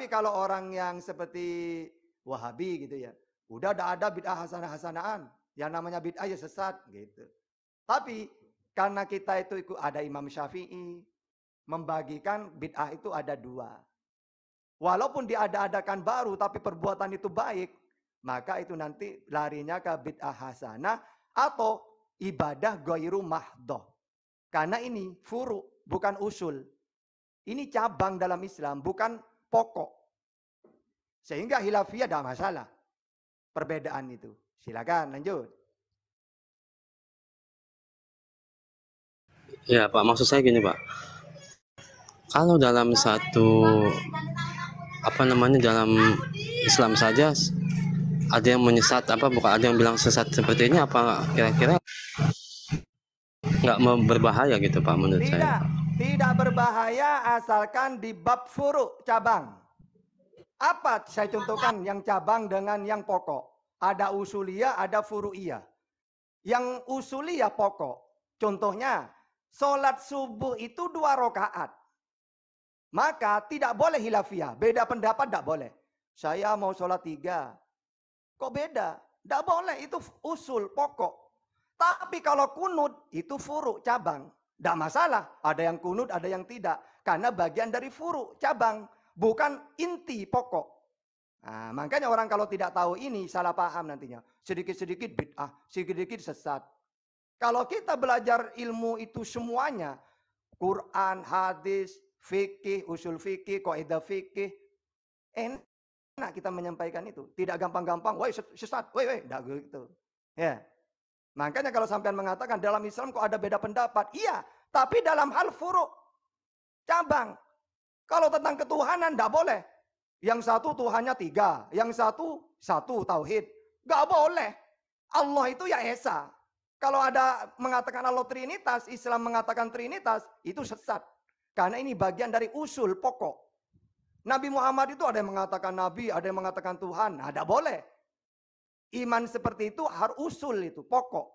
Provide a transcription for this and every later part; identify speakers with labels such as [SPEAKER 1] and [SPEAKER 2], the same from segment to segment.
[SPEAKER 1] Tapi kalau orang yang seperti Wahabi gitu ya, udah ada ada bid'ah hasanah-hasanaan. Yang namanya bid'ah ya sesat gitu. Tapi karena kita itu ikut ada Imam Syafi'i membagikan bid'ah itu ada dua. Walaupun diada-adakan baru tapi perbuatan itu baik, maka itu nanti larinya ke bid'ah hasanah atau ibadah goiru mahdoh. Karena ini furu, bukan usul. Ini cabang dalam Islam, bukan pokok. Sehingga hilafiyah tidak masalah. Perbedaan itu. Silakan lanjut.
[SPEAKER 2] Ya Pak, maksud saya gini Pak. Kalau dalam satu
[SPEAKER 3] apa namanya dalam Islam saja ada yang menyesat apa bukan ada yang bilang sesat seperti ini apa kira-kira nggak berbahaya gitu Pak menurut Tidak. saya.
[SPEAKER 1] Tidak berbahaya asalkan di bab furu cabang. Apa saya contohkan yang cabang dengan yang pokok? Ada usulia, ada iya. Yang usulia pokok. Contohnya, sholat subuh itu dua rokaat. Maka tidak boleh hilafiah. Beda pendapat tidak boleh. Saya mau sholat tiga. Kok beda? Tidak boleh. Itu usul, pokok. Tapi kalau kunut, itu furu, cabang. Tidak masalah, ada yang kunut, ada yang tidak. Karena bagian dari furu, cabang, bukan inti pokok. Nah, makanya orang kalau tidak tahu ini salah paham nantinya. Sedikit-sedikit bid'ah, sedikit-sedikit sesat. Kalau kita belajar ilmu itu semuanya, Quran, hadis, fikih, usul fikih, kaidah fikih, enak kita menyampaikan itu. Tidak gampang-gampang, woi sesat, woi woi, enggak gitu. Ya. Makanya kalau sampean mengatakan dalam Islam kok ada beda pendapat. Iya, tapi dalam hal furuk. Cabang. Kalau tentang ketuhanan tidak boleh. Yang satu Tuhannya tiga. Yang satu, satu Tauhid. Gak boleh. Allah itu ya Esa. Kalau ada mengatakan Allah Trinitas, Islam mengatakan Trinitas, itu sesat. Karena ini bagian dari usul pokok. Nabi Muhammad itu ada yang mengatakan Nabi, ada yang mengatakan Tuhan. Ada nah, boleh. Iman seperti itu harus usul itu, pokok.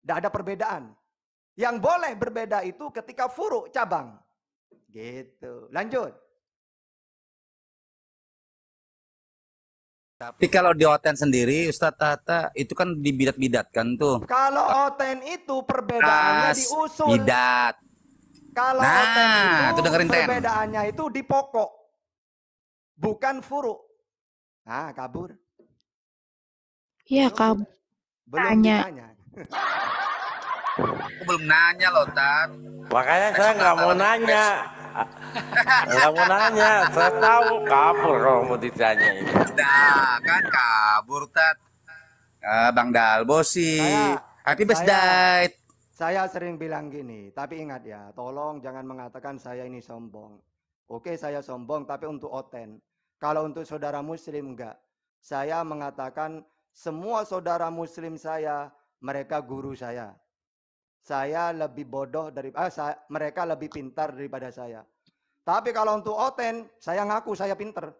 [SPEAKER 1] Tidak ada perbedaan. Yang boleh berbeda itu ketika furu cabang. Gitu. Lanjut.
[SPEAKER 2] Tapi kalau di Oten sendiri, Ustadz Tata, itu kan
[SPEAKER 4] dibidat-bidatkan tuh.
[SPEAKER 1] Kalau Oten itu perbedaannya di usul. Bidat. Kalau nah, itu, itu dengerin perbedaannya ten. itu di pokok. Bukan furu. Nah, kabur.
[SPEAKER 2] Iya, Kak. Belum nanya.
[SPEAKER 1] Aku belum nanya loh, Tan. Makanya
[SPEAKER 4] saya nggak mau nanya. Nggak mau nanya. Saya tahu kabur kalau mau ditanya ini. Nah, kan kabur, Tat. Eh, Bang Dalbo sih. Happy birthday.
[SPEAKER 1] Saya sering bilang gini, tapi ingat ya, tolong jangan mengatakan saya ini sombong. Oke, saya sombong, tapi untuk Oten. Kalau untuk saudara muslim enggak. Saya mengatakan semua saudara muslim saya, mereka guru saya. Saya lebih bodoh dari ah, eh, saya, mereka lebih pintar daripada saya. Tapi kalau untuk Oten, saya ngaku saya pintar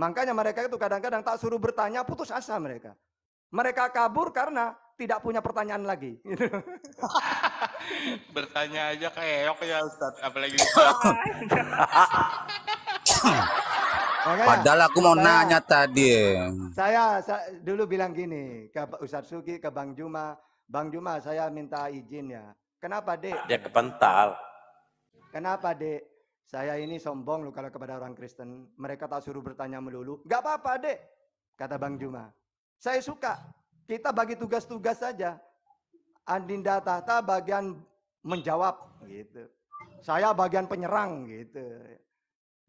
[SPEAKER 1] Makanya mereka itu kadang-kadang tak suruh bertanya, putus asa mereka. Mereka kabur karena tidak punya pertanyaan lagi.
[SPEAKER 5] Bertanya aja
[SPEAKER 1] kayak ya Ustaz, apalagi. Makanya, Padahal aku mau saya, nanya tadi. Saya, saya dulu bilang gini ke Ustadz Suki, ke Bang Juma. Bang Juma, saya minta izin ya. Kenapa, Dek?
[SPEAKER 6] Dia kepental.
[SPEAKER 1] Kenapa, Dek? Saya ini sombong loh kalau kepada orang Kristen. Mereka tak suruh bertanya melulu. Gak apa-apa, Dek. Kata Bang Juma. Saya suka. Kita bagi tugas-tugas saja. Andinda Tata bagian menjawab gitu. Saya bagian penyerang gitu.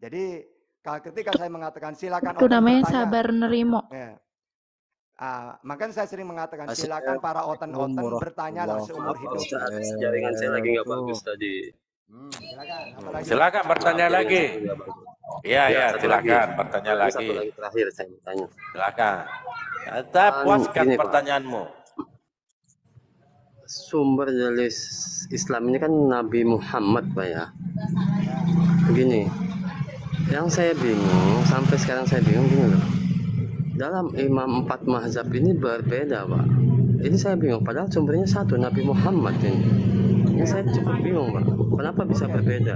[SPEAKER 1] Jadi ketika saya mengatakan silakan itu namanya bertanya, sabar nerimo ya. Uh, ah, makan saya sering mengatakan Asyik. silakan ya, para oten-oten oh, bertanya lah seumur hidup. Ustaz, jaringan saya lagi nggak bagus
[SPEAKER 2] tadi. Hmm, silakan, lagi? silakan bertanya nah, lagi.
[SPEAKER 1] Iya ya, ya silakan
[SPEAKER 2] lagi. bertanya lagi. Satu lagi terakhir
[SPEAKER 6] saya bertanya. Silakan. Kita anu, puaskan ini, pertanyaanmu. Pak.
[SPEAKER 3] Sumber dari Islam ini kan Nabi Muhammad, Pak ya. Begini, yang saya bingung sampai sekarang saya bingung gini loh dalam imam empat mazhab ini berbeda pak ini saya bingung padahal sumbernya satu Nabi Muhammad ini yang saya cukup bingung pak kenapa bisa okay. berbeda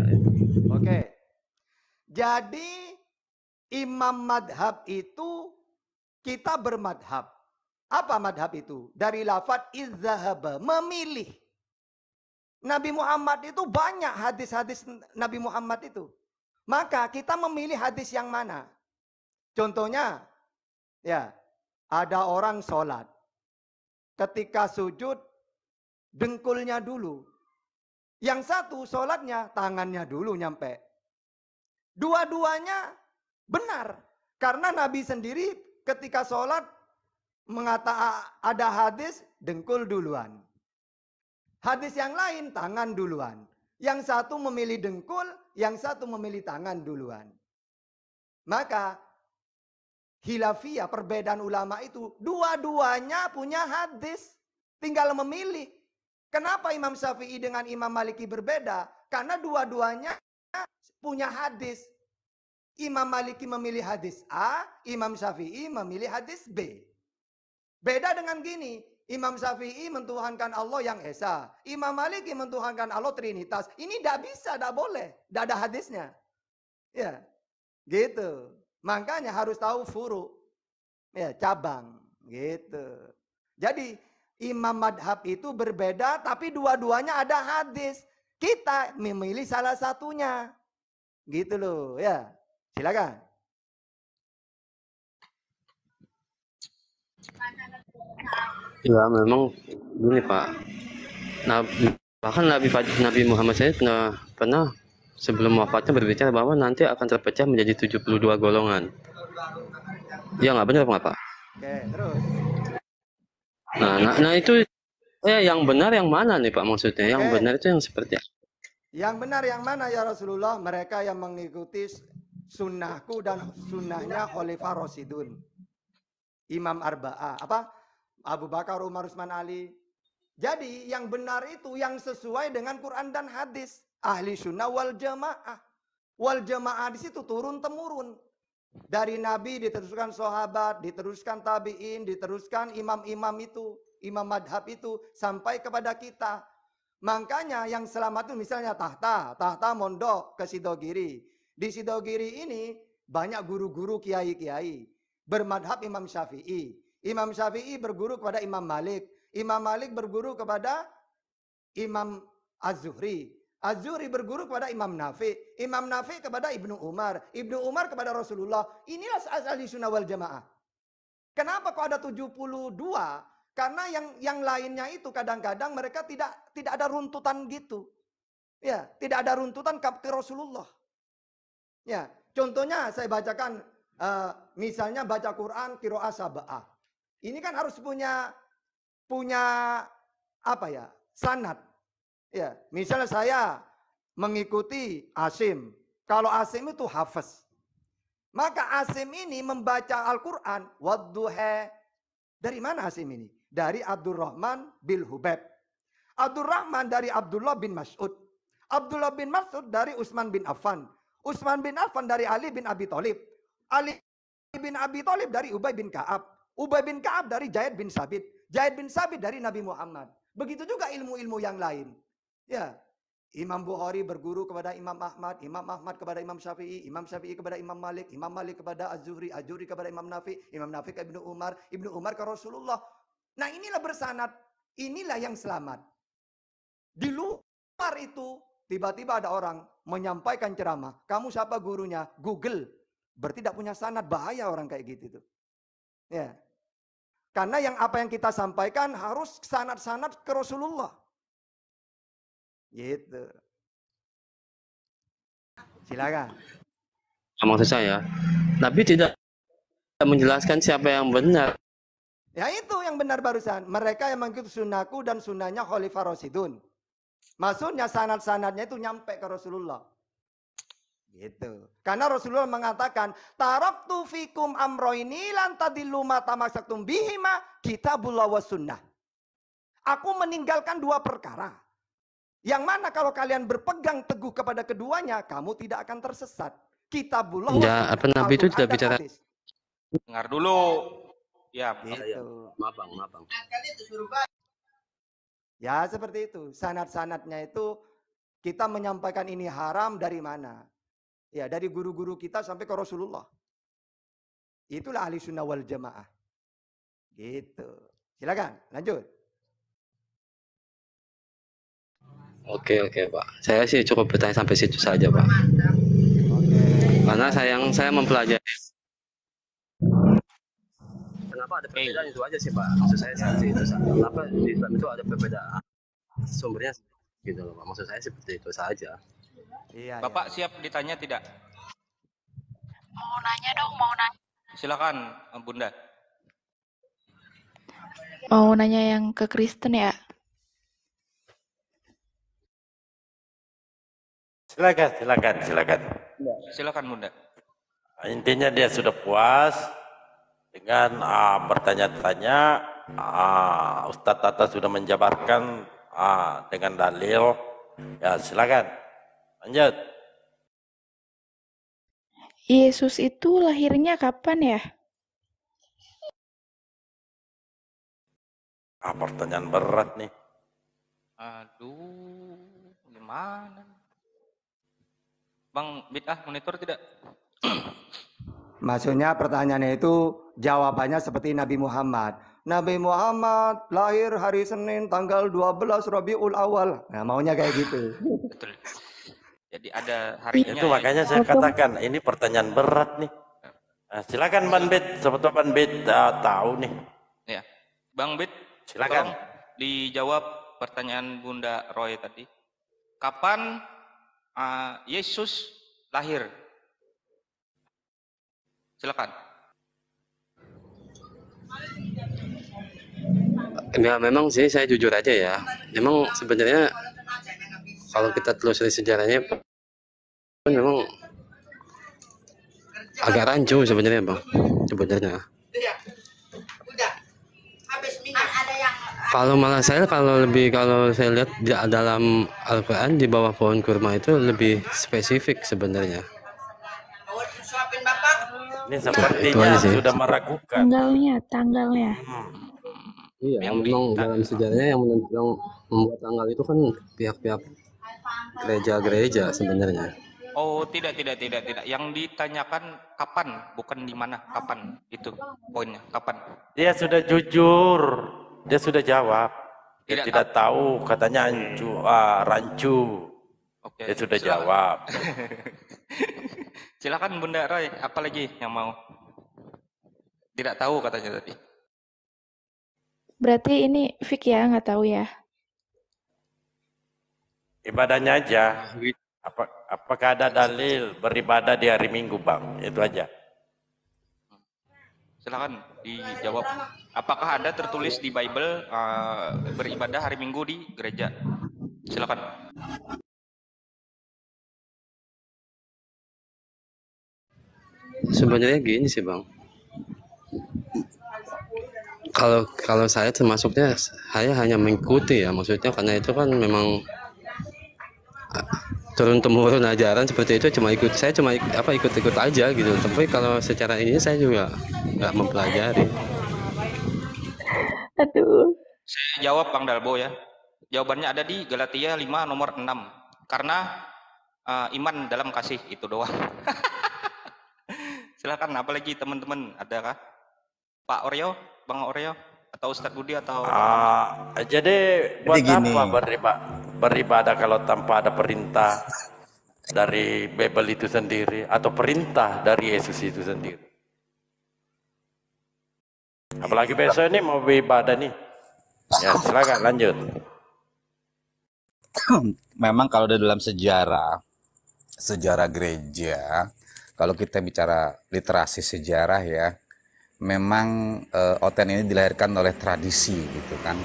[SPEAKER 1] oke jadi imam madhab itu kita bermadhab apa madhab itu dari lafat izahaba memilih Nabi Muhammad itu banyak hadis-hadis Nabi Muhammad itu maka kita memilih hadis yang mana? Contohnya, ya, ada orang sholat. Ketika sujud, dengkulnya dulu. Yang satu sholatnya, tangannya dulu nyampe. Dua-duanya benar. Karena Nabi sendiri ketika sholat mengata ada hadis dengkul duluan. Hadis yang lain tangan duluan. Yang satu memilih dengkul, yang satu memilih tangan duluan. Maka hilafiyah perbedaan ulama itu dua-duanya punya hadis. Tinggal memilih. Kenapa Imam Syafi'i dengan Imam Maliki berbeda? Karena dua-duanya punya hadis. Imam Maliki memilih hadis A, Imam Syafi'i memilih hadis B. Beda dengan gini, Imam Syafi'i mentuhankan Allah yang Esa. Imam Maliki mentuhankan Allah Trinitas. Ini tidak bisa, tidak boleh. Tidak ada hadisnya. Ya, gitu. Makanya harus tahu furu. Ya, cabang. Gitu. Jadi Imam Madhab itu berbeda tapi dua-duanya ada hadis. Kita memilih salah satunya. Gitu loh ya. Silakan.
[SPEAKER 2] Ya memang gini Pak. Nah, bahkan Nabi Nabi Muhammad
[SPEAKER 3] saya pernah, pernah sebelum wafatnya berbicara bahwa nanti akan terpecah menjadi 72 golongan. Ya nggak benar nggak Pak? Nah, nah, nah itu eh, yang benar yang mana nih Pak maksudnya? Yang benar itu yang seperti apa?
[SPEAKER 1] Yang benar yang mana ya Rasulullah? Mereka yang mengikuti sunnahku dan sunnahnya Khalifah Rasidun. Imam Arba'ah. Apa? Abu Bakar, Umar, Usman, Ali. Jadi yang benar itu yang sesuai dengan Quran dan hadis. Ahli sunnah wal jamaah. Wal jamaah di situ turun temurun. Dari Nabi diteruskan sahabat, diteruskan tabi'in, diteruskan imam-imam itu, imam madhab itu sampai kepada kita. Makanya yang selamat itu misalnya tahta, tahta mondok ke Sidogiri. Di Sidogiri ini banyak guru-guru kiai-kiai bermadhab Imam Syafi'i. Imam Syafi'i berguru kepada Imam Malik. Imam Malik berguru kepada Imam Az-Zuhri. Az-Zuhri berguru kepada Imam Nafi. Imam Nafi kepada Ibnu Umar. Ibnu Umar kepada Rasulullah. Inilah ahli sunnah wal jamaah. Kenapa kok ada 72? Karena yang yang lainnya itu kadang-kadang mereka tidak tidak ada runtutan gitu. Ya, tidak ada runtutan ke Rasulullah. Ya, contohnya saya bacakan uh, misalnya baca Quran kiroah sabah. Ini kan harus punya punya apa ya sanat. Ya, misalnya saya mengikuti Asim. Kalau Asim itu hafes. Maka Asim ini membaca Al-Quran. Wadduhe. Dari mana Asim ini? Dari Abdurrahman bin Hubeb Abdurrahman dari Abdullah bin Mas'ud. Abdullah bin Mas'ud dari Utsman bin Affan. Utsman bin Affan dari Ali bin Abi Thalib. Ali bin Abi Thalib dari Ubay bin Ka'ab. Ubay bin Ka'ab dari Jaid bin Sabit. Jaid bin Sabit dari Nabi Muhammad. Begitu juga ilmu-ilmu yang lain. Ya, Imam Bukhari berguru kepada Imam Ahmad, Imam Ahmad kepada Imam Syafi'i, Imam Syafi'i kepada Imam Malik, Imam Malik kepada Az-Zuhri, Az-Zuhri kepada Imam Nafi, Imam Nafi ke Ibnu Umar, Ibnu Umar ke Rasulullah. Nah inilah bersanat, inilah yang selamat. Di luar itu, tiba-tiba ada orang menyampaikan ceramah. Kamu siapa gurunya? Google. Berarti tidak punya sanat, bahaya orang kayak gitu tuh. Ya. Karena yang apa yang kita sampaikan harus sanat-sanat ke Rasulullah. Gitu. Silakan.
[SPEAKER 2] Maksud saya,
[SPEAKER 3] Tapi tidak menjelaskan siapa yang benar.
[SPEAKER 1] Ya itu yang benar barusan. Mereka yang mengikuti sunnahku dan sunnahnya Khalifah Rasidun. Maksudnya sanat-sanatnya itu nyampe ke Rasulullah. Gitu. Karena Rasulullah mengatakan, tarok fikum amro ini lantadilu mata maksaktum bihima kitabullah wa sunnah. Aku meninggalkan dua perkara. Yang mana kalau kalian berpegang teguh kepada keduanya, kamu tidak akan tersesat. Kitabullah wa sunnah. apa Nabi itu tidak bicara. Hadis. Dengar dulu. Ya, gitu. Iya, maaf bang, maaf
[SPEAKER 2] nah,
[SPEAKER 1] Ya seperti itu. Sanat-sanatnya itu kita menyampaikan ini haram dari mana? Ya, dari guru-guru kita sampai ke Rasulullah. Itulah ahli sunnah wal jamaah. Gitu. Silakan, lanjut.
[SPEAKER 2] Oke, oke, Pak.
[SPEAKER 3] Saya sih cukup bertanya sampai situ saja, Pak. Karena sayang saya mempelajari Kenapa ada perbedaan itu aja sih, Pak? Maksud saya seperti itu. saja. Kenapa di Islam itu ada perbedaan sumbernya gitu loh, Pak. Maksud saya seperti itu saja. Iya, iya. Bapak iya. siap ditanya tidak?
[SPEAKER 4] Mau nanya dong, mau
[SPEAKER 5] nanya. Silakan, Bunda.
[SPEAKER 2] Mau nanya yang ke Kristen ya?
[SPEAKER 6] Silakan, silakan, silakan. Silakan, Bunda. Intinya dia sudah puas dengan uh, bertanya-tanya. Uh, Ustadz Tata sudah menjabarkan uh, dengan dalil. Ya, silakan.
[SPEAKER 2] Lanjut. Yesus itu lahirnya kapan ya? Ah,
[SPEAKER 5] pertanyaan berat nih. Aduh, gimana? Bang Bidah monitor tidak?
[SPEAKER 1] Maksudnya pertanyaannya itu jawabannya seperti Nabi Muhammad. Nabi Muhammad lahir hari Senin tanggal 12 Rabiul Awal. Nah, maunya kayak gitu. Betul.
[SPEAKER 5] Jadi ada harinya. Itu ya. makanya saya katakan
[SPEAKER 6] ini pertanyaan berat nih. Nah, silakan Bang Bet, sebetulnya Bang Bet uh, ah, tahu nih.
[SPEAKER 5] Ya. Bang Bet, silakan dijawab pertanyaan Bunda Roy tadi. Kapan uh, Yesus lahir? Silakan.
[SPEAKER 3] Ya memang sih saya jujur aja ya. Memang sebenarnya kalau kita telusuri sejarahnya memang agak rancu sebenarnya bang sebenarnya iya. eh, kalau malah saya kalau lebih kalau saya lihat di dalam Al-Quran di bawah pohon kurma itu lebih spesifik sebenarnya
[SPEAKER 2] ini sepertinya nah, sudah meragukan tanggalnya tanggalnya hmm.
[SPEAKER 3] Iya, yang memang dalam sejarahnya yang, yang membuat tanggal itu kan pihak-pihak gereja-gereja sebenarnya.
[SPEAKER 5] Oh, tidak, tidak, tidak, tidak. Yang ditanyakan kapan, bukan di mana, kapan. Itu poinnya, kapan.
[SPEAKER 6] Dia sudah jujur. Dia sudah jawab. Dia tidak, tidak tahu. katanya ancu, hmm. ah, rancu. Oke. Dia sudah Silakan. jawab.
[SPEAKER 5] Silakan Bunda Roy, lagi yang
[SPEAKER 6] mau? Tidak tahu katanya tadi.
[SPEAKER 5] Berarti ini Fik ya, nggak tahu ya?
[SPEAKER 6] Ibadahnya aja. Ah, Apa Apakah ada dalil beribadah di hari Minggu, Bang? Itu aja.
[SPEAKER 5] Silakan dijawab. Apakah ada tertulis di Bible
[SPEAKER 2] uh, beribadah hari Minggu di gereja? Silakan. Sebenarnya gini sih, Bang. Kalau kalau saya termasuknya
[SPEAKER 3] saya hanya mengikuti ya, maksudnya karena itu kan memang turun temurun ajaran seperti itu cuma ikut saya cuma ikut, apa ikut-ikut aja gitu tapi kalau secara ini saya juga nggak mempelajari
[SPEAKER 2] aduh
[SPEAKER 5] saya jawab Bang Dalbo ya jawabannya ada di Galatia 5 nomor 6 karena uh, iman dalam kasih itu doang silakan apalagi teman-teman kah Pak Oreo Bang Oreo atau Ustadz Budi atau
[SPEAKER 6] uh, jadi buat jadi gini. apa beriba, beribadah kalau tanpa ada perintah dari Bible itu sendiri atau perintah dari Yesus itu sendiri apalagi besok ini mau beribadah nih ya silakan lanjut
[SPEAKER 4] memang kalau dalam sejarah sejarah gereja kalau kita bicara literasi sejarah ya memang e, Oten ini dilahirkan oleh tradisi gitu kan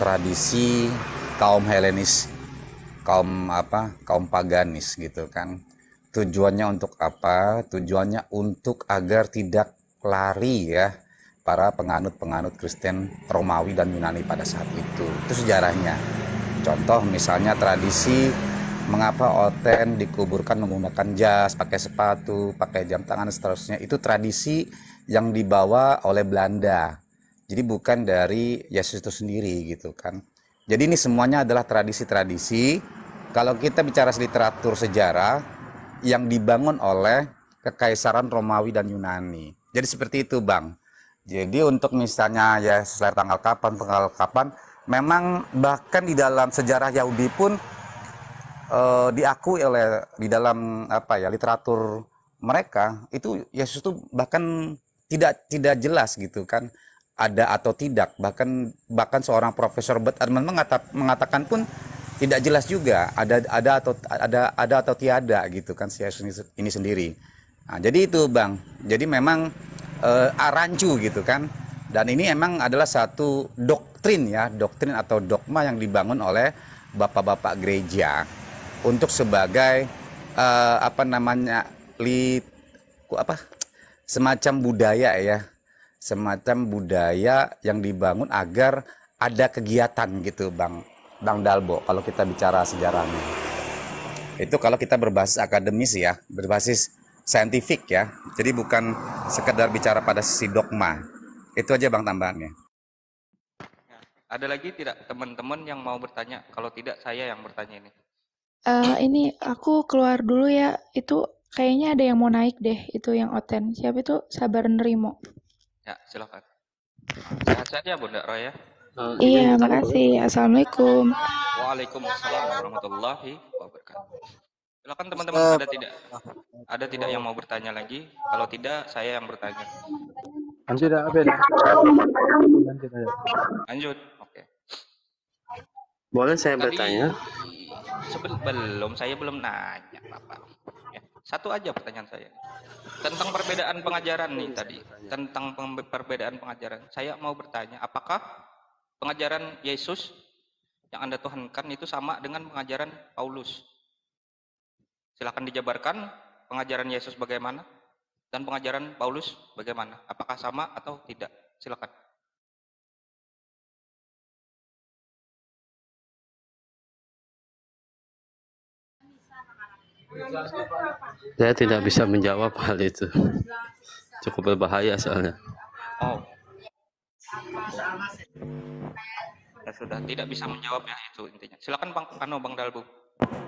[SPEAKER 4] tradisi kaum Helenis kaum apa kaum paganis gitu kan tujuannya untuk apa tujuannya untuk agar tidak lari ya para penganut-penganut Kristen Romawi dan Yunani pada saat itu itu sejarahnya contoh misalnya tradisi mengapa Oten dikuburkan menggunakan jas pakai sepatu pakai jam tangan seterusnya itu tradisi yang dibawa oleh Belanda. Jadi bukan dari Yesus itu sendiri gitu kan. Jadi ini semuanya adalah tradisi-tradisi. Kalau kita bicara literatur sejarah yang dibangun oleh kekaisaran Romawi dan Yunani. Jadi seperti itu, Bang. Jadi untuk misalnya ya setelah tanggal kapan, tanggal kapan, memang bahkan di dalam sejarah Yahudi pun e, diakui oleh di dalam apa ya literatur mereka itu Yesus itu bahkan tidak tidak jelas gitu kan ada atau tidak bahkan bahkan seorang profesor Bert Ehrman mengatakan pun tidak jelas juga ada ada atau ada ada atau tiada gitu kan si ini sendiri nah, jadi itu bang jadi memang e, arancu gitu kan dan ini emang adalah satu doktrin ya doktrin atau dogma yang dibangun oleh bapak-bapak gereja untuk sebagai e, apa namanya lit apa semacam budaya ya, semacam budaya yang dibangun agar ada kegiatan gitu Bang Bang Dalbo kalau kita bicara sejarahnya. Itu kalau kita berbasis akademis ya, berbasis saintifik ya. Jadi bukan sekedar bicara pada sisi dogma. Itu aja Bang tambahannya.
[SPEAKER 5] Ada lagi tidak teman-teman yang mau bertanya? Kalau tidak saya yang bertanya ini. Uh, ini aku keluar dulu ya. Itu Kayaknya ada yang mau naik deh, itu yang Oten. Siapa itu? Sabar nerimo. Ya, silakan. Sehat sehat ya iya, Bunda Raya. Uh, iya, makasih. Assalamualaikum. Waalaikumsalam warahmatullahi wabarakatuh. Silakan teman-teman eh, ada tidak ada tidak yang mau bertanya lagi? Kalau tidak, saya yang bertanya.
[SPEAKER 2] Lanjut ya, Abel. Lanjut aja.
[SPEAKER 5] Lanjut. Oke.
[SPEAKER 3] Boleh saya Tadi, bertanya?
[SPEAKER 5] Sebelum belum, saya belum nanya, Bapak. Ya. Satu aja pertanyaan saya. Tentang perbedaan pengajaran nih tadi. Tentang perbedaan pengajaran. Saya mau bertanya, apakah pengajaran Yesus yang Anda tuhankan itu sama dengan pengajaran Paulus? Silahkan dijabarkan pengajaran Yesus bagaimana dan pengajaran
[SPEAKER 2] Paulus bagaimana? Apakah sama atau tidak? Silakan. Saya tidak bisa menjawab hal itu.
[SPEAKER 3] Cukup berbahaya soalnya. Oh.
[SPEAKER 5] Ya sudah, tidak bisa menjawab ya itu intinya. Silakan Bang Kano, Bang Dalbu.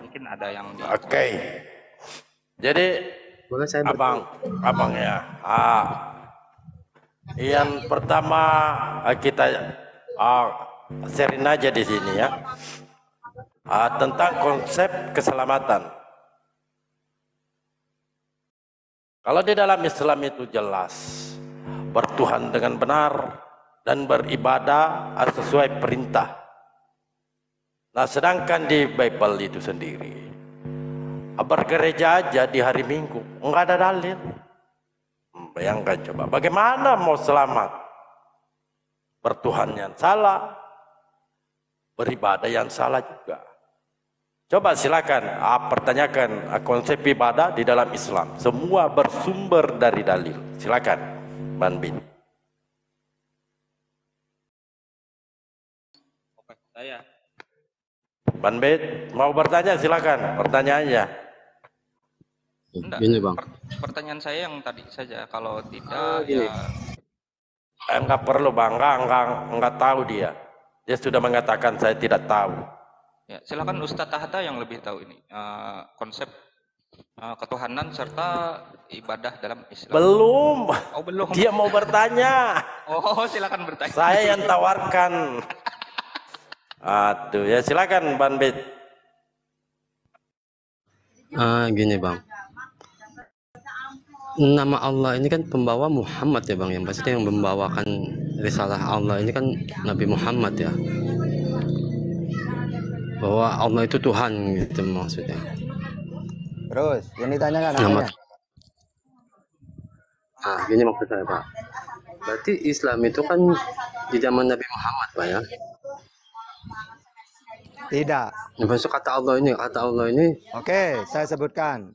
[SPEAKER 5] Mungkin ada
[SPEAKER 6] yang Oke. Okay. Jadi boleh saya Abang, bertanya. Abang ya. Ah. Yang pertama ah, kita ah, sharing aja di sini ya. Ah, tentang konsep keselamatan. Kalau di dalam Islam itu jelas bertuhan dengan benar dan beribadah sesuai perintah. Nah, sedangkan di Bible itu sendiri bergereja aja di hari Minggu, enggak ada dalil. Bayangkan coba, bagaimana mau selamat? Bertuhan yang salah, beribadah yang salah juga. Coba silakan ah, pertanyakan ah, konsep ibadah di dalam Islam. Semua bersumber dari dalil. Silakan, Ban Bin.
[SPEAKER 2] Oke, saya.
[SPEAKER 6] Ban Bin, mau bertanya silakan. Pertanyaannya. Ini bang.
[SPEAKER 5] Pertanyaan saya yang tadi saja.
[SPEAKER 6] Kalau oh, tidak, ah, ya. Eh, enggak perlu bang, enggak, enggak, enggak tahu dia. Dia sudah mengatakan saya tidak tahu.
[SPEAKER 5] Ya, silakan Ustadz Tahta yang lebih tahu ini uh, konsep uh, ketuhanan serta ibadah dalam Islam. Belum. Oh, belum. Dia mau
[SPEAKER 6] bertanya.
[SPEAKER 5] oh, silakan bertanya. Saya yang
[SPEAKER 6] tawarkan. Aduh, ya silakan Ban Bit.
[SPEAKER 3] Uh, ah, gini, Bang. Nama Allah ini kan pembawa Muhammad ya Bang, yang pasti yang membawakan risalah Allah ini kan Nabi Muhammad ya bahwa Allah itu Tuhan gitu maksudnya
[SPEAKER 1] terus yang ditanya kan nah
[SPEAKER 3] ini maksud saya Pak berarti Islam itu kan di zaman Nabi Muhammad Pak ya tidak maksud kata Allah ini kata Allah ini
[SPEAKER 1] oke saya sebutkan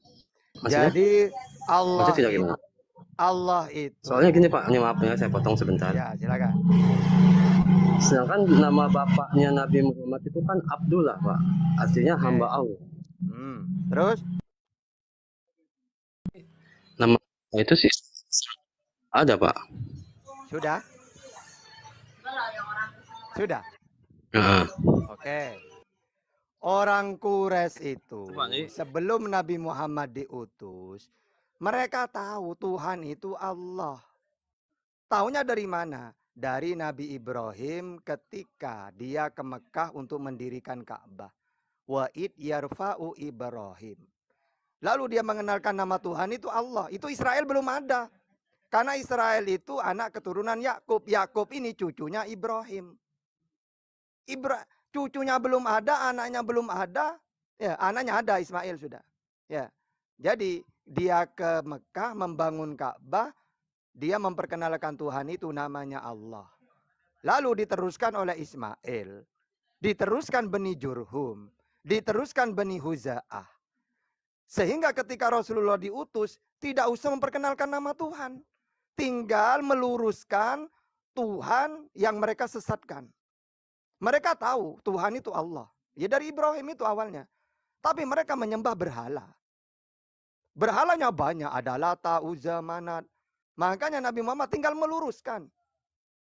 [SPEAKER 1] Maksudnya? jadi Allah Maksudnya tidak gimana? Allah itu
[SPEAKER 3] soalnya gini Pak ini maaf ya saya potong sebentar ya silakan Sedangkan nama bapaknya Nabi Muhammad itu kan Abdullah, Pak. Artinya okay. hamba Allah.
[SPEAKER 1] Hmm. Terus?
[SPEAKER 2] Nama itu sih
[SPEAKER 3] ada, Pak.
[SPEAKER 1] Sudah? Sudah. Uh. Oke. Okay. Orang kures itu sebelum Nabi Muhammad diutus, mereka tahu Tuhan itu Allah. Taunya dari mana? dari Nabi Ibrahim ketika dia ke Mekah untuk mendirikan Ka'bah. Wa id yarfa'u Ibrahim. Lalu dia mengenalkan nama Tuhan itu Allah. Itu Israel belum ada. Karena Israel itu anak keturunan Yakub. Yakub ini cucunya Ibrahim. Ibra cucunya belum ada, anaknya belum ada. Ya, anaknya ada Ismail sudah. Ya. Jadi dia ke Mekah membangun Ka'bah dia memperkenalkan Tuhan itu namanya Allah. Lalu diteruskan oleh Ismail, diteruskan Beni Jurhum, diteruskan Beni Huza'ah. Sehingga ketika Rasulullah diutus, tidak usah memperkenalkan nama Tuhan. Tinggal meluruskan Tuhan yang mereka sesatkan. Mereka tahu Tuhan itu Allah. Ya dari Ibrahim itu awalnya. Tapi mereka menyembah berhala. Berhalanya banyak. adalah Lata, Manat, Makanya Nabi Muhammad tinggal meluruskan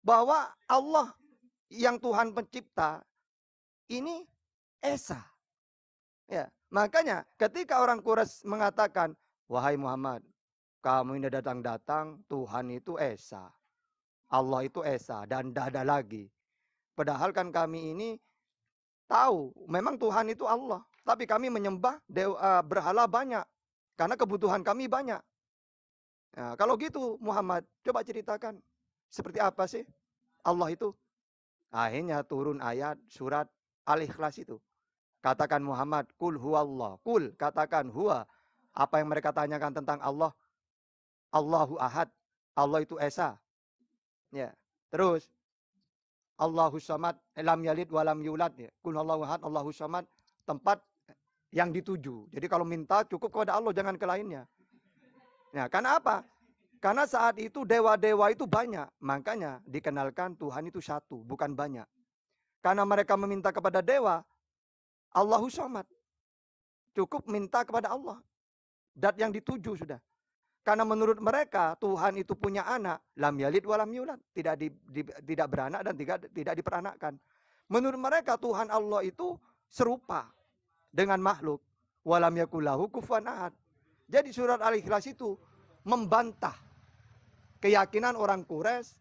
[SPEAKER 1] bahwa Allah yang Tuhan pencipta ini Esa. Ya, makanya ketika orang Quraisy mengatakan, "Wahai Muhammad, kamu ini datang-datang Tuhan itu Esa. Allah itu Esa dan dada lagi." Padahal kan kami ini tahu memang Tuhan itu Allah, tapi kami menyembah dewa, eh, berhala banyak karena kebutuhan kami banyak. Nah, kalau gitu Muhammad, coba ceritakan seperti apa sih Allah itu? Akhirnya turun ayat surat Al-Ikhlas itu. Katakan Muhammad, kul Allah Kul, katakan huwa. Apa yang mereka tanyakan tentang Allah? Allahu ahad. Allah itu Esa. Ya. Terus, Allahu samad. Lam yalid walam yulad. Ya. Kul Allahu ahad, Allahu samad. Tempat yang dituju. Jadi kalau minta cukup kepada Allah, jangan ke lainnya. Ya, karena apa? Karena saat itu dewa-dewa itu banyak. Makanya dikenalkan Tuhan itu satu, bukan banyak. Karena mereka meminta kepada dewa, Allahu Samad. Cukup minta kepada Allah. Dat yang dituju sudah. Karena menurut mereka Tuhan itu punya anak, lam yalid walam yulad, tidak di, di, tidak beranak dan tidak tidak diperanakkan. Menurut mereka Tuhan Allah itu serupa dengan makhluk. Walam yakulahu kufuwan ahad. Jadi surat Al-Ikhlas itu membantah keyakinan orang Quraisy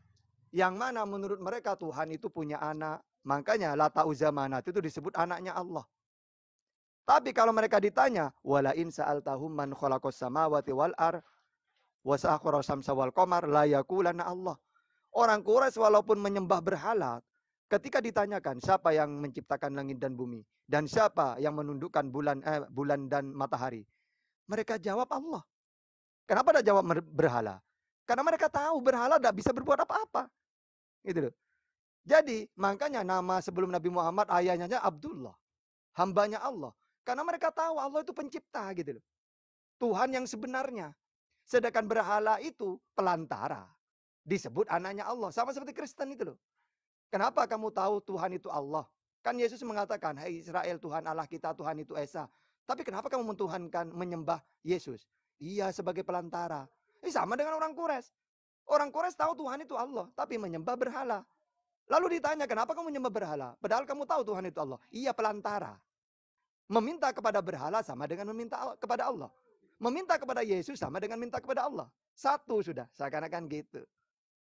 [SPEAKER 1] yang mana menurut mereka Tuhan itu punya anak. Makanya lata uzamanat itu disebut anaknya Allah. Tapi kalau mereka ditanya, wala in tahum man khalaqas samawati wal ar wa sakhara samsa wal qamar la yakulana Allah. Orang Quraisy walaupun menyembah berhala, ketika ditanyakan siapa yang menciptakan langit dan bumi dan siapa yang menundukkan bulan eh, bulan dan matahari, mereka jawab Allah. Kenapa tidak jawab berhala? Karena mereka tahu berhala tidak bisa berbuat apa-apa. Gitu loh. Jadi makanya nama sebelum Nabi Muhammad ayahnya Abdullah. Hambanya Allah. Karena mereka tahu Allah itu pencipta gitu loh. Tuhan yang sebenarnya. Sedangkan berhala itu pelantara. Disebut anaknya Allah. Sama seperti Kristen itu loh. Kenapa kamu tahu Tuhan itu Allah? Kan Yesus mengatakan, Hei Israel Tuhan Allah kita, Tuhan itu Esa. Tapi kenapa kamu mentuhankan, menyembah Yesus? Iya, sebagai pelantara. Ini sama dengan orang Kures. Orang Kures tahu Tuhan itu Allah, tapi menyembah berhala. Lalu ditanya, kenapa kamu menyembah berhala? Padahal kamu tahu Tuhan itu Allah. Iya, pelantara. Meminta kepada berhala sama dengan meminta kepada Allah. Meminta kepada Yesus sama dengan minta kepada Allah. Satu sudah, seakan-akan gitu.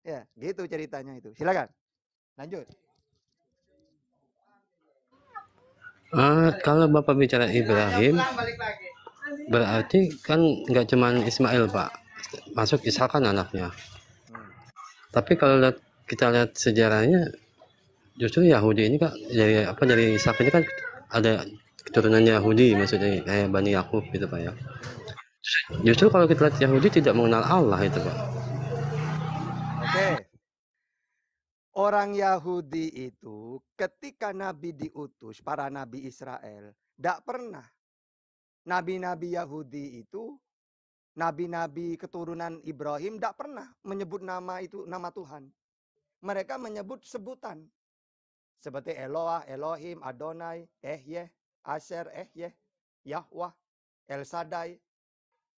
[SPEAKER 1] Ya, gitu ceritanya itu. Silakan. Lanjut.
[SPEAKER 3] Uh, kalau Bapak bicara iya, iya, Ibrahim, berarti kan nggak cuma Ismail Pak, masuk Ishak kan anaknya. Hmm. Tapi kalau lihat, kita lihat sejarahnya, justru Yahudi ini pak dari apa dari Ishak ini kan ada keturunan Yahudi maksudnya kayak Bani Yakub gitu Pak ya. Justru kalau kita lihat Yahudi tidak mengenal Allah itu Pak.
[SPEAKER 1] Orang Yahudi itu ketika nabi diutus, para nabi Israel, tidak pernah. Nabi-nabi Yahudi itu, nabi-nabi keturunan Ibrahim tidak pernah menyebut nama itu, nama Tuhan. Mereka menyebut sebutan. Seperti Eloah, Elohim, Adonai, Ehyeh, Asher, Ehyeh, Yahwah, El Sadai.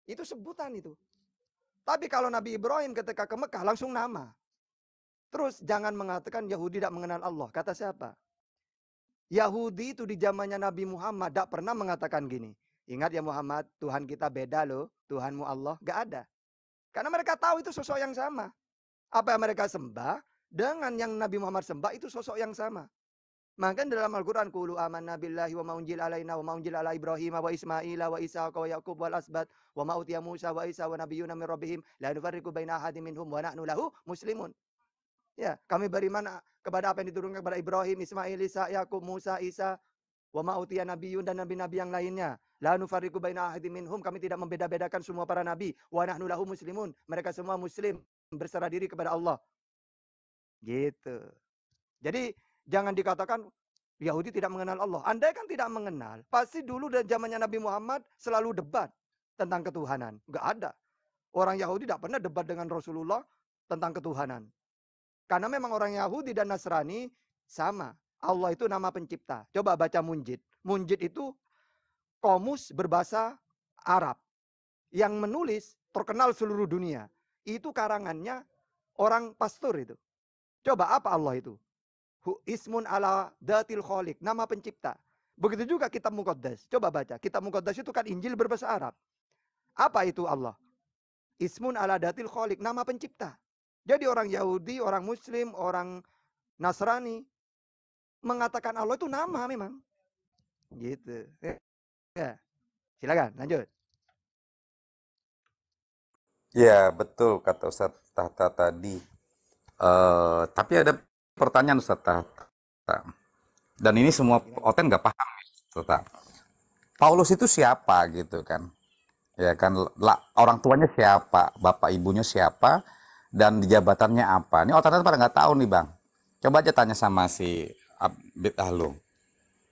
[SPEAKER 1] Itu sebutan itu. Tapi kalau Nabi Ibrahim ketika ke Mekah langsung nama. Terus jangan mengatakan Yahudi tidak mengenal Allah. Kata siapa? Yahudi itu di zamannya Nabi Muhammad tidak pernah mengatakan gini. Ingat ya Muhammad, Tuhan kita beda loh. Tuhanmu Allah. Gak ada. Karena mereka tahu itu sosok yang sama. Apa yang mereka sembah dengan yang Nabi Muhammad sembah itu sosok yang sama. Maka dalam Al-Quran kulu amanna billahi wa maunjil alaina wa maunjil ala Ibrahim wa Ismaila wa Isa wa Yaqub wal asbat wa ma Musa wa Isa wa nabiyyuna min rabbihim la nufarriqu baina ahadin minhum wa nahnu muslimun. Ya, kami beriman kepada apa yang diturunkan kepada Ibrahim, Ismail, Isa, Yakub, Musa, Isa, wa ma'utiya nabiyyun dan nabi-nabi yang lainnya. La nufariku baina ahadin minhum, kami tidak membeda-bedakan semua para nabi. Wa nahnu lahu muslimun, mereka semua muslim, berserah diri kepada Allah. Gitu. Jadi jangan dikatakan Yahudi tidak mengenal Allah. Andai kan tidak mengenal, pasti dulu dan zamannya Nabi Muhammad selalu debat tentang ketuhanan. Enggak ada. Orang Yahudi tidak pernah debat dengan Rasulullah tentang ketuhanan. Karena memang orang Yahudi dan Nasrani sama. Allah itu nama pencipta. Coba baca Munjid. Munjid itu komus berbahasa Arab. Yang menulis terkenal seluruh dunia. Itu karangannya orang pastor itu. Coba apa Allah itu? Hu Ismun ala datil kholik. Nama pencipta. Begitu juga kitab Muqaddas. Coba baca. Kitab Muqaddas itu kan Injil berbahasa Arab. Apa itu Allah? Ismun ala datil kholik. Nama pencipta. Jadi orang Yahudi, orang Muslim, orang Nasrani mengatakan Allah itu nama memang. Gitu. Ya. ya. Silakan lanjut.
[SPEAKER 4] Ya betul kata Ustadz Tahta tadi. Uh, tapi ada pertanyaan Ustadz Tahta. Dan ini semua Oten nggak paham Ustadz Paulus itu siapa gitu kan? Ya kan orang tuanya siapa, bapak ibunya siapa, dan di jabatannya apa. Ini otak-otak pada nggak tahu nih bang. Coba aja tanya sama si Abid Ahlu,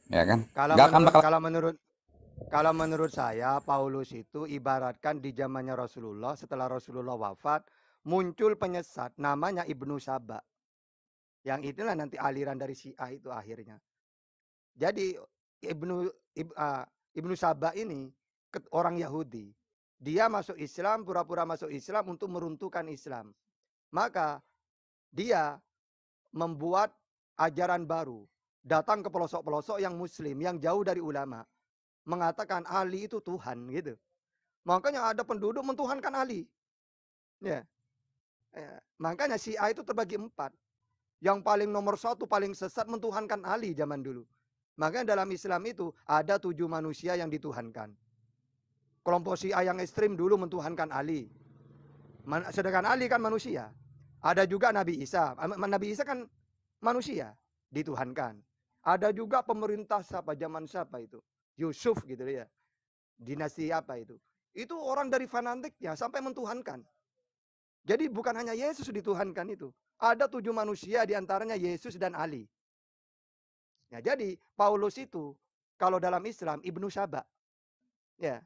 [SPEAKER 4] Ya kan? Kalau menurut, menurut, bakal... kalau
[SPEAKER 1] menurut kalau menurut saya Paulus itu ibaratkan di zamannya Rasulullah setelah Rasulullah wafat muncul penyesat namanya Ibnu Saba. Yang itulah nanti aliran dari si Syiah itu akhirnya. Jadi Ibnu Ib, uh, Ibnu Saba ini orang Yahudi. Dia masuk Islam, pura-pura masuk Islam untuk meruntuhkan Islam maka dia membuat ajaran baru. Datang ke pelosok-pelosok yang muslim, yang jauh dari ulama. Mengatakan Ali itu Tuhan gitu. Makanya ada penduduk mentuhankan Ali. Ya. ya. Makanya si A itu terbagi empat. Yang paling nomor satu, paling sesat mentuhankan Ali zaman dulu. Makanya dalam Islam itu ada tujuh manusia yang dituhankan. Kelompok si A yang ekstrim dulu mentuhankan Ali sedangkan Ali kan manusia. Ada juga Nabi Isa. Nabi Isa kan manusia, dituhankan. Ada juga pemerintah siapa zaman siapa itu? Yusuf gitu ya. Dinasti apa itu? Itu orang dari fanatiknya sampai mentuhankan. Jadi bukan hanya Yesus dituhankan itu. Ada tujuh manusia diantaranya Yesus dan Ali. Nah, jadi Paulus itu kalau dalam Islam ibnu Saba. Ya.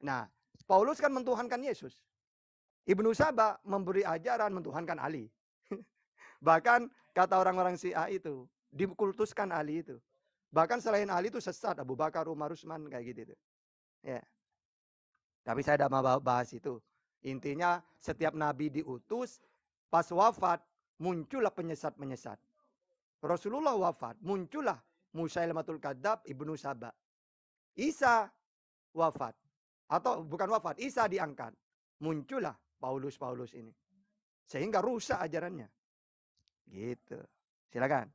[SPEAKER 1] Nah, Paulus kan mentuhankan Yesus. Ibnu Saba memberi ajaran mentuhankan Ali. Bahkan kata orang-orang Syiah itu, dikultuskan Ali itu. Bahkan selain Ali itu sesat, Abu Bakar, Umar, Usman kayak gitu. Itu. Ya. Tapi saya tidak mau bahas itu. Intinya setiap nabi diutus, pas wafat muncullah penyesat-penyesat. Rasulullah wafat, muncullah Musailamatul Kadab Ibnu Saba. Isa wafat atau bukan wafat, Isa diangkat. Muncullah Paulus-Paulus ini. Sehingga rusak ajarannya. Gitu. Silakan.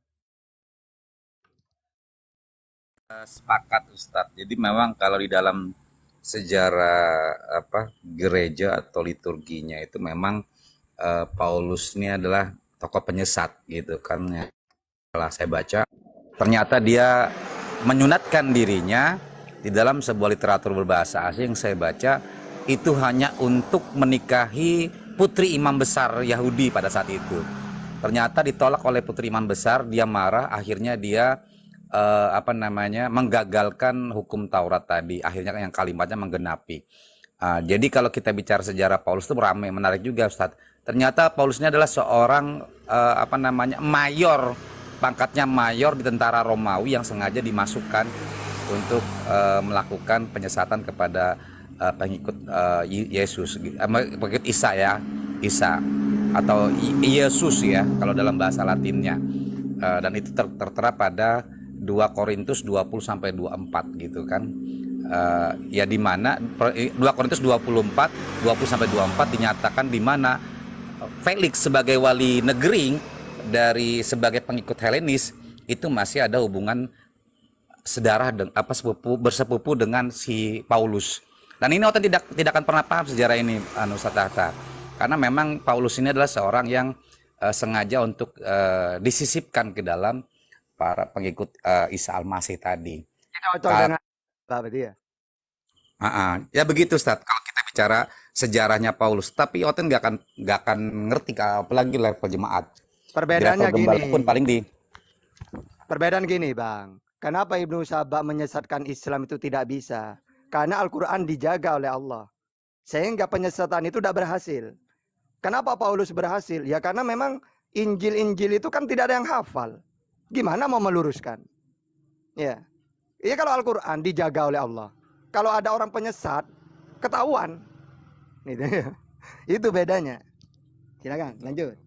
[SPEAKER 2] Eh, sepakat Ustadz. Jadi memang kalau di dalam
[SPEAKER 4] sejarah apa gereja atau liturginya itu memang uh, Paulus ini adalah tokoh penyesat gitu kan. ya. Setelah saya baca ternyata dia menyunatkan dirinya di dalam sebuah literatur berbahasa asing saya baca itu hanya untuk menikahi putri imam besar Yahudi pada saat itu. Ternyata ditolak oleh putri imam besar, dia marah, akhirnya dia eh, apa namanya menggagalkan hukum Taurat tadi. Akhirnya yang kalimatnya menggenapi. Uh, jadi kalau kita bicara sejarah Paulus itu ramai, menarik juga Ustaz. Ternyata Paulusnya adalah seorang uh, apa namanya mayor, pangkatnya mayor di tentara Romawi yang sengaja dimasukkan untuk uh, melakukan penyesatan kepada uh, pengikut uh, Yesus, uh, pengikut Isa ya, Isa atau Yesus ya kalau dalam bahasa Latinnya. Uh, dan itu ter tertera pada 2 Korintus 20 sampai 24 gitu kan. Uh, ya di mana 2 Korintus 24 20 sampai 24 dinyatakan di mana Felix sebagai wali negeri dari sebagai pengikut Helenis itu masih ada hubungan sedarah dan apa sepupu bersepupu dengan si Paulus dan ini Oten tidak tidak akan pernah paham sejarah ini anu Satata. Karena memang Paulus ini adalah seorang yang uh, sengaja untuk uh, disisipkan ke dalam para pengikut uh, Isa Al-Masih tadi.
[SPEAKER 1] Kita
[SPEAKER 4] Uh, uh, ya begitu Ustaz. Kalau kita bicara sejarahnya Paulus, tapi Oten nggak akan nggak akan ngerti apalagi level jemaat. Perbedaannya gini. Pun paling di
[SPEAKER 1] Perbedaan gini, Bang. Kenapa Ibnu Sabah menyesatkan Islam itu tidak bisa? Karena Al-Quran dijaga oleh Allah. Sehingga penyesatan itu tidak berhasil. Kenapa Paulus berhasil? Ya karena memang Injil-Injil itu kan tidak ada yang hafal. Gimana mau meluruskan? Ya. ya kalau Al-Quran dijaga oleh Allah. Kalau ada orang penyesat, ketahuan. Gitu ya. Itu bedanya. Silakan, lanjut.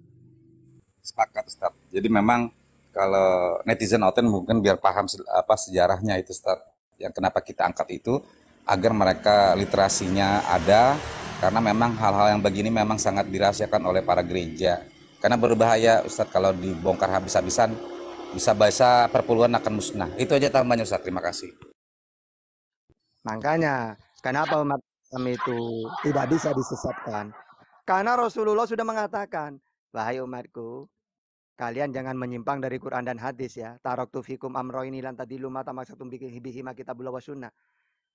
[SPEAKER 4] Sepakat, Ustaz. Jadi memang kalau netizen Oten mungkin biar paham apa sejarahnya itu Ustaz yang kenapa kita angkat itu agar mereka literasinya ada karena memang hal-hal yang begini memang sangat dirahasiakan oleh para gereja karena berbahaya Ustadz kalau dibongkar habis-habisan bisa bahasa perpuluhan akan musnah itu aja tambahnya Ustadz terima kasih
[SPEAKER 1] makanya kenapa umat Islam itu tidak bisa disesatkan karena Rasulullah sudah mengatakan wahai umatku kalian jangan menyimpang dari Quran dan hadis ya. Tarok tufikum amroini lan tadilu mata maksatum bihi ma kitabullah wa sunnah.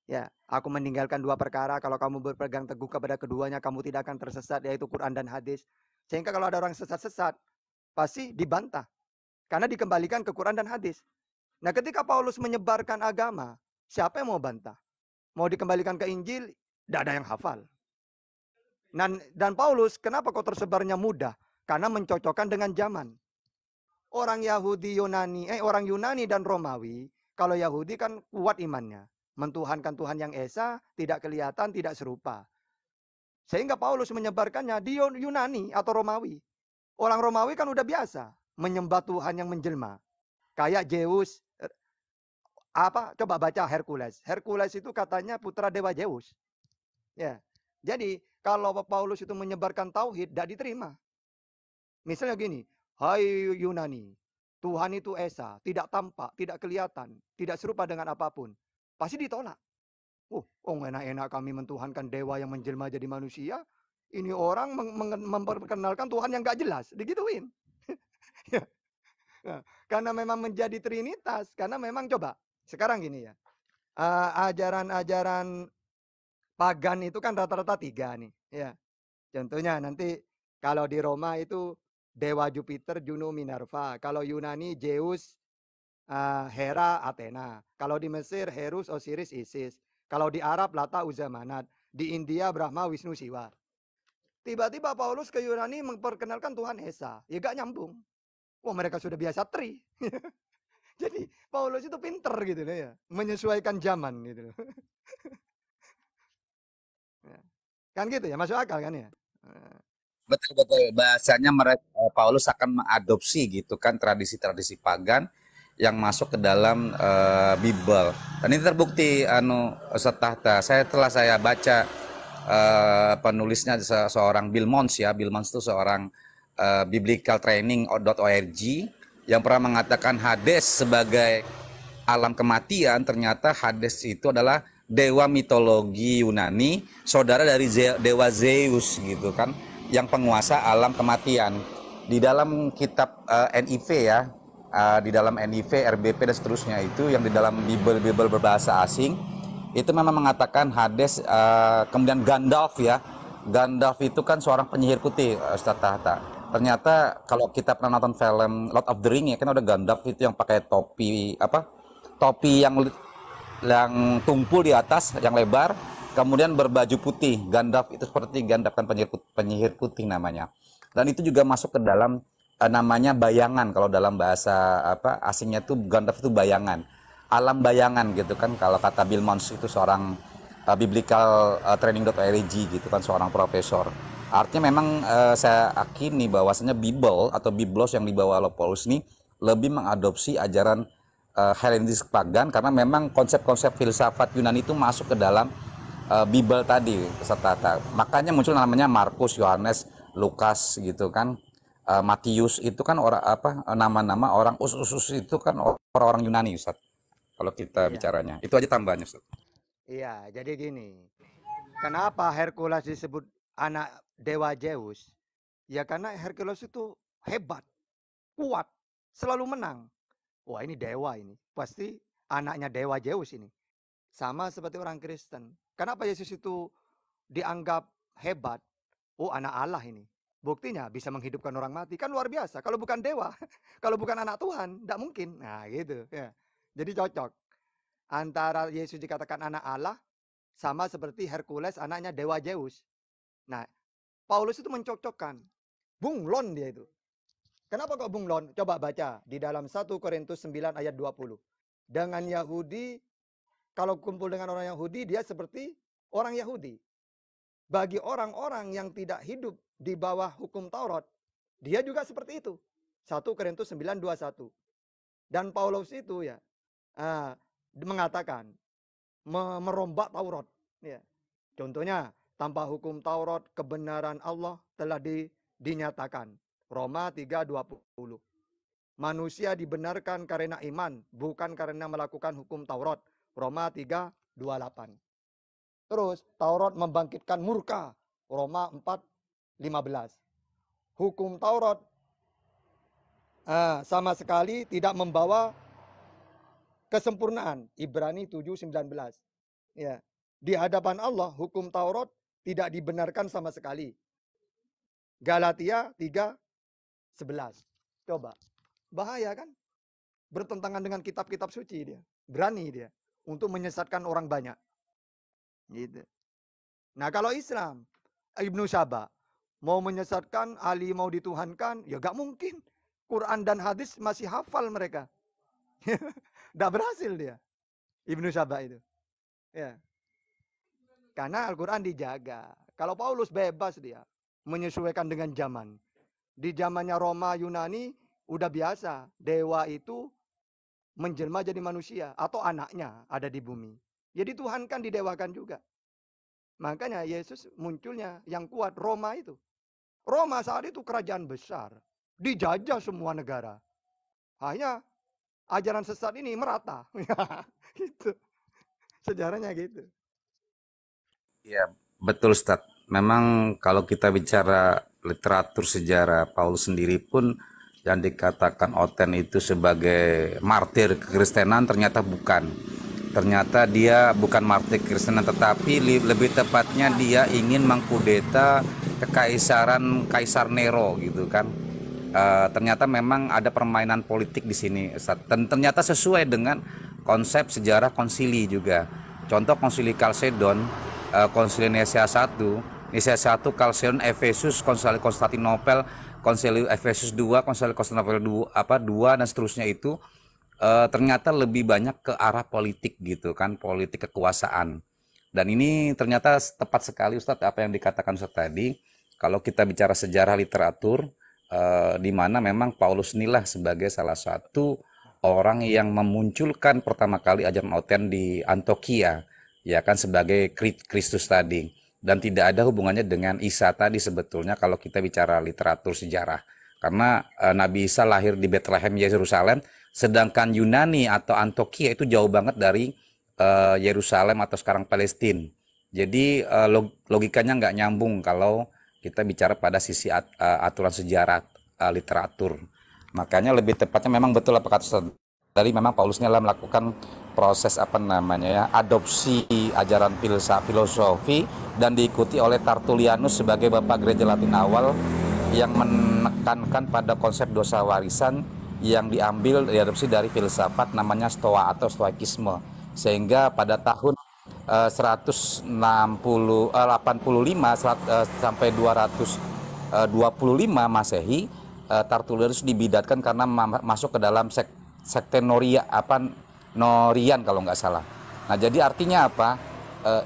[SPEAKER 1] Ya, aku meninggalkan dua perkara. Kalau kamu berpegang teguh kepada keduanya, kamu tidak akan tersesat, yaitu Quran dan hadis. Sehingga kalau ada orang sesat-sesat, pasti dibantah. Karena dikembalikan ke Quran dan hadis. Nah ketika Paulus menyebarkan agama, siapa yang mau bantah? Mau dikembalikan ke Injil, tidak ada yang hafal. Dan, dan Paulus, kenapa kau tersebarnya mudah? Karena mencocokkan dengan zaman. Orang Yahudi Yunani, eh orang Yunani dan Romawi, kalau Yahudi kan kuat imannya. Mentuhankan Tuhan yang Esa, tidak kelihatan, tidak serupa. Sehingga Paulus menyebarkannya di Yunani atau Romawi. Orang Romawi kan udah biasa menyembah Tuhan yang menjelma. Kayak Zeus, er, apa coba baca Hercules. Hercules itu katanya putra dewa Zeus. Ya. Jadi kalau Paulus itu menyebarkan tauhid tidak diterima. Misalnya gini, hai Yunani, Tuhan itu esa, tidak tampak, tidak kelihatan, tidak serupa dengan apapun pasti ditolak. Oh, oh enak-enak kami mentuhankan dewa yang menjelma jadi manusia. Ini orang memperkenalkan Tuhan yang gak jelas, digituin. Ya. ya. karena memang menjadi trinitas, karena memang coba sekarang gini ya. uh, eh, ajaran -ajaran pagan itu kan rata-rata tiga nih, ya. Contohnya nanti kalau di Roma itu dewa Jupiter Juno Minerva, kalau Yunani Zeus Eh, Hera, Athena. Kalau di Mesir, Herus, Osiris, Isis. Kalau di Arab, Lata, Uzamanat. Di India, Brahma, Wisnu, Siwa. Tiba-tiba Paulus ke Yunani memperkenalkan Tuhan Esa. Ya gak nyambung. Wah mereka sudah biasa tri. Jadi Paulus itu pinter gitu loh ya. Menyesuaikan zaman gitu loh. Ya. kan gitu ya, masuk akal kan ya. Betul-betul eh.
[SPEAKER 4] bahasanya mereka, eh, Paulus akan mengadopsi gitu kan tradisi-tradisi pagan yang masuk ke dalam uh, Bible. Dan ini terbukti anu Ustaz Saya telah saya baca uh, penulisnya se seorang Bill Mons ya. Bill Mons itu seorang uh, .org yang pernah mengatakan Hades sebagai alam kematian ternyata Hades itu adalah dewa mitologi Yunani, saudara dari dewa Zeus gitu kan, yang penguasa alam kematian. Di dalam kitab uh, NIV ya, uh, di dalam NIV, RBP dan seterusnya itu yang di dalam Bible-Bible berbahasa asing itu memang mengatakan Hades uh, kemudian Gandalf ya. Gandalf itu kan seorang penyihir putih eh, Ustaz Tahta. Ternyata kalau kita pernah nonton film Lord of the Ring ya kan ada Gandalf itu yang pakai topi apa? Topi yang yang tumpul di atas yang lebar kemudian berbaju putih Gandalf itu seperti Gandalf kan penyihir, penyihir putih namanya dan itu juga masuk ke dalam Eh, namanya bayangan kalau dalam bahasa apa asingnya tuh Gandalf itu bayangan alam bayangan gitu kan kalau kata Bill Mons itu seorang uh, biblical uh, training.org gitu kan seorang profesor artinya memang uh, saya akini bahwasanya Bible atau Biblos yang dibawa oleh Paulus ini lebih mengadopsi ajaran uh, Helenistik pagan karena memang konsep-konsep filsafat Yunani itu masuk ke dalam uh, Bible tadi serta makanya muncul namanya Markus, Yohanes, Lukas gitu kan uh, Matius itu kan orang apa eh, nama-nama orang usus-usus itu kan orang-orang Yunani Ustaz. Kalau kita iya. bicaranya. Itu aja tambahannya Ustaz.
[SPEAKER 1] Iya, jadi gini. Kenapa Hercules disebut anak dewa Zeus? Ya karena Hercules itu hebat, kuat, selalu menang. Wah, ini dewa ini. Pasti anaknya dewa Zeus ini. Sama seperti orang Kristen. Kenapa Yesus itu dianggap hebat? Oh, anak Allah ini. Buktinya bisa menghidupkan orang mati kan luar biasa. Kalau bukan dewa, kalau bukan anak Tuhan, tidak mungkin. Nah gitu. Ya. Jadi cocok antara Yesus dikatakan anak Allah sama seperti Hercules anaknya dewa Zeus. Nah Paulus itu mencocokkan bunglon dia itu. Kenapa kok bunglon? Coba baca di dalam 1 Korintus 9 ayat 20. Dengan Yahudi, kalau kumpul dengan orang Yahudi, dia seperti orang Yahudi bagi orang-orang yang tidak hidup di bawah hukum Taurat, dia juga seperti itu. 1 Korintus 9:21. Dan Paulus itu ya uh, mengatakan merombak Taurat, ya. Contohnya, tanpa hukum Taurat kebenaran Allah telah di, dinyatakan. Roma 3:20. Manusia dibenarkan karena iman, bukan karena melakukan hukum Taurat. Roma 3:28. Terus Taurat membangkitkan murka. Roma 4, 15. Hukum Taurat uh, sama sekali tidak membawa kesempurnaan. Ibrani 7, 19. Ya. Di hadapan Allah, hukum Taurat tidak dibenarkan sama sekali. Galatia 3, 11. Coba. Bahaya kan? Bertentangan dengan kitab-kitab suci dia. Berani dia untuk menyesatkan orang banyak. Gitu. Nah kalau Islam, Ibnu Saba mau menyesatkan, Ali mau dituhankan, ya gak mungkin. Quran dan hadis masih hafal mereka. Tidak berhasil dia. Ibnu Saba itu. Ya. Karena Al-Quran dijaga. Kalau Paulus bebas dia. Menyesuaikan dengan zaman. Di zamannya Roma, Yunani, udah biasa. Dewa itu menjelma jadi manusia. Atau anaknya ada di bumi. Jadi Tuhan kan didewakan juga. Makanya Yesus munculnya yang kuat Roma itu. Roma saat itu kerajaan besar, dijajah semua negara. Hanya ajaran sesat ini merata. gitu. Sejarahnya gitu. Iya,
[SPEAKER 4] betul Ustaz. Memang kalau kita bicara literatur sejarah Paulus sendiri pun yang dikatakan Oten itu sebagai martir kekristenan ternyata bukan ternyata dia bukan Martin Kristen, tetapi lebih tepatnya dia ingin mengkudeta kekaisaran Kaisar Nero gitu kan e, ternyata memang ada permainan politik di sini dan ternyata sesuai dengan konsep sejarah konsili juga contoh konsili Chalcedon e, konsili Nesia 1 Nesia 1 Chalcedon Efesus konsili Konstantinopel konsili Efesus 2 konsili Konstantinopel 2 apa 2 dan seterusnya itu uh, ternyata lebih banyak ke arah politik gitu kan, politik kekuasaan. Dan ini ternyata tepat sekali Ustadz apa yang dikatakan Ustadz tadi. Kalau kita bicara sejarah literatur, uh, di mana memang Paulus inilah sebagai salah satu orang yang memunculkan pertama kali ajaran Oten di Antokia, ya kan sebagai Kristus tadi. Dan tidak ada hubungannya dengan Isa tadi sebetulnya kalau kita bicara literatur sejarah. Karena e, Nabi Isa lahir di Bethlehem Yerusalem, Sedangkan Yunani atau Antokia itu jauh banget dari eh, Yerusalem uh, atau sekarang Palestina. Jadi uh, logikanya nggak nyambung kalau kita bicara pada sisi at uh, aturan sejarah uh, literatur. Makanya lebih tepatnya memang betul apa kata tadi memang Paulus ini melakukan proses apa namanya ya adopsi ajaran filsafat filosofi dan diikuti oleh Tertullianus sebagai bapak gereja Latin awal yang menekankan pada konsep dosa warisan yang diambil diadopsi dari filsafat namanya Stoa atau Stoikisme. Sehingga pada tahun uh, 160 uh, 85 serat, uh, sampai 225 eh, Masehi uh, eh, Tertullianus dibidatkan karena ma masuk ke dalam sek sekte Noria apa Norian kalau nggak salah. Nah, jadi artinya apa? Uh,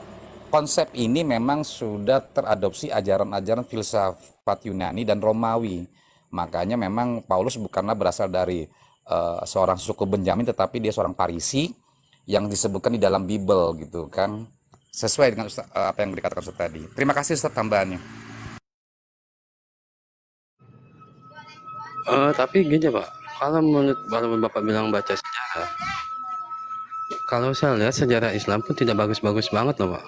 [SPEAKER 4] konsep ini memang sudah teradopsi ajaran-ajaran filsafat Yunani dan Romawi Makanya memang Paulus bukanlah berasal dari uh, seorang suku Benjamin tetapi dia seorang Parisi yang disebutkan di dalam Bible gitu kan. Sesuai dengan Ustaz, uh,
[SPEAKER 3] apa yang dikatakan Ustaz tadi. Terima kasih Ustaz tambahannya. Uh, tapi gini Pak, kalau menurut kalau Bapak bilang baca sejarah, kalau saya lihat sejarah Islam pun tidak bagus-bagus banget loh Pak.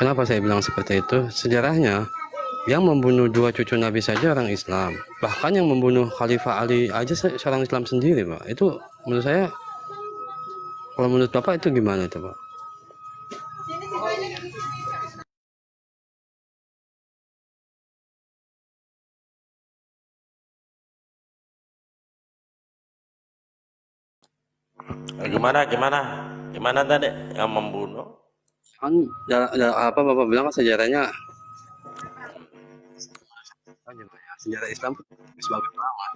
[SPEAKER 3] Kenapa saya bilang seperti itu? Sejarahnya yang membunuh dua cucu Nabi saja orang Islam. Bahkan yang membunuh Khalifah Ali aja seorang Islam sendiri, Pak. Itu
[SPEAKER 2] menurut saya kalau menurut Bapak itu gimana itu, Pak? Gimana gimana? Gimana tadi yang membunuh? Kan
[SPEAKER 3] ya, ya, apa Bapak bilang kan sejarahnya Senjata ya, sejarah Islam sebagai pahlawan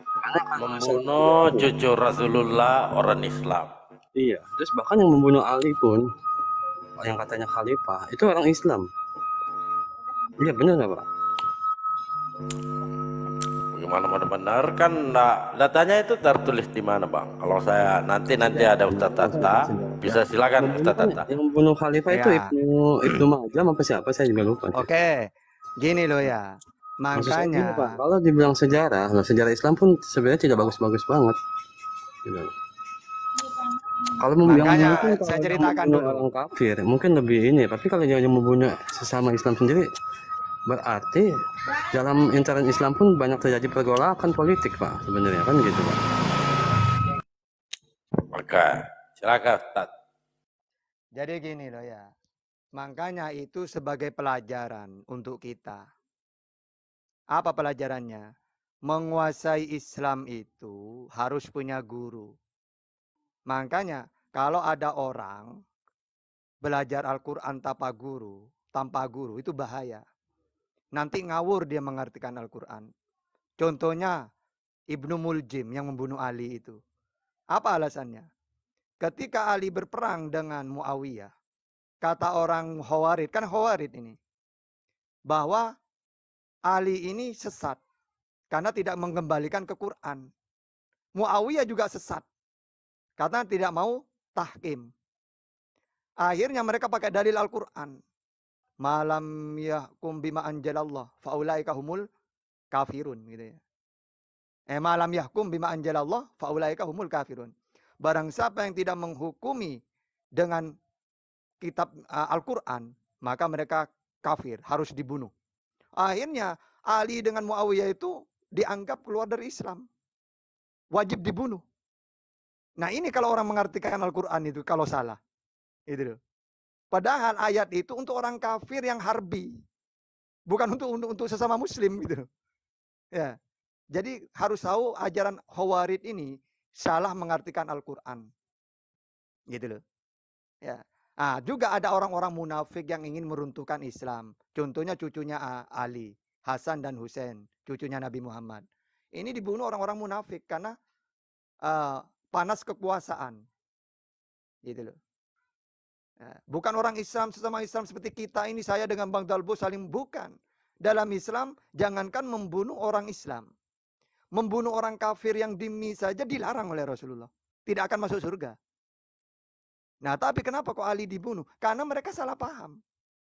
[SPEAKER 3] membunuh jujur Rasulullah orang Islam iya terus bahkan yang membunuh Ali pun yang katanya khalifah itu orang Islam iya benar nggak pak
[SPEAKER 6] bagaimana mana benar kan nah, datanya itu tertulis di mana bang kalau saya nanti nanti ada Ustaz Tata bisa silakan Ustaz Tata yang
[SPEAKER 3] membunuh khalifah ya. itu Ibnu Ibnu Majah apa siapa saya juga lupa oke
[SPEAKER 1] okay. gini loh ya Makanya. Pak,
[SPEAKER 3] kalau dibilang sejarah, nah sejarah Islam pun sebenarnya tidak bagus-bagus banget. Gitu. Kalau mau bilang saya ceritakan dulu orang kafir, mungkin lebih ini. Tapi kalau yang membunuh sesama Islam sendiri, berarti dalam incaran Islam pun banyak terjadi pergolakan politik, Pak. Sebenarnya kan gitu, Pak.
[SPEAKER 6] Maka silakan,
[SPEAKER 1] Jadi gini loh ya. Makanya itu sebagai pelajaran untuk kita. Apa pelajarannya? Menguasai Islam itu harus punya guru. Makanya kalau ada orang belajar Al-Quran tanpa guru, tanpa guru itu bahaya. Nanti ngawur dia mengartikan Al-Quran. Contohnya Ibnu Muljim yang membunuh Ali itu. Apa alasannya? Ketika Ali berperang dengan Muawiyah, kata orang Hawarid kan Hawarid ini, bahwa Ali ini sesat karena tidak mengembalikan ke Quran. Muawiyah juga sesat karena tidak mau tahkim. Akhirnya mereka pakai dalil Al-Qur'an. Malam yahkum bima anjalallah faulaika humul kafirun gitu ya. Eh malam yahkum bima anjalallah faulaika humul kafirun. Barang siapa yang tidak menghukumi dengan kitab uh, Al-Qur'an, maka mereka kafir, harus dibunuh. Akhirnya Ali dengan Muawiyah itu dianggap keluar dari Islam. Wajib dibunuh. Nah ini kalau orang mengartikan Al-Quran itu kalau salah. Itu loh. Padahal ayat itu untuk orang kafir yang harbi. Bukan untuk untuk, untuk sesama muslim gitu. Ya. Jadi harus tahu ajaran Hawarid ini salah mengartikan Al-Qur'an. Gitu loh. Ya. Ah, juga ada orang-orang munafik yang ingin meruntuhkan Islam. Contohnya cucunya ah, Ali, Hasan dan Hussein, cucunya Nabi Muhammad. Ini dibunuh orang-orang munafik karena uh, panas kekuasaan. Gitu loh. Ya, bukan orang Islam sesama Islam seperti kita ini saya dengan Bang Dalbo saling bukan. Dalam Islam jangankan membunuh orang Islam. Membunuh orang kafir yang dimi saja dilarang oleh Rasulullah. Tidak akan masuk surga. Nah, tapi kenapa kok Ali dibunuh? Karena mereka salah paham.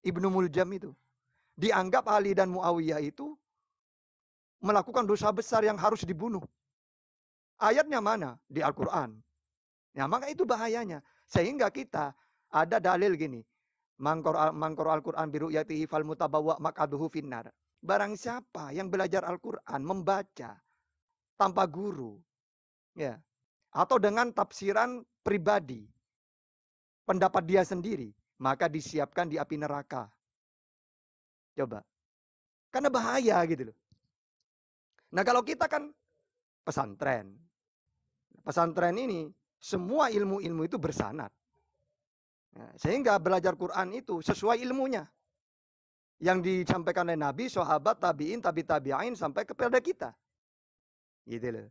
[SPEAKER 1] Ibnu Muljam itu dianggap Ali dan Muawiyah itu melakukan dosa besar yang harus dibunuh. Ayatnya mana? Di Al-Qur'an. Ya, maka itu bahayanya. Sehingga kita ada dalil gini. Mangkor, mangkor Al-Qur'an biru yatihi fal mutabawa makaduhu finnar. Barang siapa yang belajar Al-Qur'an membaca tanpa guru ya atau dengan tafsiran pribadi pendapat dia sendiri, maka disiapkan di api neraka. Coba. Karena bahaya gitu loh. Nah kalau kita kan pesantren. Pesantren ini semua ilmu-ilmu itu bersanat. Nah, sehingga belajar Quran itu sesuai ilmunya. Yang disampaikan oleh Nabi, sahabat, tabi'in, tabi tabi'ain sampai ke kepada kita. Gitu loh.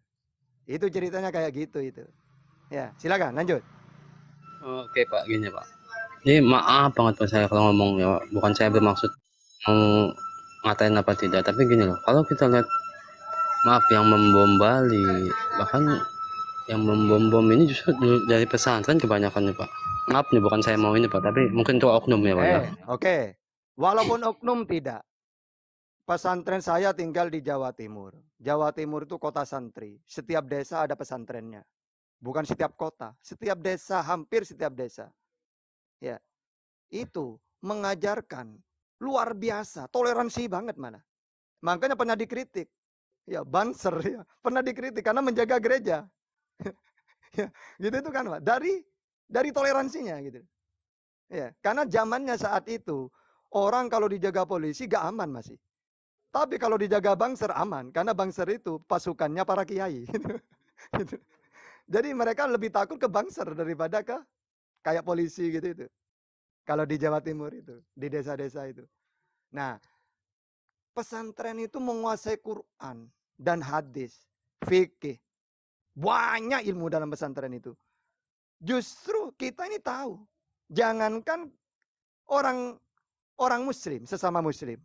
[SPEAKER 1] Itu ceritanya kayak gitu itu. Ya, silakan lanjut. Oke Pak, gini Pak.
[SPEAKER 3] Ini maaf banget Pak saya kalau ngomong ya, Pak. bukan saya bermaksud mau ngatain apa tidak, tapi gini loh. Kalau kita lihat maaf yang membom Bali, bahkan yang membom ini justru dari pesantren kebanyakan nih Pak. Maaf nih bukan saya mau ini Pak, tapi mungkin itu oknum ya Pak. Ya. Eh, ya.
[SPEAKER 1] Oke. Okay. Walaupun oknum tidak. Pesantren saya tinggal di Jawa Timur. Jawa Timur itu kota santri. Setiap desa ada pesantrennya. Bukan setiap kota, setiap desa, hampir setiap desa. Ya. Itu mengajarkan luar biasa, toleransi banget mana. Makanya pernah dikritik. Ya, banser ya. Pernah dikritik karena menjaga gereja. ya, gitu itu kan, Pak. Dari dari toleransinya gitu. Ya, karena zamannya saat itu orang kalau dijaga polisi gak aman masih. Tapi kalau dijaga bangser aman karena bangser itu pasukannya para kiai. Gitu. Gitu. Jadi mereka lebih takut ke bangser daripada ke kayak polisi gitu itu. Kalau di Jawa Timur itu, di desa-desa itu. Nah, pesantren itu menguasai Quran dan hadis, fikih. Banyak ilmu dalam pesantren itu. Justru kita ini tahu, jangankan orang orang muslim, sesama muslim.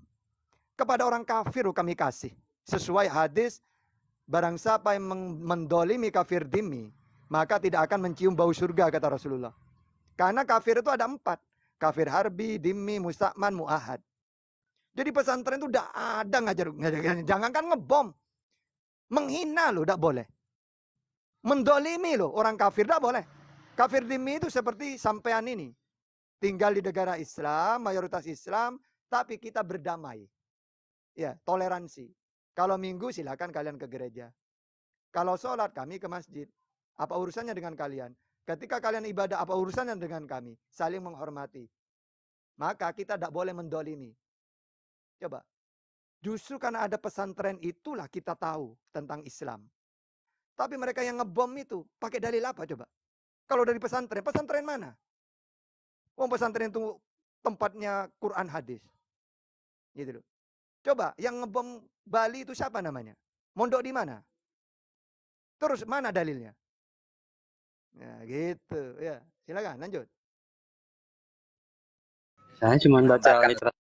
[SPEAKER 1] Kepada orang kafir kami kasih sesuai hadis barang siapa yang mendolimi kafir dimi, maka tidak akan mencium bau surga, kata Rasulullah. Karena kafir itu ada empat. Kafir harbi, dimi, musakman, mu'ahad. Jadi pesantren itu tidak ada ngajar, ngajar. kan ngebom. Menghina loh, tidak boleh. Mendolimi loh, orang kafir tidak boleh. Kafir dimi itu seperti sampean ini. Tinggal di negara Islam, mayoritas Islam, tapi kita berdamai. Ya, toleransi. Kalau minggu silahkan kalian ke gereja. Kalau sholat kami ke masjid. Apa urusannya dengan kalian? Ketika kalian ibadah, apa urusannya dengan kami? Saling menghormati. Maka kita tidak boleh mendolimi. Coba. Justru karena ada pesantren itulah kita tahu tentang Islam. Tapi mereka yang ngebom itu pakai dalil apa coba? Kalau dari pesantren, pesantren mana? Wong oh, pesantren itu tempatnya Quran hadis. Gitu loh. Coba yang ngebom Bali itu siapa namanya? Mondok di mana? Terus mana dalilnya? Ya gitu. Ya, silakan lanjut.
[SPEAKER 2] Saya cuma baca literatur.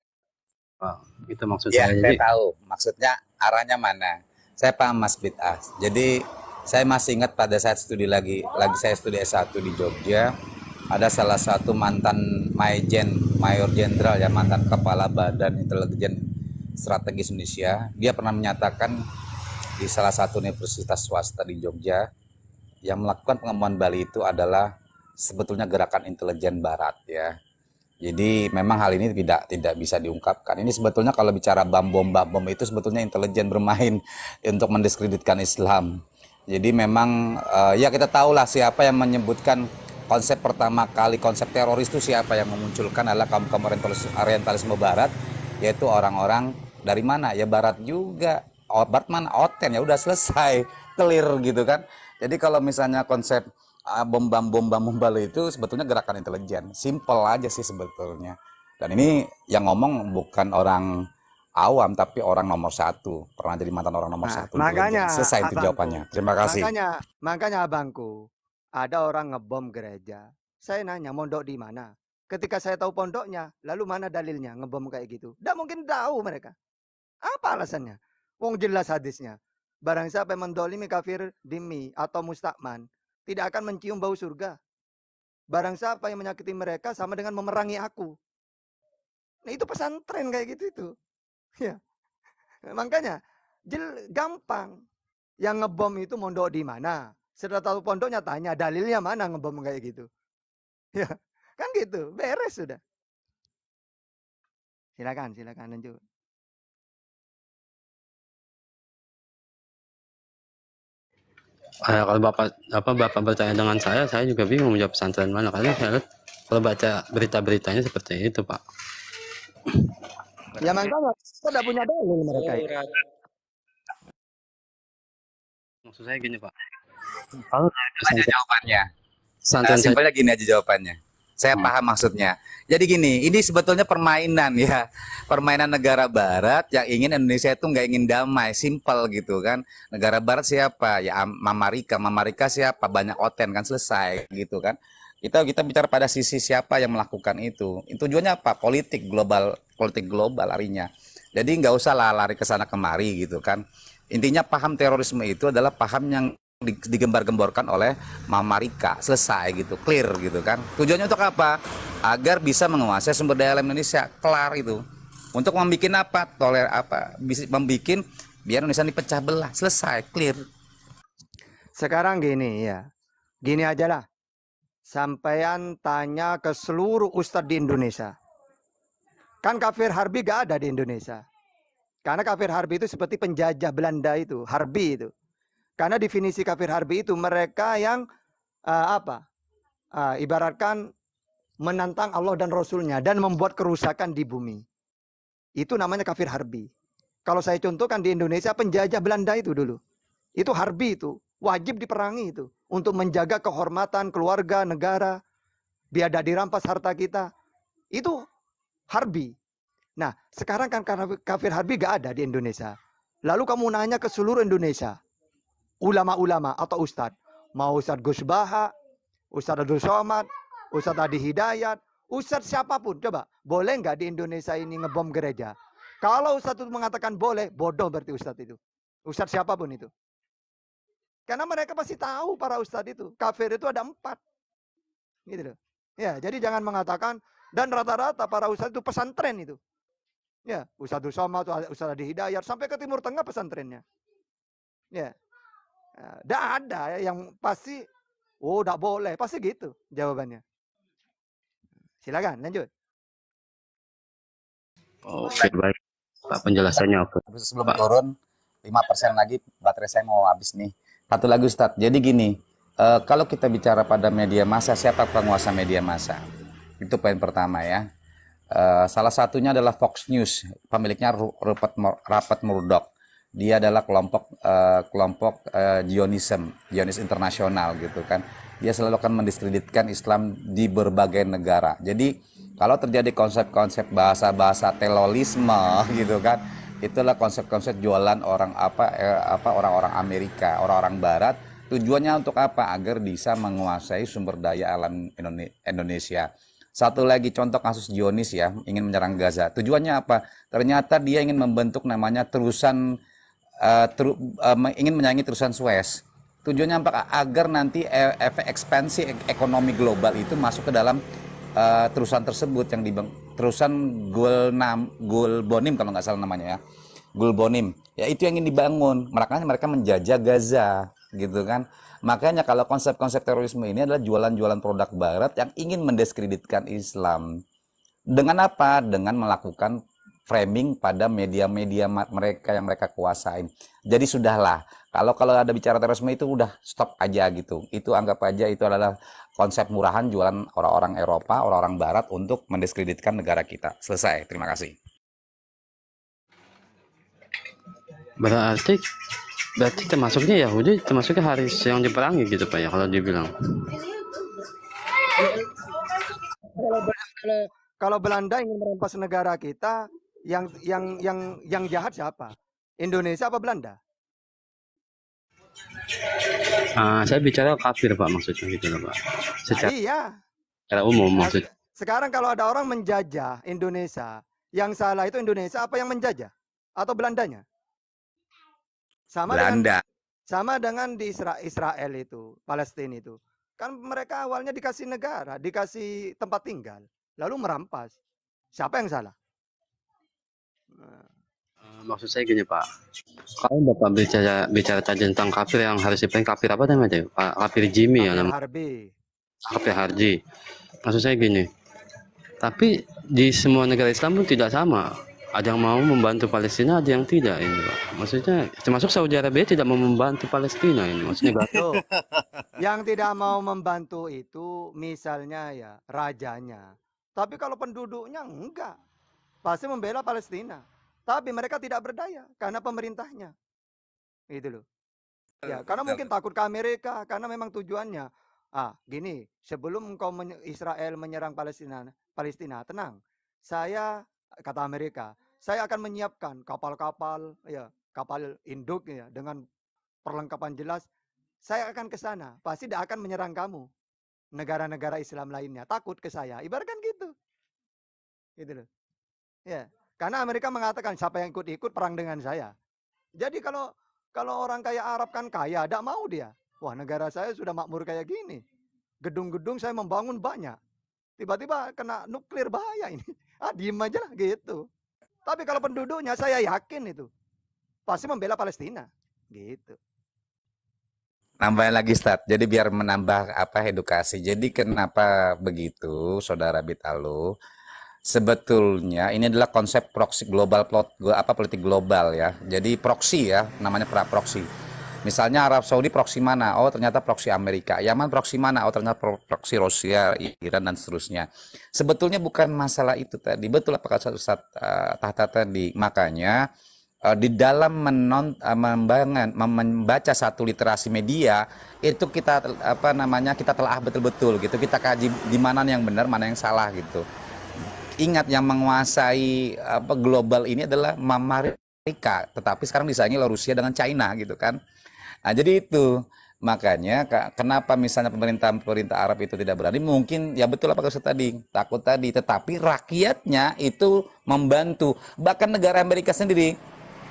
[SPEAKER 2] Oh, itu maksud ya, saya. Saya tahu
[SPEAKER 1] maksudnya arahnya mana.
[SPEAKER 4] Saya paham Mas Bid'ah. Jadi saya masih ingat pada saat studi lagi lagi saya studi S1 di Jogja ada salah satu mantan mayor jenderal ya mantan kepala badan intelijen strategis Indonesia, dia pernah menyatakan di salah satu universitas swasta di Jogja yang melakukan pengembangan Bali itu adalah sebetulnya gerakan intelijen barat ya. Jadi memang hal ini tidak tidak bisa diungkapkan. Ini sebetulnya kalau bicara bam bom bam bom itu sebetulnya intelijen bermain untuk mendiskreditkan Islam. Jadi memang uh, ya kita tahulah siapa yang menyebutkan konsep pertama kali konsep teroris itu siapa yang memunculkan adalah kaum kaum orientalisme barat yaitu orang-orang dari mana ya barat juga oh, barat mana oten ya udah selesai clear gitu kan jadi kalau misalnya konsep uh, ah, bom bom bom bom bom itu sebetulnya gerakan intelijen simple aja sih sebetulnya dan ini yang ngomong bukan orang awam tapi orang nomor satu pernah jadi mantan orang nomor nah, satu makanya selesai abangku, itu jawabannya terima kasih makanya
[SPEAKER 1] makanya abangku ada orang ngebom gereja saya nanya mondok di mana ketika saya tahu pondoknya lalu mana dalilnya ngebom kayak gitu tidak mungkin tahu mereka apa alasannya? Wong jelas hadisnya. Barang siapa yang mendolimi kafir dimi atau mustakman, tidak akan mencium bau surga. Barang siapa yang menyakiti mereka sama dengan memerangi aku. Nah itu pesantren kayak gitu itu. Ya. Makanya jel, gampang. Yang ngebom itu mondok di mana? Setelah tahu pondoknya tanya dalilnya mana ngebom kayak gitu. Ya. Kan gitu, beres sudah. Silakan, silakan lanjut.
[SPEAKER 2] Eh, kalau bapak apa bapak bertanya dengan saya
[SPEAKER 3] saya juga bingung menjawab pesantren mana karena saya lihat kalau baca berita-beritanya seperti itu pak
[SPEAKER 2] ya makanya kita tidak punya dalil mereka itu.
[SPEAKER 3] maksud saya gini pak
[SPEAKER 2] kalau saya jawabannya
[SPEAKER 4] Santai nah, simpelnya gini aja jawabannya saya hmm. paham maksudnya. Jadi gini, ini sebetulnya permainan ya, permainan negara Barat yang ingin Indonesia itu nggak ingin damai, simple gitu kan. Negara Barat siapa? Ya Mamarika, Mamarika siapa? Banyak oten kan selesai gitu kan. Kita kita bicara pada sisi siapa yang melakukan itu. Tujuannya apa? Politik global, politik global larinya. Jadi nggak usah lah lari ke sana kemari gitu kan. Intinya paham terorisme itu adalah paham yang digembar-gemborkan oleh Mama Rika selesai gitu clear gitu kan tujuannya untuk apa agar bisa menguasai sumber daya alam Indonesia kelar itu untuk membuat apa toler apa bisa membuat biar Indonesia dipecah
[SPEAKER 1] belah selesai clear sekarang gini ya gini aja lah sampaian tanya ke seluruh ustadz di Indonesia kan kafir harbi gak ada di Indonesia karena kafir harbi itu seperti penjajah Belanda itu harbi itu karena definisi kafir harbi itu mereka yang uh, apa? Uh, ibaratkan menantang Allah dan Rasulnya dan membuat kerusakan di bumi. Itu namanya kafir harbi. Kalau saya contohkan di Indonesia penjajah Belanda itu dulu. Itu harbi itu. Wajib diperangi itu. Untuk menjaga kehormatan keluarga, negara. biar Biada dirampas harta kita. Itu harbi. Nah sekarang kan kafir harbi gak ada di Indonesia. Lalu kamu nanya ke seluruh Indonesia ulama-ulama atau ustad. Mau Ustad Gus Baha, Ustad Abdul Somad, Ustad Adi Hidayat, Ustad siapapun. Coba, boleh nggak di Indonesia ini ngebom gereja? Kalau Ustad itu mengatakan boleh, bodoh berarti Ustad itu. Ustad siapapun itu. Karena mereka pasti tahu para Ustad itu. Kafir itu ada empat. Gitu loh. Ya, jadi jangan mengatakan, dan rata-rata para Ustad itu pesantren itu. Ya, Ustadz Usama, Ustadz Adi Hidayat, sampai ke Timur Tengah pesantrennya. Ya, tidak eh, ada ya yang pasti, oh tidak boleh. Pasti gitu jawabannya. Silakan lanjut.
[SPEAKER 2] Oke, baik. Pak penjelasannya oke.
[SPEAKER 4] Okay.
[SPEAKER 1] sebelum Pak. turun 5%
[SPEAKER 4] lagi baterai saya mau habis nih. Satu lagi Ustaz. Jadi gini, uh, kalau kita bicara pada media massa, siapa penguasa media massa? Itu poin pertama ya. Uh, salah satunya adalah Fox News, pemiliknya Rupert Rupert Murdoch dia adalah kelompok uh, kelompok uh, Zionism, Zionis internasional gitu kan. Dia selalu akan mendiskreditkan Islam di berbagai negara. Jadi kalau terjadi konsep-konsep bahasa-bahasa telolisme gitu kan, itulah konsep-konsep jualan orang apa eh, apa orang-orang Amerika, orang-orang Barat. Tujuannya untuk apa? Agar bisa menguasai sumber daya alam Indonesia. Satu lagi contoh kasus Zionis ya, ingin menyerang Gaza. Tujuannya apa? Ternyata dia ingin membentuk namanya terusan Eh, teru, uh, ingin menyaingi terusan Suez. Tujuannya apa? Agar nanti e, efek ekspansi ekonomi global itu masuk ke dalam uh, terusan tersebut yang di terusan Gul Nam Gul Bonim kalau nggak salah namanya ya. Gul Bonim. Ya itu yang ingin dibangun. mereka mereka menjajah Gaza gitu kan. Makanya kalau konsep-konsep terorisme ini adalah jualan-jualan produk barat yang ingin mendiskreditkan Islam. Dengan apa? Dengan melakukan framing pada media-media mereka yang mereka kuasain. Jadi sudahlah, kalau kalau ada bicara terorisme itu udah stop aja gitu. Itu anggap aja itu adalah konsep murahan jualan orang-orang Eropa, orang-orang barat untuk mendiskreditkan negara kita. Selesai.
[SPEAKER 3] Terima kasih. Berarti berarti termasuknya Yahudi termasuknya hari yang diperangi gitu Pak ya kalau dibilang.
[SPEAKER 1] Kalau kalau kalau Belanda ingin merampas negara kita, yang yang yang yang jahat siapa? Indonesia apa Belanda?
[SPEAKER 3] Uh, saya bicara kafir pak maksudnya gitu loh pak.
[SPEAKER 2] Secara ah, iya. Secara umum nah, maksud.
[SPEAKER 1] Sekarang kalau ada orang menjajah Indonesia, yang salah itu Indonesia apa yang menjajah atau Belandanya? Sama Belanda. Dengan, sama dengan di israel Israel itu, Palestina itu. Kan mereka awalnya dikasih negara, dikasih tempat tinggal, lalu merampas. Siapa yang salah?
[SPEAKER 3] Eh, maksud saya gini Pak, kalau Bapak bicara, bicara tentang kafir yang harus dipenuhi kafir apa namanya Pak? Kafir Jimmy ya namanya? Harbi. Kafir Harji. Maksud saya gini, tapi di semua negara Islam pun tidak sama. Ada yang mau membantu Palestina, ada yang tidak ini Pak. Maksudnya termasuk Saudi Arabia tidak mau membantu Palestina ini maksudnya Pak.
[SPEAKER 1] yang tidak mau membantu itu misalnya ya rajanya. Tapi kalau penduduknya enggak pasti membela Palestina. Tapi mereka tidak berdaya karena pemerintahnya. itu loh. Ya, eh, karena mungkin takut ke Amerika karena memang tujuannya ah gini, sebelum engkau men Israel menyerang Palestina, Palestina tenang. Saya kata Amerika, saya akan menyiapkan kapal-kapal ya, kapal induk ya dengan perlengkapan jelas. Saya akan ke sana, pasti tidak akan menyerang kamu. Negara-negara Islam lainnya takut ke saya. Ibaratkan gitu. Gitu loh. Ya. Karena Amerika mengatakan siapa yang ikut-ikut perang dengan saya. Jadi kalau kalau orang kaya Arab kan kaya, tidak mau dia. Wah negara saya sudah makmur kayak gini. Gedung-gedung saya membangun banyak. Tiba-tiba kena nuklir bahaya ini. Ah diem aja lah gitu. Tapi kalau penduduknya saya yakin itu. Pasti membela Palestina. Gitu.
[SPEAKER 4] Nambahin lagi start. jadi biar menambah apa edukasi. Jadi kenapa begitu Saudara Bitalu? sebetulnya ini adalah konsep proxy global plot apa politik global ya. Jadi proxy ya, namanya pra proxy. Misalnya Arab Saudi proxy mana? Oh ternyata proxy Amerika. Yaman proxy mana? Oh ternyata proxy Rusia, Iran dan seterusnya. Sebetulnya bukan masalah itu tadi. Betul apakah satu saat uh, eh, tahta tadi. Makanya eh, di dalam menon, eh, membangun, membaca satu literasi media itu kita apa namanya kita telah betul-betul gitu. Kita kaji di mana yang benar, mana yang salah gitu ingat yang menguasai apa global ini adalah Amerika, tetapi sekarang disaingi oleh Rusia dengan China gitu kan. Nah, jadi itu makanya kenapa misalnya pemerintah pemerintah Arab itu tidak berani mungkin ya betul apa kata tadi takut tadi tetapi rakyatnya itu membantu bahkan negara Amerika sendiri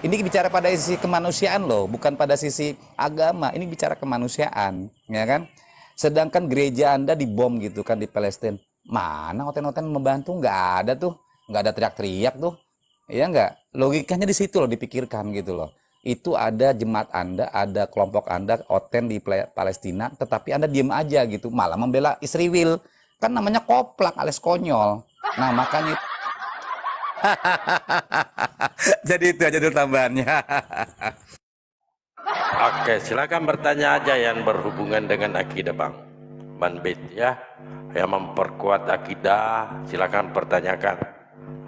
[SPEAKER 4] ini bicara pada sisi kemanusiaan loh bukan pada sisi agama ini bicara kemanusiaan ya kan sedangkan gereja Anda dibom gitu kan di Palestina Mana oten-oten membantu nggak ada tuh, nggak ada teriak-teriak tuh. ya nggak? Logikanya di situ loh dipikirkan gitu loh. Itu ada jemaat Anda, ada kelompok Anda oten di Palestina, tetapi Anda diem aja gitu, malah membela Israel. Kan namanya koplak alias konyol. Nah, makanya Jadi itu aja dulu tambahannya.
[SPEAKER 6] Oke, silakan bertanya aja yang berhubungan dengan akidah, Bang ya, yang memperkuat akidah silakan pertanyakan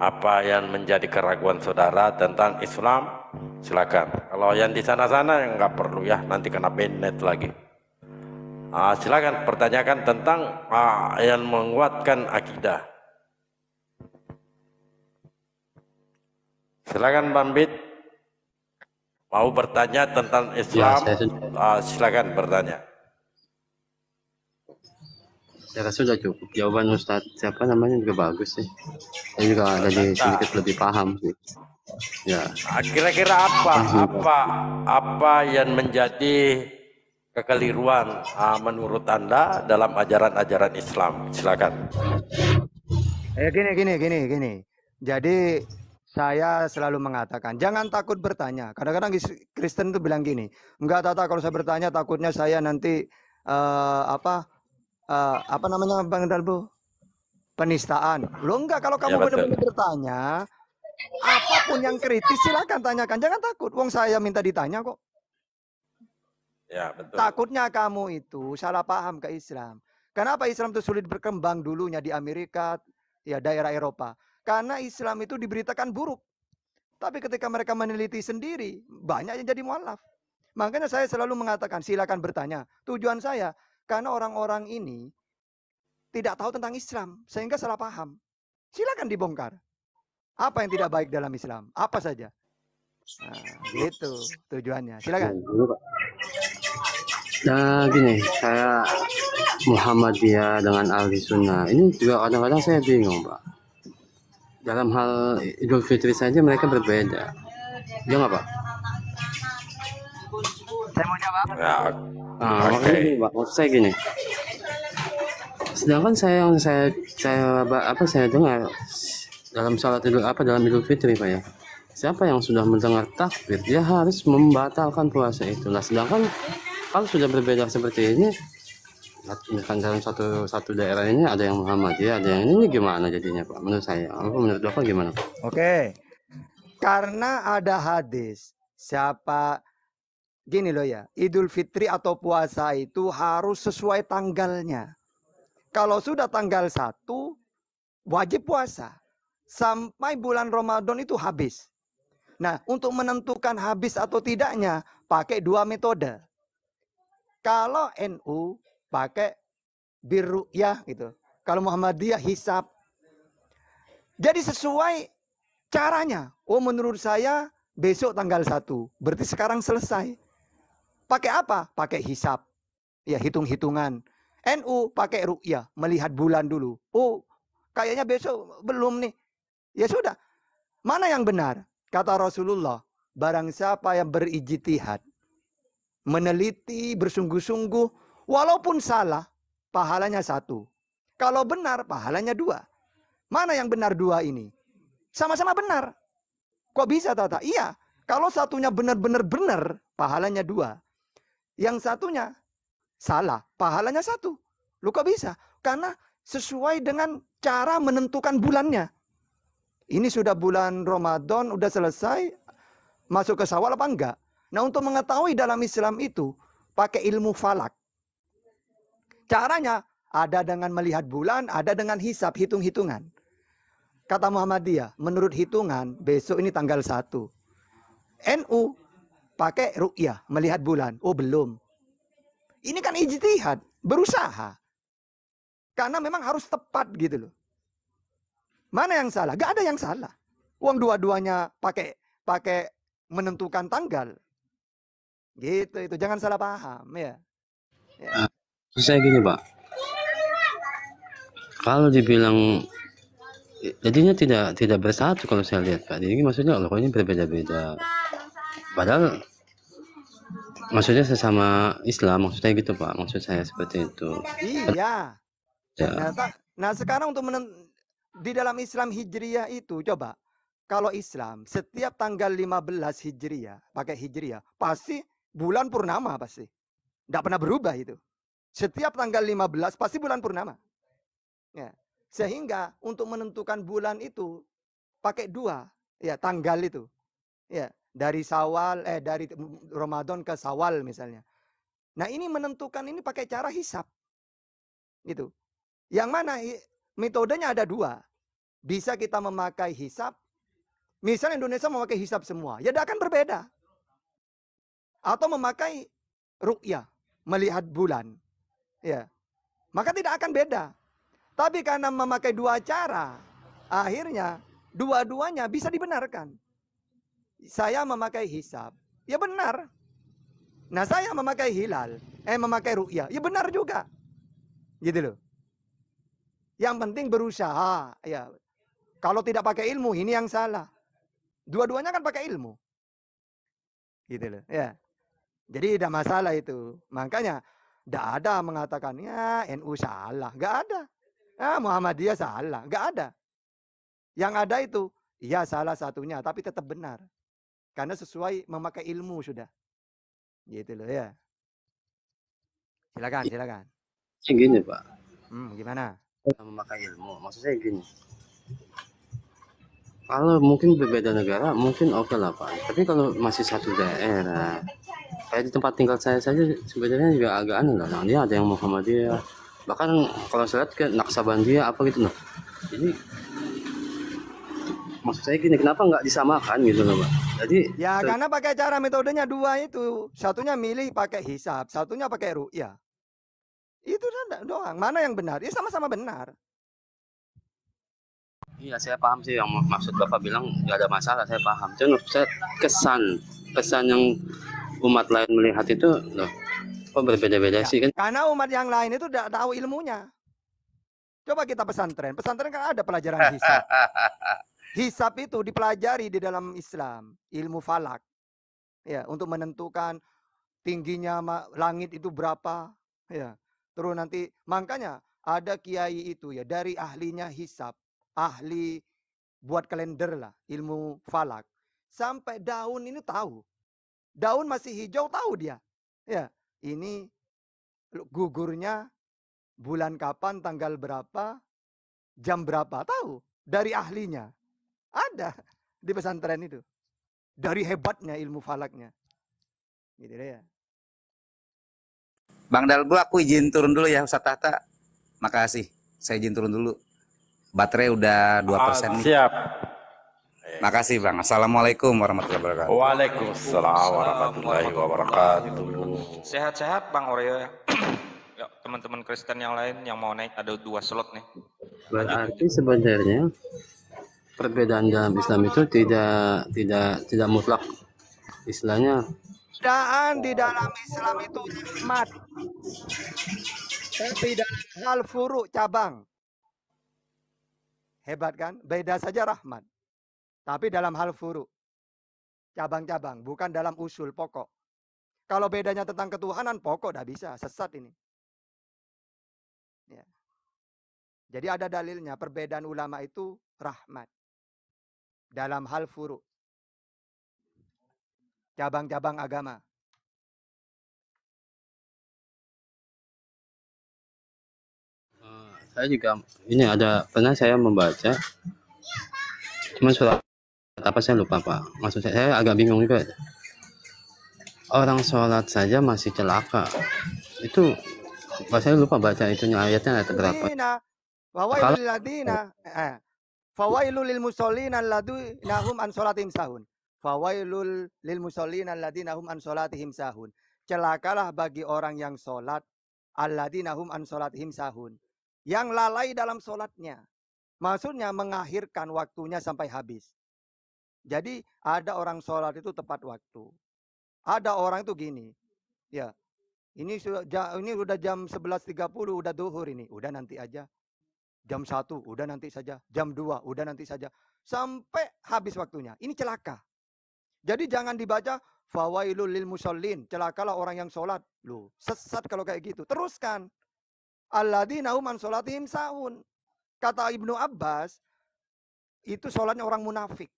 [SPEAKER 6] apa yang menjadi keraguan saudara tentang Islam silakan kalau yang di sana-sana yang nggak perlu ya nanti kena benet lagi ah, silakan pertanyakan tentang ah, yang menguatkan akidah silakan manbit mau bertanya tentang ya, Islam ya, saya... ah, silakan bertanya
[SPEAKER 3] saya rasa sudah cukup jawaban Ustadz siapa namanya juga bagus sih saya juga ada di sedikit lebih paham sih ya
[SPEAKER 6] ah, kira-kira apa apa apa yang menjadi kekeliruan uh, menurut anda dalam ajaran-ajaran Islam silakan
[SPEAKER 1] eh gini gini gini gini jadi saya selalu mengatakan jangan takut bertanya. Kadang-kadang Kristen tuh bilang gini, enggak tata kalau saya bertanya takutnya saya nanti uh, apa uh, apa namanya Bang Dalbo? Penistaan. Lo enggak kalau kamu ya, benar-benar bertanya, apapun yang kritis silakan tanyakan. Jangan takut. Wong saya minta ditanya kok. Ya, betul. Takutnya kamu itu salah paham ke Islam. Kenapa Islam itu sulit berkembang dulunya di Amerika, ya daerah Eropa? Karena Islam itu diberitakan buruk. Tapi ketika mereka meneliti sendiri, banyak yang jadi mualaf. Makanya saya selalu mengatakan, silakan bertanya. Tujuan saya, karena orang-orang ini tidak tahu tentang Islam, sehingga salah paham. Silakan dibongkar. Apa yang tidak baik dalam Islam? Apa saja? Nah, gitu tujuannya. Silakan.
[SPEAKER 3] Nah, gini, nah, saya Muhammadiyah dengan ahli sunnah. Ini juga kadang-kadang saya bingung, Pak. Dalam hal Idul Fitri saja mereka berbeda. Ya apa? Pak? Saya mau jawab. Ya. Nah, okay. ini, Pak, maksud saya gini. Sedangkan saya yang saya saya apa saya dengar dalam salat Idul apa dalam Idul Fitri, Pak ya. Siapa yang sudah mendengar takbir, dia harus membatalkan puasa itu. Nah, sedangkan kalau sudah berbeda seperti ini, misalkan dalam satu satu daerah ini ada yang Muhammad ya, ada yang ini, ini gimana jadinya Pak? Menurut saya, apa menurut Bapak gimana? Pak?
[SPEAKER 1] Oke. Karena ada hadis, siapa Gini loh ya, Idul Fitri atau puasa itu harus sesuai tanggalnya. Kalau sudah tanggal 1, wajib puasa. Sampai bulan Ramadan itu habis. Nah, untuk menentukan habis atau tidaknya, pakai dua metode. Kalau NU, pakai biru, ya gitu. Kalau Muhammadiyah, hisap. Jadi sesuai caranya. Oh, menurut saya besok tanggal 1. Berarti sekarang selesai pakai apa? Pakai hisap. Ya, hitung-hitungan. NU pakai ru'yah, melihat bulan dulu. Oh, kayaknya besok belum nih. Ya sudah. Mana yang benar? Kata Rasulullah, barang siapa yang berijtihad, meneliti bersungguh-sungguh, walaupun salah, pahalanya satu. Kalau benar, pahalanya dua. Mana yang benar dua ini? Sama-sama benar. Kok bisa Tata? Iya, kalau satunya benar-benar benar, pahalanya dua. Yang satunya salah, pahalanya satu. Lu kok bisa? Karena sesuai dengan cara menentukan bulannya. Ini sudah bulan Ramadan, udah selesai, masuk ke sawal apa enggak? Nah untuk mengetahui dalam Islam itu, pakai ilmu falak. Caranya ada dengan melihat bulan, ada dengan hisap, hitung-hitungan. Kata Muhammadiyah, menurut hitungan, besok ini tanggal 1. NU pakai ru'yah, melihat bulan. Oh, belum. Ini kan ijtihad, berusaha. Karena memang harus tepat gitu loh. Mana yang salah? Gak ada yang salah. Uang dua-duanya pakai pakai menentukan tanggal. Gitu itu. Jangan salah paham ya.
[SPEAKER 2] ya. Nah, saya gini, Pak.
[SPEAKER 3] Kalau dibilang jadinya tidak tidak bersatu kalau saya lihat Pak. Jadi maksudnya kalau ini berbeda-beda padahal maksudnya sesama Islam maksudnya gitu pak maksud saya seperti itu
[SPEAKER 1] iya ya. nah, sekarang untuk menen di dalam Islam Hijriyah itu coba kalau Islam setiap tanggal 15 Hijriyah pakai Hijriyah, pasti bulan purnama pasti tidak pernah berubah itu setiap tanggal 15 pasti bulan purnama ya sehingga untuk menentukan bulan itu pakai dua ya tanggal itu ya dari Sawal eh dari Ramadan ke Sawal misalnya. Nah, ini menentukan ini pakai cara hisap. Gitu. Yang mana metodenya ada dua. Bisa kita memakai hisap. Misalnya Indonesia memakai hisap semua, ya tidak akan berbeda. Atau memakai rukyah, melihat bulan. Ya. Maka tidak akan beda. Tapi karena memakai dua cara, akhirnya dua-duanya bisa dibenarkan saya memakai hisab. Ya benar. Nah saya memakai hilal. Eh memakai ru'ya. Ya benar juga. Gitu loh. Yang penting berusaha. Ya. Kalau tidak pakai ilmu ini yang salah. Dua-duanya kan pakai ilmu. Gitu loh. Ya. Jadi tidak masalah itu. Makanya tidak ada mengatakannya ya NU salah. Gak ada. Ya, Muhammadiyah salah. Gak ada. Yang ada itu, ya salah satunya, tapi tetap benar. Karena sesuai memakai ilmu sudah. Gitu loh ya. Silakan, silakan. Gini Pak. Hmm, gimana? Memakai ilmu. Maksudnya gini.
[SPEAKER 3] Kalau mungkin berbeda negara, mungkin oke okay lah Pak. Tapi kalau masih satu daerah, kayak di tempat tinggal saya saja sebenarnya juga agak aneh lah. Nah, dia ada yang Muhammadiyah, bahkan kalau saya lihat ke Naksabandia apa gitu loh. Nah. Jadi maksud saya gini kenapa nggak disamakan gitu loh pak jadi
[SPEAKER 1] ya karena pakai cara metodenya dua itu satunya milih pakai hisap satunya pakai ruya itu doang mana yang benar ya sama-sama benar
[SPEAKER 3] iya saya paham sih yang maksud bapak bilang nggak ada masalah saya paham cuman saya kesan kesan yang umat lain melihat itu loh kok berbeda-beda ya, sih kan
[SPEAKER 1] karena umat yang lain itu tidak tahu ilmunya coba kita pesantren pesantren kan ada pelajaran hisab hisap itu dipelajari di dalam Islam, ilmu falak. Ya, untuk menentukan tingginya langit itu berapa, ya. Terus nanti makanya ada kiai itu ya dari ahlinya hisap, ahli buat kalender lah, ilmu falak. Sampai daun ini tahu. Daun masih hijau tahu dia. Ya, ini gugurnya bulan kapan, tanggal berapa, jam berapa tahu dari ahlinya. Ada di pesantren itu. Dari hebatnya ilmu falaknya. Gitu ya. Bang Dalgo aku izin turun dulu ya Ustaz Tata.
[SPEAKER 4] Makasih. Saya izin turun dulu. Baterai udah 2% ah, nih. Siap. Makasih Bang. Assalamualaikum warahmatullahi wabarakatuh. Waalaikumsalam warahmatullahi wabarakatuh.
[SPEAKER 5] Sehat-sehat Bang Oreo ya. teman-teman Kristen yang lain yang mau naik ada dua slot nih.
[SPEAKER 3] Berarti sebenarnya perbedaan dalam Islam itu tidak tidak tidak mutlak istilahnya
[SPEAKER 1] perbedaan di dalam Islam itu rahmat, tapi dalam hal furu cabang hebat kan beda saja rahmat tapi dalam hal furu cabang-cabang bukan dalam usul pokok kalau bedanya tentang ketuhanan pokok dah bisa sesat ini ya. jadi ada dalilnya perbedaan ulama itu rahmat
[SPEAKER 2] dalam hal furu. Cabang-cabang agama. Uh, saya juga ini ada pernah saya membaca cuman surat
[SPEAKER 3] apa saya lupa pak maksud saya, saya agak bingung juga orang sholat saja masih celaka itu saya lupa baca itu ayatnya ayat berapa
[SPEAKER 1] Ladina, eh, eh. Fawailul lil musallin alladzina hum an salatihim sahun. Fawailul lil musallin alladzina hum an salatihim sahun. Celakalah bagi orang yang salat alladzina hum an salatihim sahun. Yang lalai dalam salatnya. Maksudnya mengakhirkan waktunya sampai habis. Jadi ada orang sholat itu tepat waktu. Ada orang itu gini. Ya. Ini sudah ini udah jam 11.30 udah duhur ini. Udah nanti aja. Jam satu, udah nanti saja, jam dua, udah nanti saja. Sampai habis waktunya. Ini celaka. Jadi jangan dibaca fawailul lil musallin. Celakalah orang yang sholat. lu sesat kalau kayak gitu. Teruskan. Alladzina hum sholatihim sahun, Kata Ibnu Abbas, itu sholatnya orang munafik.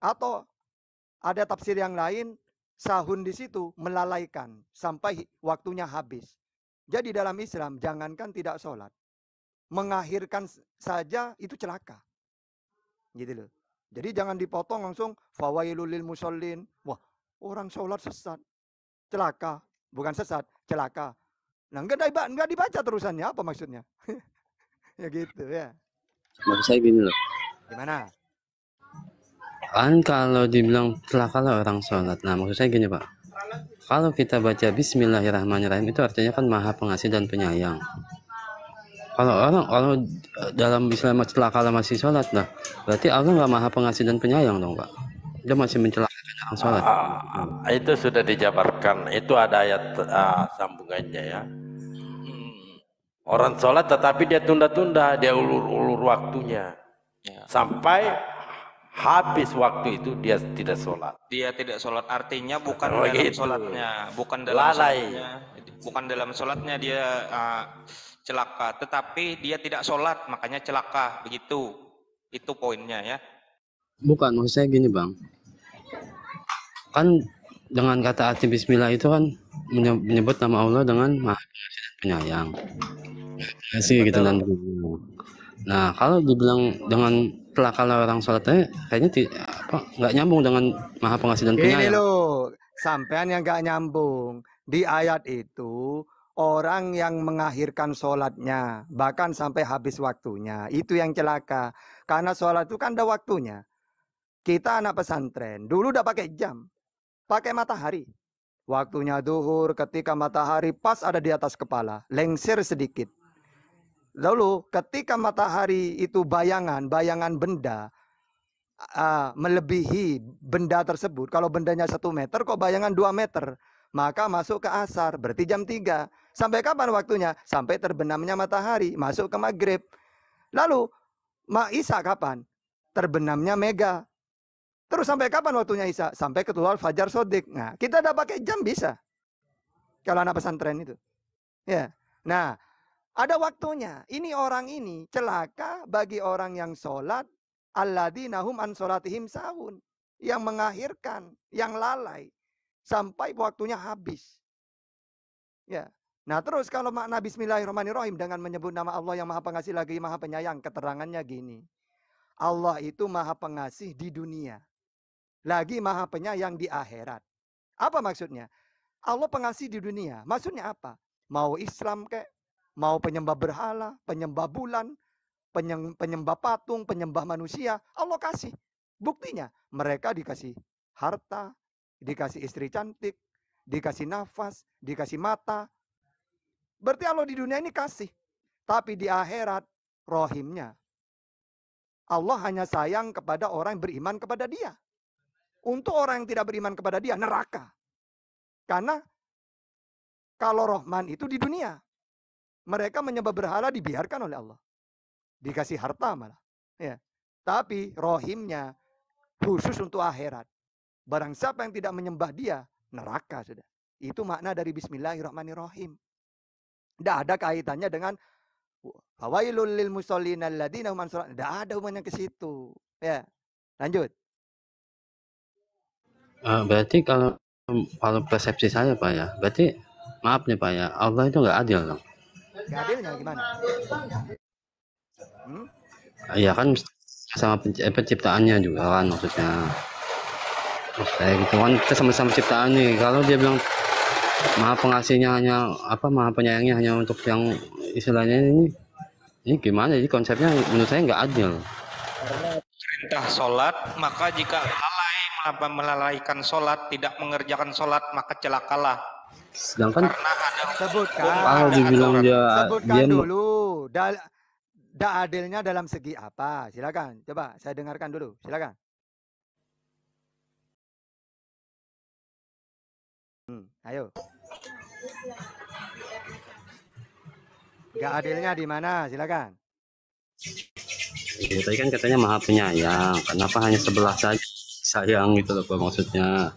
[SPEAKER 1] Atau ada tafsir yang lain, sahun di situ melalaikan sampai waktunya habis. Jadi dalam Islam, jangankan tidak sholat mengakhirkan saja itu celaka. Gitu loh. Jadi jangan dipotong langsung fawailul lil musallin. Wah, orang sholat sesat. Celaka. Bukan sesat, celaka. Nah, enggak, dibaca, enggak dibaca terusannya. Apa maksudnya? ya gitu ya.
[SPEAKER 2] Maksud saya gini gitu loh.
[SPEAKER 1] Gimana?
[SPEAKER 3] Kan kalau dibilang celaka lah orang sholat. Nah, maksud saya gini Pak. Kalau kita baca Bismillahirrahmanirrahim itu artinya kan maha pengasih dan penyayang kalau orang kalau eh, dalam Islam celaka masih sholat nah berarti Allah nggak maha pengasih dan penyayang dong pak dia masih mencelakakan orang sholat
[SPEAKER 6] uh, itu sudah dijabarkan itu ada ayat uh, sambungannya ya orang sholat tetapi dia tunda-tunda dia ulur-ulur waktunya ya. sampai habis waktu itu dia tidak sholat
[SPEAKER 5] dia tidak sholat artinya bukan oh, dalam gitu. sholatnya bukan dalam Lalai. sholatnya bukan dalam sholatnya dia uh, celaka. Tetapi dia tidak sholat, makanya celaka. Begitu. Itu poinnya ya.
[SPEAKER 3] Bukan, maksud saya gini bang. Kan dengan kata hati bismillah itu kan menyebut nama Allah dengan maha penyayang. Kasih gitu kan. Nah, kalau dibilang dengan pelakala orang sholatnya kayaknya ti, apa nggak nyambung dengan maha pengasih dan penyayang. Ini
[SPEAKER 1] loh, sampean yang nggak nyambung. Di ayat itu orang yang mengakhirkan sholatnya, bahkan sampai habis waktunya. Itu yang celaka. Karena sholat itu kan ada waktunya. Kita anak pesantren, dulu udah pakai jam, pakai matahari. Waktunya duhur ketika matahari pas ada di atas kepala, lengser sedikit. Lalu ketika matahari itu bayangan, bayangan benda, uh, melebihi benda tersebut. Kalau bendanya satu meter, kok bayangan dua meter? maka masuk ke asar, berarti jam 3. Sampai kapan waktunya? Sampai terbenamnya matahari, masuk ke maghrib. Lalu, Isa kapan? Terbenamnya mega. Terus sampai kapan waktunya Isa? Sampai ketua fajar sodik. Nah, kita udah pakai jam bisa. Kalau anak pesantren itu. Ya. Nah, ada waktunya. Ini orang ini celaka bagi orang yang sholat. Alladinahum an sholatihim sahun. Yang mengakhirkan, yang lalai sampai waktunya habis. Ya. Nah terus kalau makna bismillahirrahmanirrahim dengan menyebut nama Allah yang maha pengasih lagi maha penyayang. Keterangannya gini. Allah itu maha pengasih di dunia. Lagi maha penyayang di akhirat. Apa maksudnya? Allah pengasih di dunia. Maksudnya apa? Mau Islam kek? Mau penyembah berhala? Penyembah bulan? Penyembah patung? Penyembah manusia? Allah kasih. Buktinya mereka dikasih harta, dikasih istri cantik, dikasih nafas, dikasih mata. Berarti Allah di dunia ini kasih. Tapi di akhirat rohimnya. Allah hanya sayang kepada orang yang beriman kepada dia. Untuk orang yang tidak beriman kepada dia, neraka. Karena kalau rohman itu di dunia. Mereka menyebab berhala dibiarkan oleh Allah. Dikasih harta malah. Ya. Tapi rohimnya khusus untuk akhirat. Barang siapa yang tidak menyembah dia, neraka sudah. Itu makna dari bismillahirrahmanirrahim. Tidak ada kaitannya dengan Fawailul lil musallin alladziina hum Tidak ada hubungannya ke situ. Ya. Lanjut.
[SPEAKER 3] Uh, berarti kalau kalau persepsi saya Pak ya, berarti maaf nih Pak ya, Allah itu nggak adil dong.
[SPEAKER 1] Nggak adilnya gimana?
[SPEAKER 3] Hmm? Ya kan sama eh, penciptaannya juga kan maksudnya kayak gitu kan kita sama-sama ciptaan nih kalau dia bilang maha pengasihnya hanya apa maha penyayangnya hanya untuk yang istilahnya ini ini gimana jadi konsepnya menurut saya nggak adil
[SPEAKER 5] perintah sholat maka jika lalai melalaikan sholat tidak mengerjakan sholat maka celakalah
[SPEAKER 3] sedangkan karena
[SPEAKER 1] ada sebutkan dibilang dia sebutkan dia dulu da, da adilnya dalam segi apa silakan coba saya dengarkan dulu silakan Hmm, ayo. Gak adilnya di mana? Silakan.
[SPEAKER 3] Ya, kan katanya maha penyayang. Kenapa hanya sebelah saja sayang gitu loh maksudnya.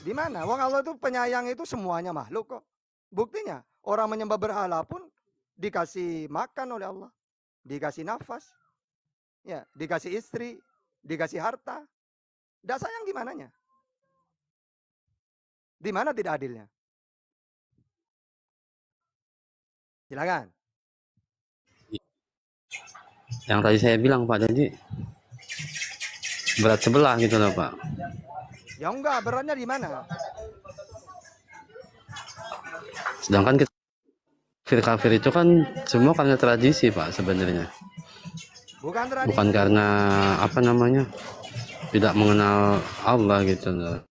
[SPEAKER 1] Di mana? Wong Allah itu penyayang itu semuanya makhluk kok. Buktinya orang menyembah berhala pun dikasih makan oleh Allah, dikasih nafas, ya, dikasih istri, dikasih
[SPEAKER 2] harta. Tidak sayang gimana nya?
[SPEAKER 1] Di mana tidak adilnya? Silakan.
[SPEAKER 2] Yang tadi saya bilang Pak, Janji
[SPEAKER 3] berat sebelah gitu loh Pak.
[SPEAKER 1] Ya enggak, beratnya di mana?
[SPEAKER 3] Sedangkan kita kafir kafir itu kan semua karena tradisi pak sebenarnya
[SPEAKER 1] bukan bukan
[SPEAKER 3] karena apa namanya tidak mengenal Allah gitu loh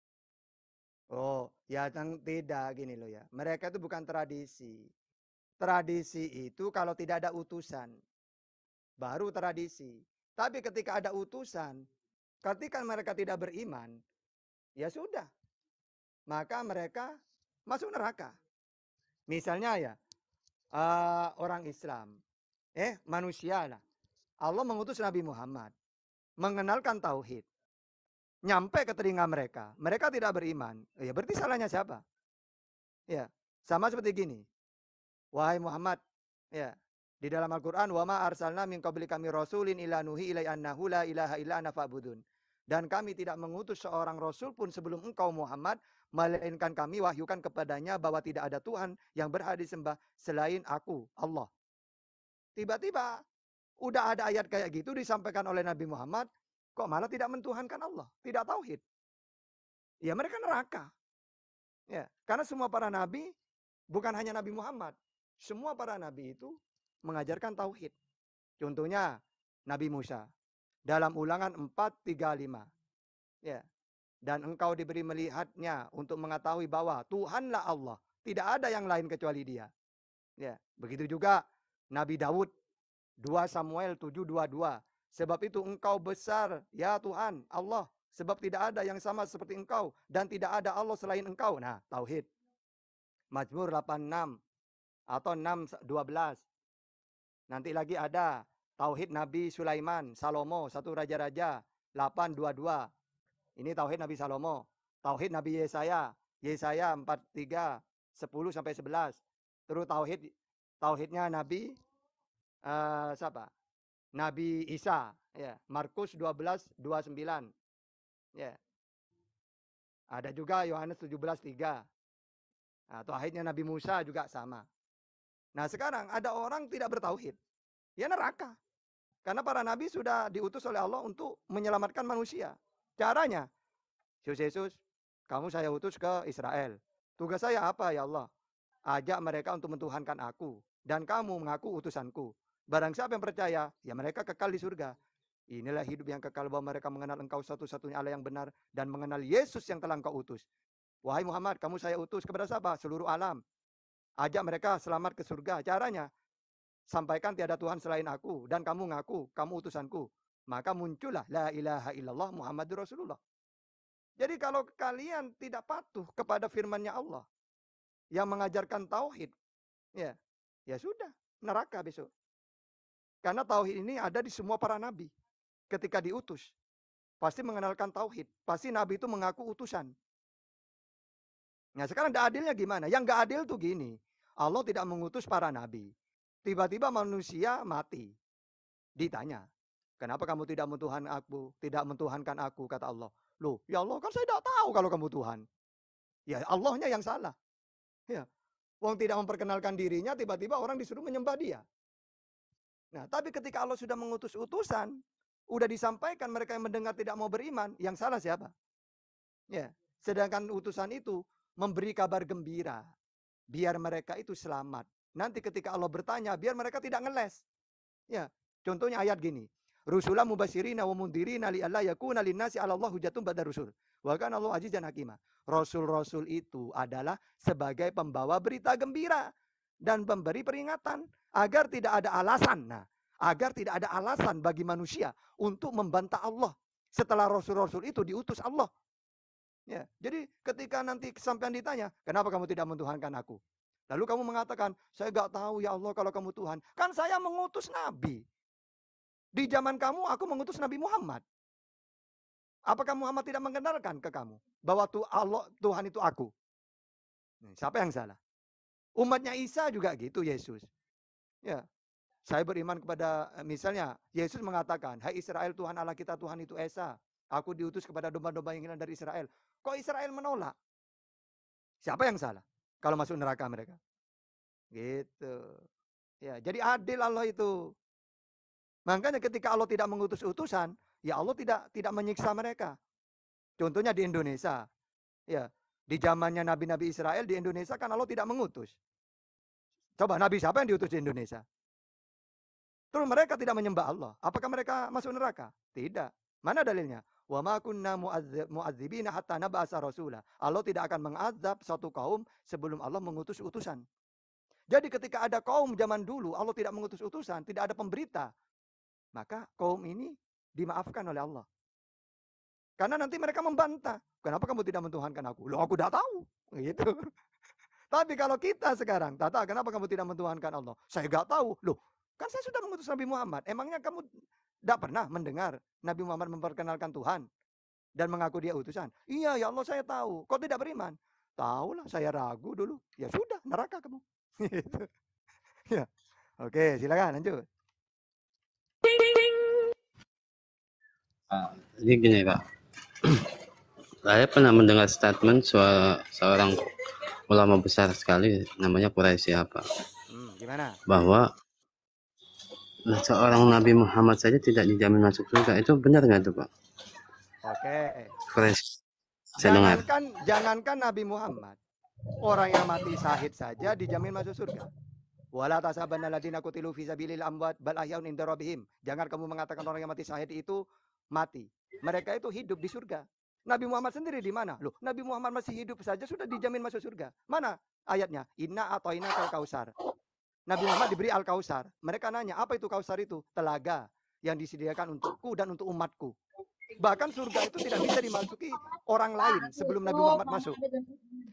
[SPEAKER 1] Ya tidak gini loh ya. Mereka itu bukan tradisi. Tradisi itu kalau tidak ada utusan. Baru tradisi. Tapi ketika ada utusan. Ketika mereka tidak beriman. Ya sudah. Maka mereka masuk neraka. Misalnya ya. Uh, orang Islam. Eh manusia lah. Allah mengutus Nabi Muhammad. Mengenalkan Tauhid nyampe ke telinga mereka, mereka tidak beriman. Ya berarti salahnya siapa? Ya, sama seperti gini. Wahai Muhammad, ya, di dalam Al-Qur'an wa ma arsalna min qabli kami rasulin illa nuhi ilai annahu la ilaha illa ana fa'budun. Dan kami tidak mengutus seorang rasul pun sebelum engkau Muhammad, melainkan kami wahyukan kepadanya bahwa tidak ada Tuhan yang berhak disembah selain aku, Allah. Tiba-tiba udah ada ayat kayak gitu disampaikan oleh Nabi Muhammad, Kok malah tidak mentuhankan Allah, tidak tauhid. Ya mereka neraka. Ya, karena semua para nabi bukan hanya Nabi Muhammad, semua para nabi itu mengajarkan tauhid. Contohnya Nabi Musa dalam Ulangan 4:35. Ya. Dan engkau diberi melihatnya untuk mengetahui bahwa Tuhanlah Allah, tidak ada yang lain kecuali Dia. Ya, begitu juga Nabi Daud 2 Samuel 7:22. Sebab itu engkau besar, ya Tuhan Allah. Sebab tidak ada yang sama seperti engkau. Dan tidak ada Allah selain engkau. Nah, Tauhid. majmur 86 atau 612. Nanti lagi ada Tauhid Nabi Sulaiman, Salomo, satu raja-raja, 822. Ini Tauhid Nabi Salomo. Tauhid Nabi Yesaya, Yesaya 43, 10 sampai 11. Terus Tauhid Tauhidnya Nabi uh, siapa? Nabi Isa, ya. Markus 12 29. Ya. Ada juga Yohanes 17 3. Atau akhirnya Nabi Musa juga sama. Nah, sekarang ada orang tidak bertauhid. Ya neraka. Karena para nabi sudah diutus oleh Allah untuk menyelamatkan manusia. Caranya, Yesus, Yesus, kamu saya utus ke Israel. Tugas saya apa ya Allah? Ajak mereka untuk mentuhankan aku. Dan kamu mengaku utusanku. Barang siapa yang percaya, ya mereka kekal di surga. Inilah hidup yang kekal bahwa mereka mengenal engkau satu-satunya Allah yang benar dan mengenal Yesus yang telah engkau utus. Wahai Muhammad, kamu saya utus kepada siapa? Seluruh alam. Ajak mereka selamat ke surga. Caranya, sampaikan tiada Tuhan selain aku dan kamu ngaku, kamu utusanku. Maka muncullah la ilaha illallah Muhammad Rasulullah. Jadi kalau kalian tidak patuh kepada firmannya Allah yang mengajarkan tauhid, ya, ya sudah, neraka besok. Karena tauhid ini ada di semua para nabi ketika diutus. Pasti mengenalkan tauhid. Pasti nabi itu mengaku utusan. Nah sekarang gak adilnya gimana? Yang gak adil tuh gini. Allah tidak mengutus para nabi. Tiba-tiba manusia mati. Ditanya. Kenapa kamu tidak mentuhan aku? Tidak mentuhankan aku, kata Allah. Loh, ya Allah kan saya tidak tahu kalau kamu Tuhan. Ya Allahnya yang salah. Ya. Wong tidak memperkenalkan dirinya, tiba-tiba orang disuruh menyembah dia. Nah, tapi ketika Allah sudah mengutus utusan, udah disampaikan mereka yang mendengar tidak mau beriman, yang salah siapa? Ya, sedangkan utusan itu memberi kabar gembira biar mereka itu selamat. Nanti ketika Allah bertanya, biar mereka tidak ngeles. Ya, contohnya ayat gini. Rusulah mubasirina wa mundirina li alla yakuna linnasi 'ala Allah hujatun badar rusul. Wa Allah aziz dan hakimah. Rasul-rasul itu adalah sebagai pembawa berita gembira dan pemberi peringatan agar tidak ada alasan. Nah, agar tidak ada alasan bagi manusia untuk membantah Allah setelah rasul-rasul itu diutus Allah. Ya, jadi ketika nanti sampean ditanya, kenapa kamu tidak mentuhankan aku? Lalu kamu mengatakan, saya gak tahu ya Allah kalau kamu Tuhan. Kan saya mengutus Nabi. Di zaman kamu aku mengutus Nabi Muhammad. Apakah Muhammad tidak mengenalkan ke kamu bahwa tu Allah Tuhan itu aku? Nah, siapa yang salah? Umatnya Isa juga gitu Yesus. Ya. Saya beriman kepada eh, misalnya Yesus mengatakan, "Hai Israel, Tuhan Allah kita Tuhan itu Esa. Aku diutus kepada domba-domba yang hilang dari Israel." Kok Israel menolak? Siapa yang salah? Kalau masuk neraka mereka. Gitu. Ya, jadi adil Allah itu. Makanya ketika Allah tidak mengutus utusan, ya Allah tidak tidak menyiksa mereka. Contohnya di Indonesia. Ya, di zamannya nabi-nabi Israel di Indonesia kan Allah tidak mengutus. Coba nabi siapa yang diutus di Indonesia? Terus mereka tidak menyembah Allah. Apakah mereka masuk neraka? Tidak. Mana dalilnya? Wa ma kunna mu'adzibina hatta naba'asa rasulah. Allah tidak akan mengazab satu kaum sebelum Allah mengutus utusan. Jadi ketika ada kaum zaman dulu Allah tidak mengutus utusan, tidak ada pemberita, maka kaum ini dimaafkan oleh Allah. Karena nanti mereka membantah. Kenapa kamu tidak mentuhankan aku? Loh aku tidak tahu. Gitu. Tapi kalau kita sekarang, Tata, kenapa kamu tidak mentuhankan Allah? Saya gak tahu. Loh, kan saya sudah mengutus Nabi Muhammad. Emangnya kamu tidak pernah mendengar Nabi Muhammad memperkenalkan Tuhan dan mengaku dia utusan? Iya, ya Allah, saya tahu. Kok tidak beriman? Tahu lah, saya ragu dulu. Ya sudah, neraka kamu. Gitu. ya. Oke, silakan lanjut.
[SPEAKER 2] Ah, ini gini Pak.
[SPEAKER 3] Saya pernah mendengar statement seorang ulama besar sekali namanya Quraisy apa? Ya, hmm, gimana? Bahwa nah, seorang Nabi Muhammad saja tidak dijamin masuk surga. Itu benar nggak tuh, Pak?
[SPEAKER 1] Oke.
[SPEAKER 2] Quraisy. Saya jangankan,
[SPEAKER 1] dengar. Jangankan Nabi Muhammad, orang yang mati syahid saja dijamin masuk surga. amwat bal Jangan kamu mengatakan orang yang mati syahid itu mati. Mereka itu hidup di surga. Nabi Muhammad sendiri di mana? Loh, Nabi Muhammad masih hidup saja sudah dijamin masuk surga. Mana ayatnya? Inna atau inna al kausar. Nabi Muhammad diberi al kausar. Mereka nanya apa itu kausar itu? Telaga yang disediakan untukku dan untuk umatku. Bahkan surga itu tidak bisa dimasuki orang lain sebelum Nabi Muhammad masuk.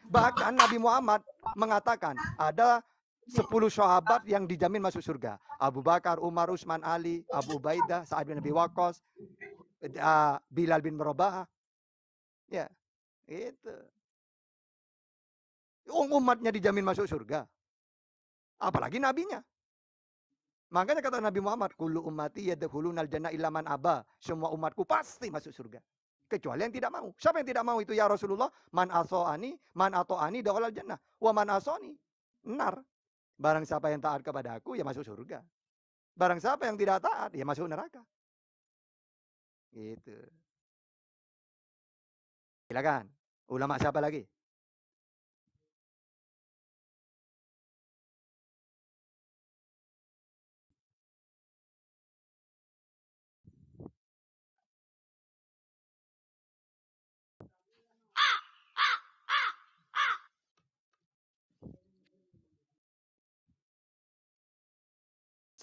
[SPEAKER 1] Bahkan Nabi Muhammad mengatakan ada sepuluh sahabat yang dijamin masuk surga. Abu Bakar, Umar, Usman, Ali, Abu Baidah, Sa'ad bin Abi Waqqas, eh, Bilal bin Merobah, Ya, itu. Um, umatnya dijamin masuk surga. Apalagi nabinya. Makanya kata Nabi Muhammad, Kulu umati yadkhulunal jannah ilaman aba." Semua umatku pasti masuk surga. Kecuali yang tidak mau. Siapa yang tidak mau itu ya Rasulullah? Man asoani, man atoani dahulal jannah. Wa man asoni, nar. Barang siapa yang taat kepada aku, ya masuk surga.
[SPEAKER 2] Barang siapa yang tidak taat, ya masuk neraka. Gitu. Silakan. Ulama siapa lagi?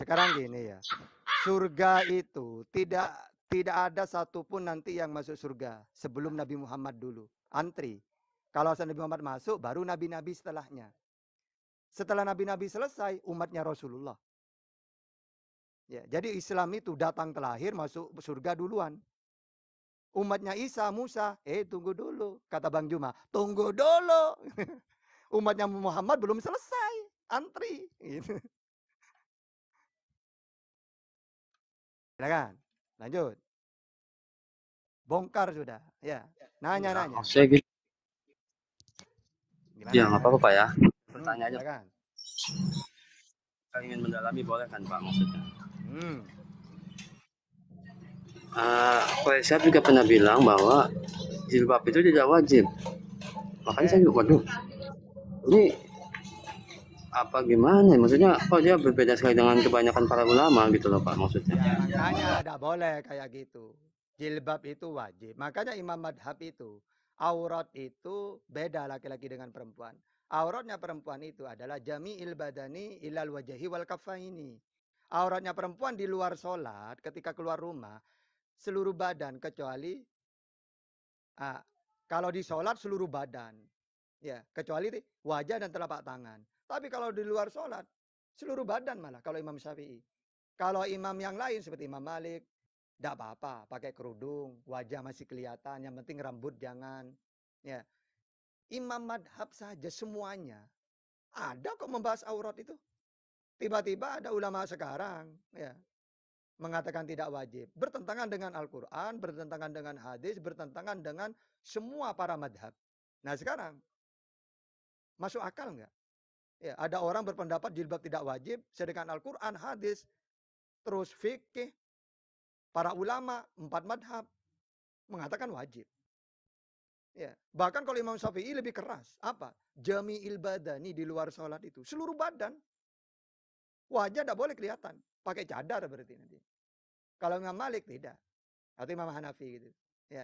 [SPEAKER 2] Sekarang
[SPEAKER 1] gini ya, surga itu tidak tidak ada satupun nanti yang masuk surga sebelum Nabi Muhammad dulu. Antri. Kalau Nabi Muhammad masuk, baru nabi-nabi setelahnya. Setelah nabi-nabi selesai, umatnya Rasulullah. Ya, jadi Islam itu datang terakhir masuk surga duluan. Umatnya Isa, Musa, eh tunggu dulu. Kata Bang Juma, tunggu dulu. umatnya Muhammad belum selesai, antri. Gitu. Ya kan? Lanjut. Bongkar sudah. Ya. Nanya-nanya. Saya
[SPEAKER 2] gitu. Ya, nggak apa-apa,
[SPEAKER 3] ya. Hmm,
[SPEAKER 1] Bertanya aja. kan. ingin mendalami boleh kan, Pak, maksudnya?
[SPEAKER 2] Hmm.
[SPEAKER 3] Uh, ah, saya juga pernah bilang bahwa jilbab itu tidak wajib. Makanya iya. saya juga, waduh, ini apa gimana maksudnya kok oh, dia berbeda sekali dengan kebanyakan para ulama gitu loh pak maksudnya
[SPEAKER 1] ya, hanya tidak boleh kayak gitu jilbab itu wajib makanya imam madhab itu aurat itu beda laki-laki dengan perempuan auratnya perempuan itu adalah jami'il badani ilal wajahi wal kafaini auratnya perempuan di luar sholat ketika keluar rumah seluruh badan kecuali ah, kalau di sholat seluruh badan ya kecuali wajah dan telapak tangan tapi kalau di luar sholat, seluruh badan malah kalau Imam Syafi'i. Kalau imam yang lain seperti Imam Malik, tidak apa-apa, pakai kerudung, wajah masih kelihatan, yang penting rambut jangan. Ya. Imam madhab saja semuanya. Ada kok membahas aurat itu. Tiba-tiba ada ulama sekarang ya mengatakan tidak wajib. Bertentangan dengan Al-Quran, bertentangan dengan hadis, bertentangan dengan semua para madhab. Nah sekarang, masuk akal enggak? Ya, ada orang berpendapat jilbab tidak wajib, sedangkan Al-Quran, hadis, terus fikih, para ulama, empat madhab, mengatakan wajib. Ya. Bahkan kalau Imam Syafi'i lebih keras. Apa? Jami'il badani di luar sholat itu. Seluruh badan. Wajah tidak boleh kelihatan. Pakai cadar berarti nanti. Kalau Imam Malik tidak. Atau Imam Hanafi gitu. Ya.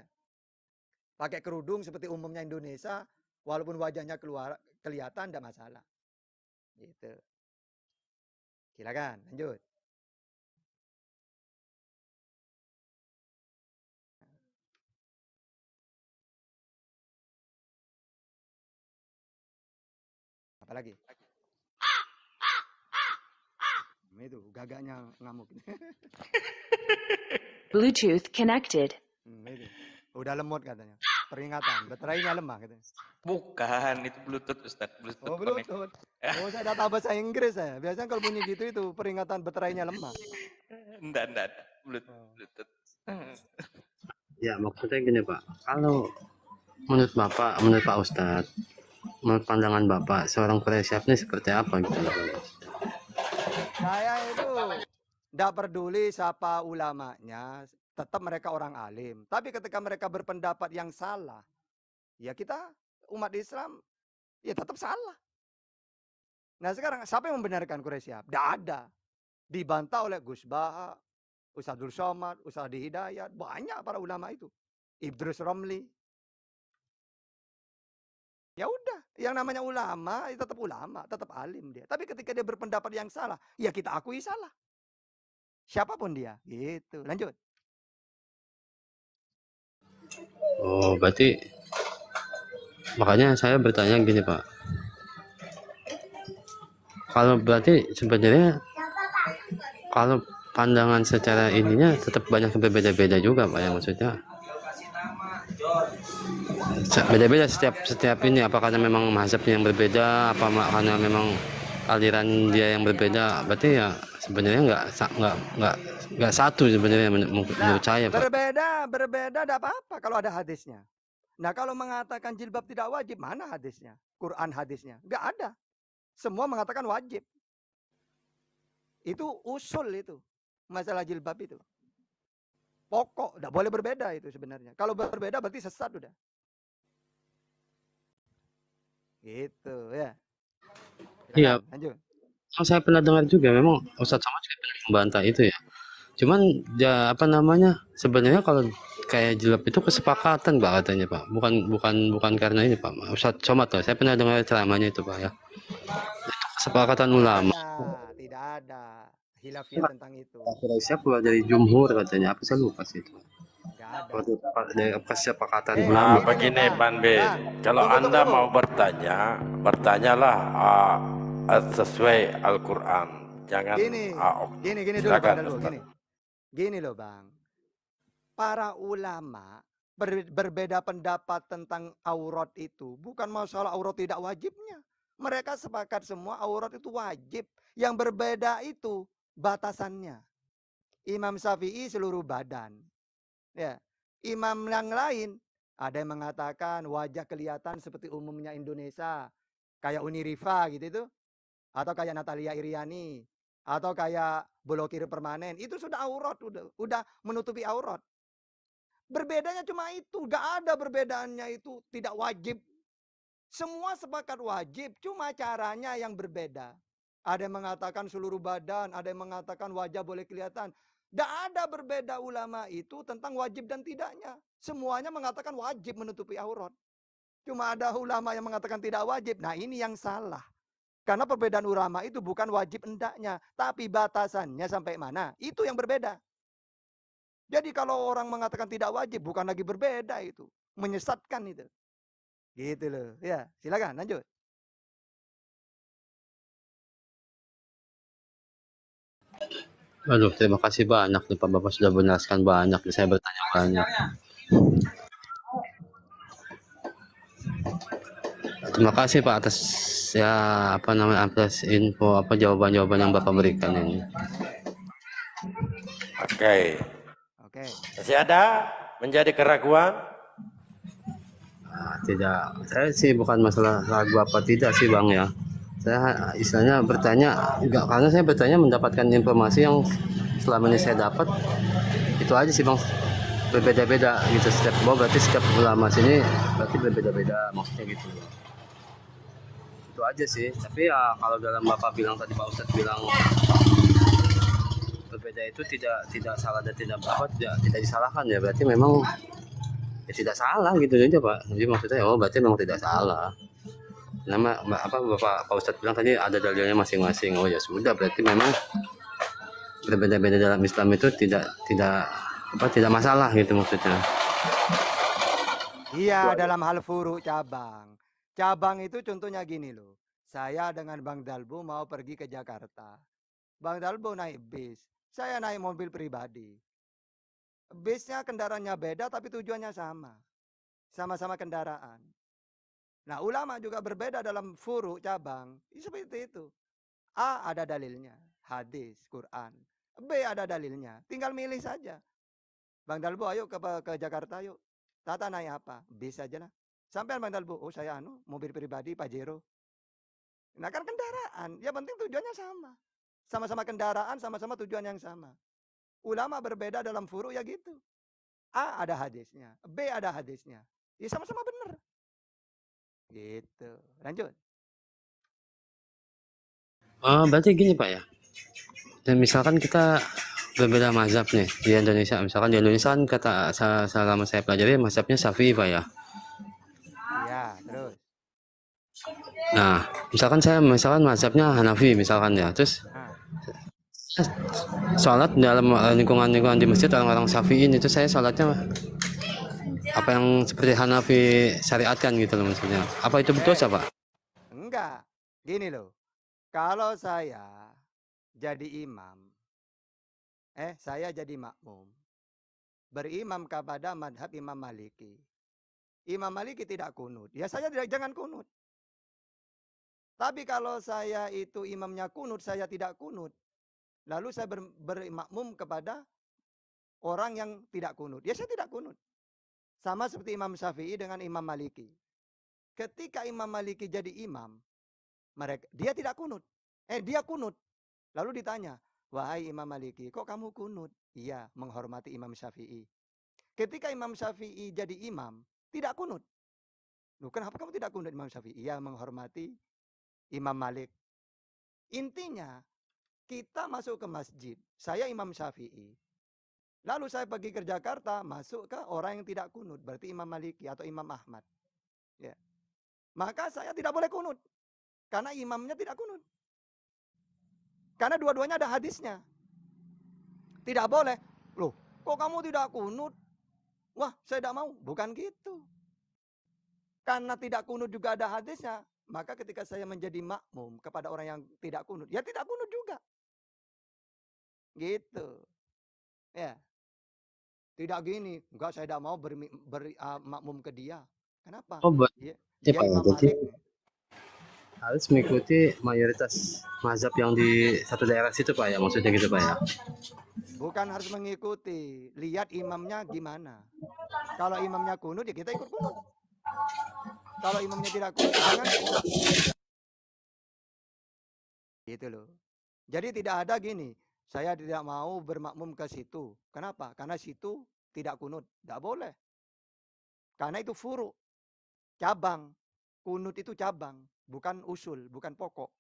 [SPEAKER 1] Pakai kerudung seperti umumnya Indonesia. Walaupun wajahnya keluar kelihatan
[SPEAKER 2] tidak masalah. Gitu. Silakan, lanjut. apa lagi itu gagaknya
[SPEAKER 1] ngamuk. Bluetooth connected. Hmm, Udah lemot katanya peringatan baterainya lemah gitu
[SPEAKER 5] bukan itu bluetooth Ustaz bluetooth oh
[SPEAKER 1] bluetooth oh saya data bahasa Inggris saya biasanya kalau bunyi gitu itu peringatan baterainya lemah
[SPEAKER 2] enggak enggak bluetooth oh. bluetooth ya maksudnya
[SPEAKER 3] gini Pak kalau menurut Bapak menurut Pak Ustadz menurut pandangan Bapak seorang presyaf ini seperti apa gitu
[SPEAKER 1] saya itu tidak peduli siapa ulamanya tetap mereka orang alim. Tapi ketika mereka berpendapat yang salah, ya kita umat Islam ya tetap salah. Nah sekarang siapa yang membenarkan Quraisy Tidak ada. Dibantah oleh Gus Baha, Ustadzul Somad, Ustadz Hidayat, banyak para ulama itu. Idrus Romli. Ya udah, yang namanya ulama ya tetap ulama, tetap alim dia. Tapi ketika dia berpendapat yang salah, ya kita akui salah. Siapapun dia, gitu. Lanjut.
[SPEAKER 2] oh berarti makanya saya bertanya gini pak
[SPEAKER 3] kalau berarti sebenarnya kalau pandangan secara ininya tetap banyak berbeda-beda juga pak yang maksudnya beda-beda setiap setiap ini apakah memang mazhabnya yang berbeda apa karena memang aliran dia yang berbeda berarti ya sebenarnya nggak nggak nggak nggak satu sebenarnya menurut nah, saya
[SPEAKER 1] berbeda berbeda tidak apa-apa kalau ada hadisnya nah kalau mengatakan jilbab tidak wajib mana hadisnya Quran hadisnya nggak ada semua mengatakan wajib itu usul itu masalah jilbab itu pokok tidak boleh berbeda itu sebenarnya kalau berbeda berarti sesat udah gitu ya Iya. Lanjut
[SPEAKER 3] yang saya pernah dengar juga memang Ustadz Somad juga pernah membantah itu ya cuman ya apa namanya sebenarnya kalau kayak jelek itu kesepakatan pak katanya pak bukan bukan bukan karena ini pak Ustadz Somad tuh saya pernah dengar ceramahnya itu pak ya itu kesepakatan ulama tidak
[SPEAKER 2] ada, tidak ya, tentang itu
[SPEAKER 3] siapa keluar dari jumhur katanya apa saya lupa sih itu
[SPEAKER 6] kesepakatan ulama. Nah, begini B, kalau anda mau bertanya, bertanyalah uh, Eh, sesuai Al-Quran. Jangan gini, AOK. Ah, gini, gini dulu Silakan, dulu, gini.
[SPEAKER 1] Gini loh Bang. Para ulama ber, berbeda pendapat tentang aurat itu. Bukan masalah aurat tidak wajibnya. Mereka sepakat semua aurat itu wajib. Yang berbeda itu batasannya. Imam Syafi'i seluruh badan. Ya. Imam yang lain ada yang mengatakan wajah kelihatan seperti umumnya Indonesia, kayak Uniriva gitu itu atau kayak Natalia Iriani atau kayak blokir permanen itu sudah aurat udah udah menutupi aurat berbedanya cuma itu gak ada perbedaannya itu tidak wajib semua sepakat wajib cuma caranya yang berbeda ada yang mengatakan seluruh badan ada yang mengatakan wajah boleh kelihatan gak ada berbeda ulama itu tentang wajib dan tidaknya semuanya mengatakan wajib menutupi aurat cuma ada ulama yang mengatakan tidak wajib nah ini yang salah karena perbedaan ulama itu bukan wajib endaknya, tapi batasannya sampai mana. Itu yang berbeda. Jadi kalau orang mengatakan tidak wajib, bukan lagi berbeda
[SPEAKER 2] itu. Menyesatkan itu. Gitu loh. Ya, silakan lanjut. Aduh, terima kasih banyak nih Pak Bapak sudah menjelaskan banyak. Saya bertanya banyak.
[SPEAKER 3] terima kasih Pak atas ya apa namanya atas info apa jawaban-jawaban yang Bapak berikan ini.
[SPEAKER 6] Oke. Okay. Oke. Okay. Masih ada menjadi keraguan?
[SPEAKER 3] Nah, tidak. Saya sih bukan masalah ragu apa tidak sih Bang ya. Saya istilahnya bertanya enggak karena saya bertanya mendapatkan informasi yang selama ini saya dapat itu aja sih Bang berbeda-beda gitu setiap bom oh, berarti setiap ulama sini berarti berbeda-beda maksudnya gitu itu aja sih tapi ya kalau dalam bapak bilang tadi pak ustadz bilang berbeda itu tidak tidak salah dan tidak apa tidak tidak disalahkan ya berarti memang ya tidak salah gitu aja pak jadi maksudnya oh berarti memang tidak salah nama apa bapak pak ustadz bilang tadi ada dalilnya masing-masing oh ya sudah berarti memang berbeda-beda dalam Islam itu tidak tidak apa tidak masalah gitu maksudnya
[SPEAKER 1] iya dalam hal furu cabang Cabang itu contohnya gini loh. Saya dengan Bang Dalbo mau pergi ke Jakarta. Bang Dalbo naik bis. Saya naik mobil pribadi. Bisnya kendaraannya beda tapi tujuannya sama. Sama-sama kendaraan. Nah ulama juga berbeda dalam furu cabang. Ya seperti itu. A ada dalilnya. Hadis, Quran. B ada dalilnya. Tinggal milih saja. Bang Dalbo ayo ke, ke Jakarta yuk. Tata naik apa? Bis aja lah. Sampai Bang Dalbu, oh saya anu mobil pribadi Pajero. Nah kan kendaraan, ya penting tujuannya sama. Sama-sama kendaraan, sama-sama tujuan yang sama. Ulama berbeda dalam furu ya gitu. A ada hadisnya, B ada hadisnya. Ya sama-sama benar. Gitu. Lanjut.
[SPEAKER 2] Oh, berarti gini Pak ya. Dan misalkan kita
[SPEAKER 3] berbeda mazhab nih di Indonesia. Misalkan di Indonesia kan kata selama saya pelajari mazhabnya Syafi'i Pak ya.
[SPEAKER 1] Ya, terus.
[SPEAKER 3] Nah, misalkan saya misalkan mazhabnya Hanafi misalkan ya, terus
[SPEAKER 1] nah.
[SPEAKER 3] sholat dalam eh, lingkungan-lingkungan di masjid orang-orang Syafi'i itu saya sholatnya apa yang seperti Hanafi syariatkan gitu loh maksudnya. Apa itu betul siapa?
[SPEAKER 1] Enggak. Gini loh. Kalau saya jadi imam, eh saya jadi makmum, berimam kepada madhab Imam Maliki. Imam Maliki tidak kunut. Ya saya tidak jangan kunut. Tapi kalau saya itu imamnya kunut, saya tidak kunut. Lalu saya ber, bermakmum kepada orang yang tidak kunut. Ya saya tidak kunut. Sama seperti Imam Syafi'i dengan Imam Maliki. Ketika Imam Maliki jadi imam, mereka dia tidak kunut. Eh dia kunut. Lalu ditanya, "Wahai Imam Maliki, kok kamu kunut?" Iya, menghormati Imam Syafi'i. Ketika Imam Syafi'i jadi imam, tidak kunut. Loh, kenapa kamu tidak kunut Imam Syafi'i? Ia menghormati Imam Malik. Intinya, kita masuk ke masjid. Saya Imam Syafi'i. Lalu saya pergi ke Jakarta, masuk ke orang yang tidak kunut. Berarti Imam Maliki atau Imam Ahmad. Ya. Maka saya tidak boleh kunut. Karena imamnya tidak kunut. Karena dua-duanya ada hadisnya. Tidak boleh. Loh, kok kamu tidak kunut? Wah, saya tidak mau. Bukan gitu. Karena tidak kunut juga ada hadisnya. Maka ketika saya menjadi makmum kepada orang yang tidak kunut. Ya tidak kunut juga. Gitu. Ya. Tidak gini. Enggak, saya tidak mau beri, ber, uh, ah, makmum ke dia. Kenapa? Oh, Ya,
[SPEAKER 2] dia, harus
[SPEAKER 3] mengikuti mayoritas mazhab yang di satu daerah situ Pak ya maksudnya gitu Pak ya
[SPEAKER 1] bukan harus mengikuti lihat imamnya gimana kalau imamnya kunut ya kita ikut kunut kalau imamnya tidak kunut jangan gitu loh jadi tidak ada gini saya tidak mau bermakmum ke situ kenapa karena situ tidak kunut tidak boleh karena itu furu cabang Kunut itu cabang, bukan usul, bukan pokok.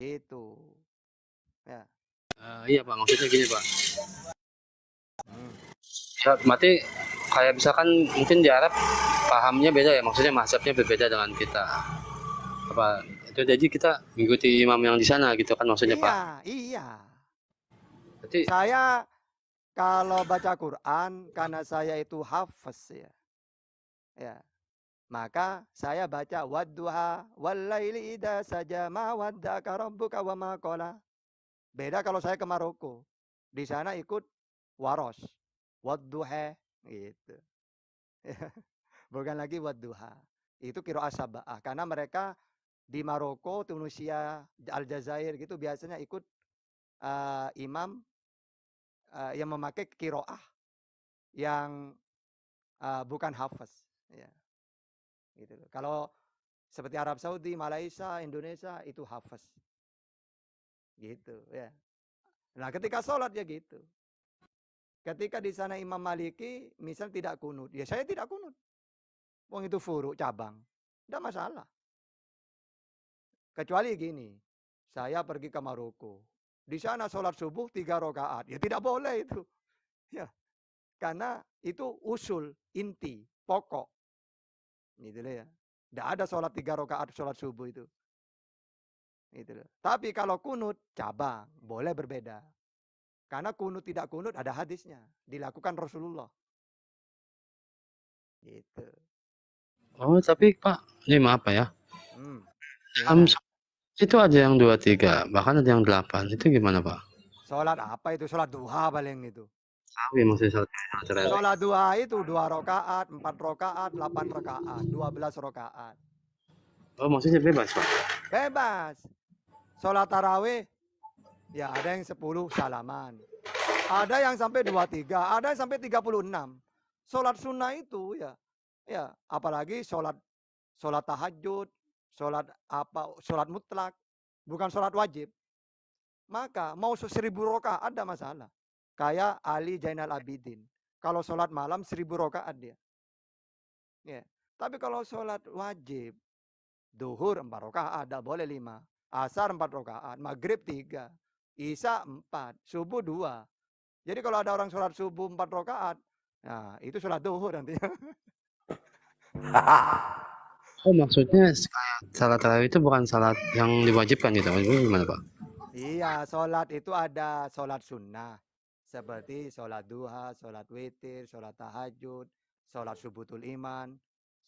[SPEAKER 1] Itu, Ya. Uh, iya Pak, maksudnya gini Pak.
[SPEAKER 2] Hmm. Ya,
[SPEAKER 3] mati kayak misalkan mungkin di Arab pahamnya beda ya, maksudnya mazhabnya berbeda dengan kita. Apa itu jadi kita mengikuti imam yang di sana gitu kan maksudnya iya, Pak.
[SPEAKER 1] Iya, Berarti... Saya kalau baca Quran karena saya itu hafiz ya. Ya. Maka saya baca wadduha walaili ida saja ma waddaka rabbuka wa ma qala. Beda kalau saya ke Maroko. Di sana ikut waros. Wadduha gitu. Bukan lagi wadduha. Itu kira asabah karena mereka di Maroko, Tunisia, Aljazair gitu biasanya ikut uh, imam uh, yang memakai kiroah yang uh, bukan hafaz. Ya. Gitu loh. Kalau seperti Arab Saudi, Malaysia, Indonesia itu hafes Gitu ya. Nah, ketika sholat ya gitu. Ketika di sana Imam Maliki misal tidak kunut, ya saya tidak kunut. Wong itu furu cabang. Tidak masalah. Kecuali gini, saya pergi ke Maroko. Di sana sholat subuh tiga rokaat Ya tidak boleh itu. Ya. Karena itu usul, inti, pokok. Gitu loh ya. Tidak ada sholat tiga rakaat sholat subuh itu. Gitu loh. Tapi kalau kunut cabang boleh berbeda. Karena kunut tidak kunut ada hadisnya. Dilakukan Rasulullah.
[SPEAKER 2] Gitu. Oh tapi Pak, ini maaf
[SPEAKER 3] ya. Hmm. Um, itu ada yang dua tiga, bahkan ada yang delapan. Itu gimana Pak?
[SPEAKER 1] Sholat apa itu? Sholat duha paling itu. Tarawih maksudnya Salat dua itu dua rakaat, empat rakaat, delapan rakaat, dua belas rakaat.
[SPEAKER 3] Oh maksudnya bebas pak?
[SPEAKER 1] Bebas. Salat tarawih ya ada yang sepuluh salaman. Ada yang sampai dua tiga, ada yang sampai tiga puluh enam. Salat sunnah itu ya, ya apalagi salat salat tahajud, salat apa, salat mutlak, bukan salat wajib. Maka mau seribu rokaat ada masalah. Kayak Ali Jainal Abidin. Kalau sholat malam seribu rokaat dia. Ya. Tapi kalau sholat wajib, duhur empat rokaat, ada boleh lima. Asar empat rokaat, maghrib tiga, isya empat, subuh dua. Jadi kalau ada orang sholat subuh empat rokaat, nah itu sholat duhur nanti.
[SPEAKER 2] oh maksudnya
[SPEAKER 3] salat tarawih itu bukan salat yang diwajibkan gitu? Gimana Pak?
[SPEAKER 1] Iya, sholat itu ada sholat sunnah, seperti sholat duha, sholat witir, sholat tahajud, sholat subutul iman,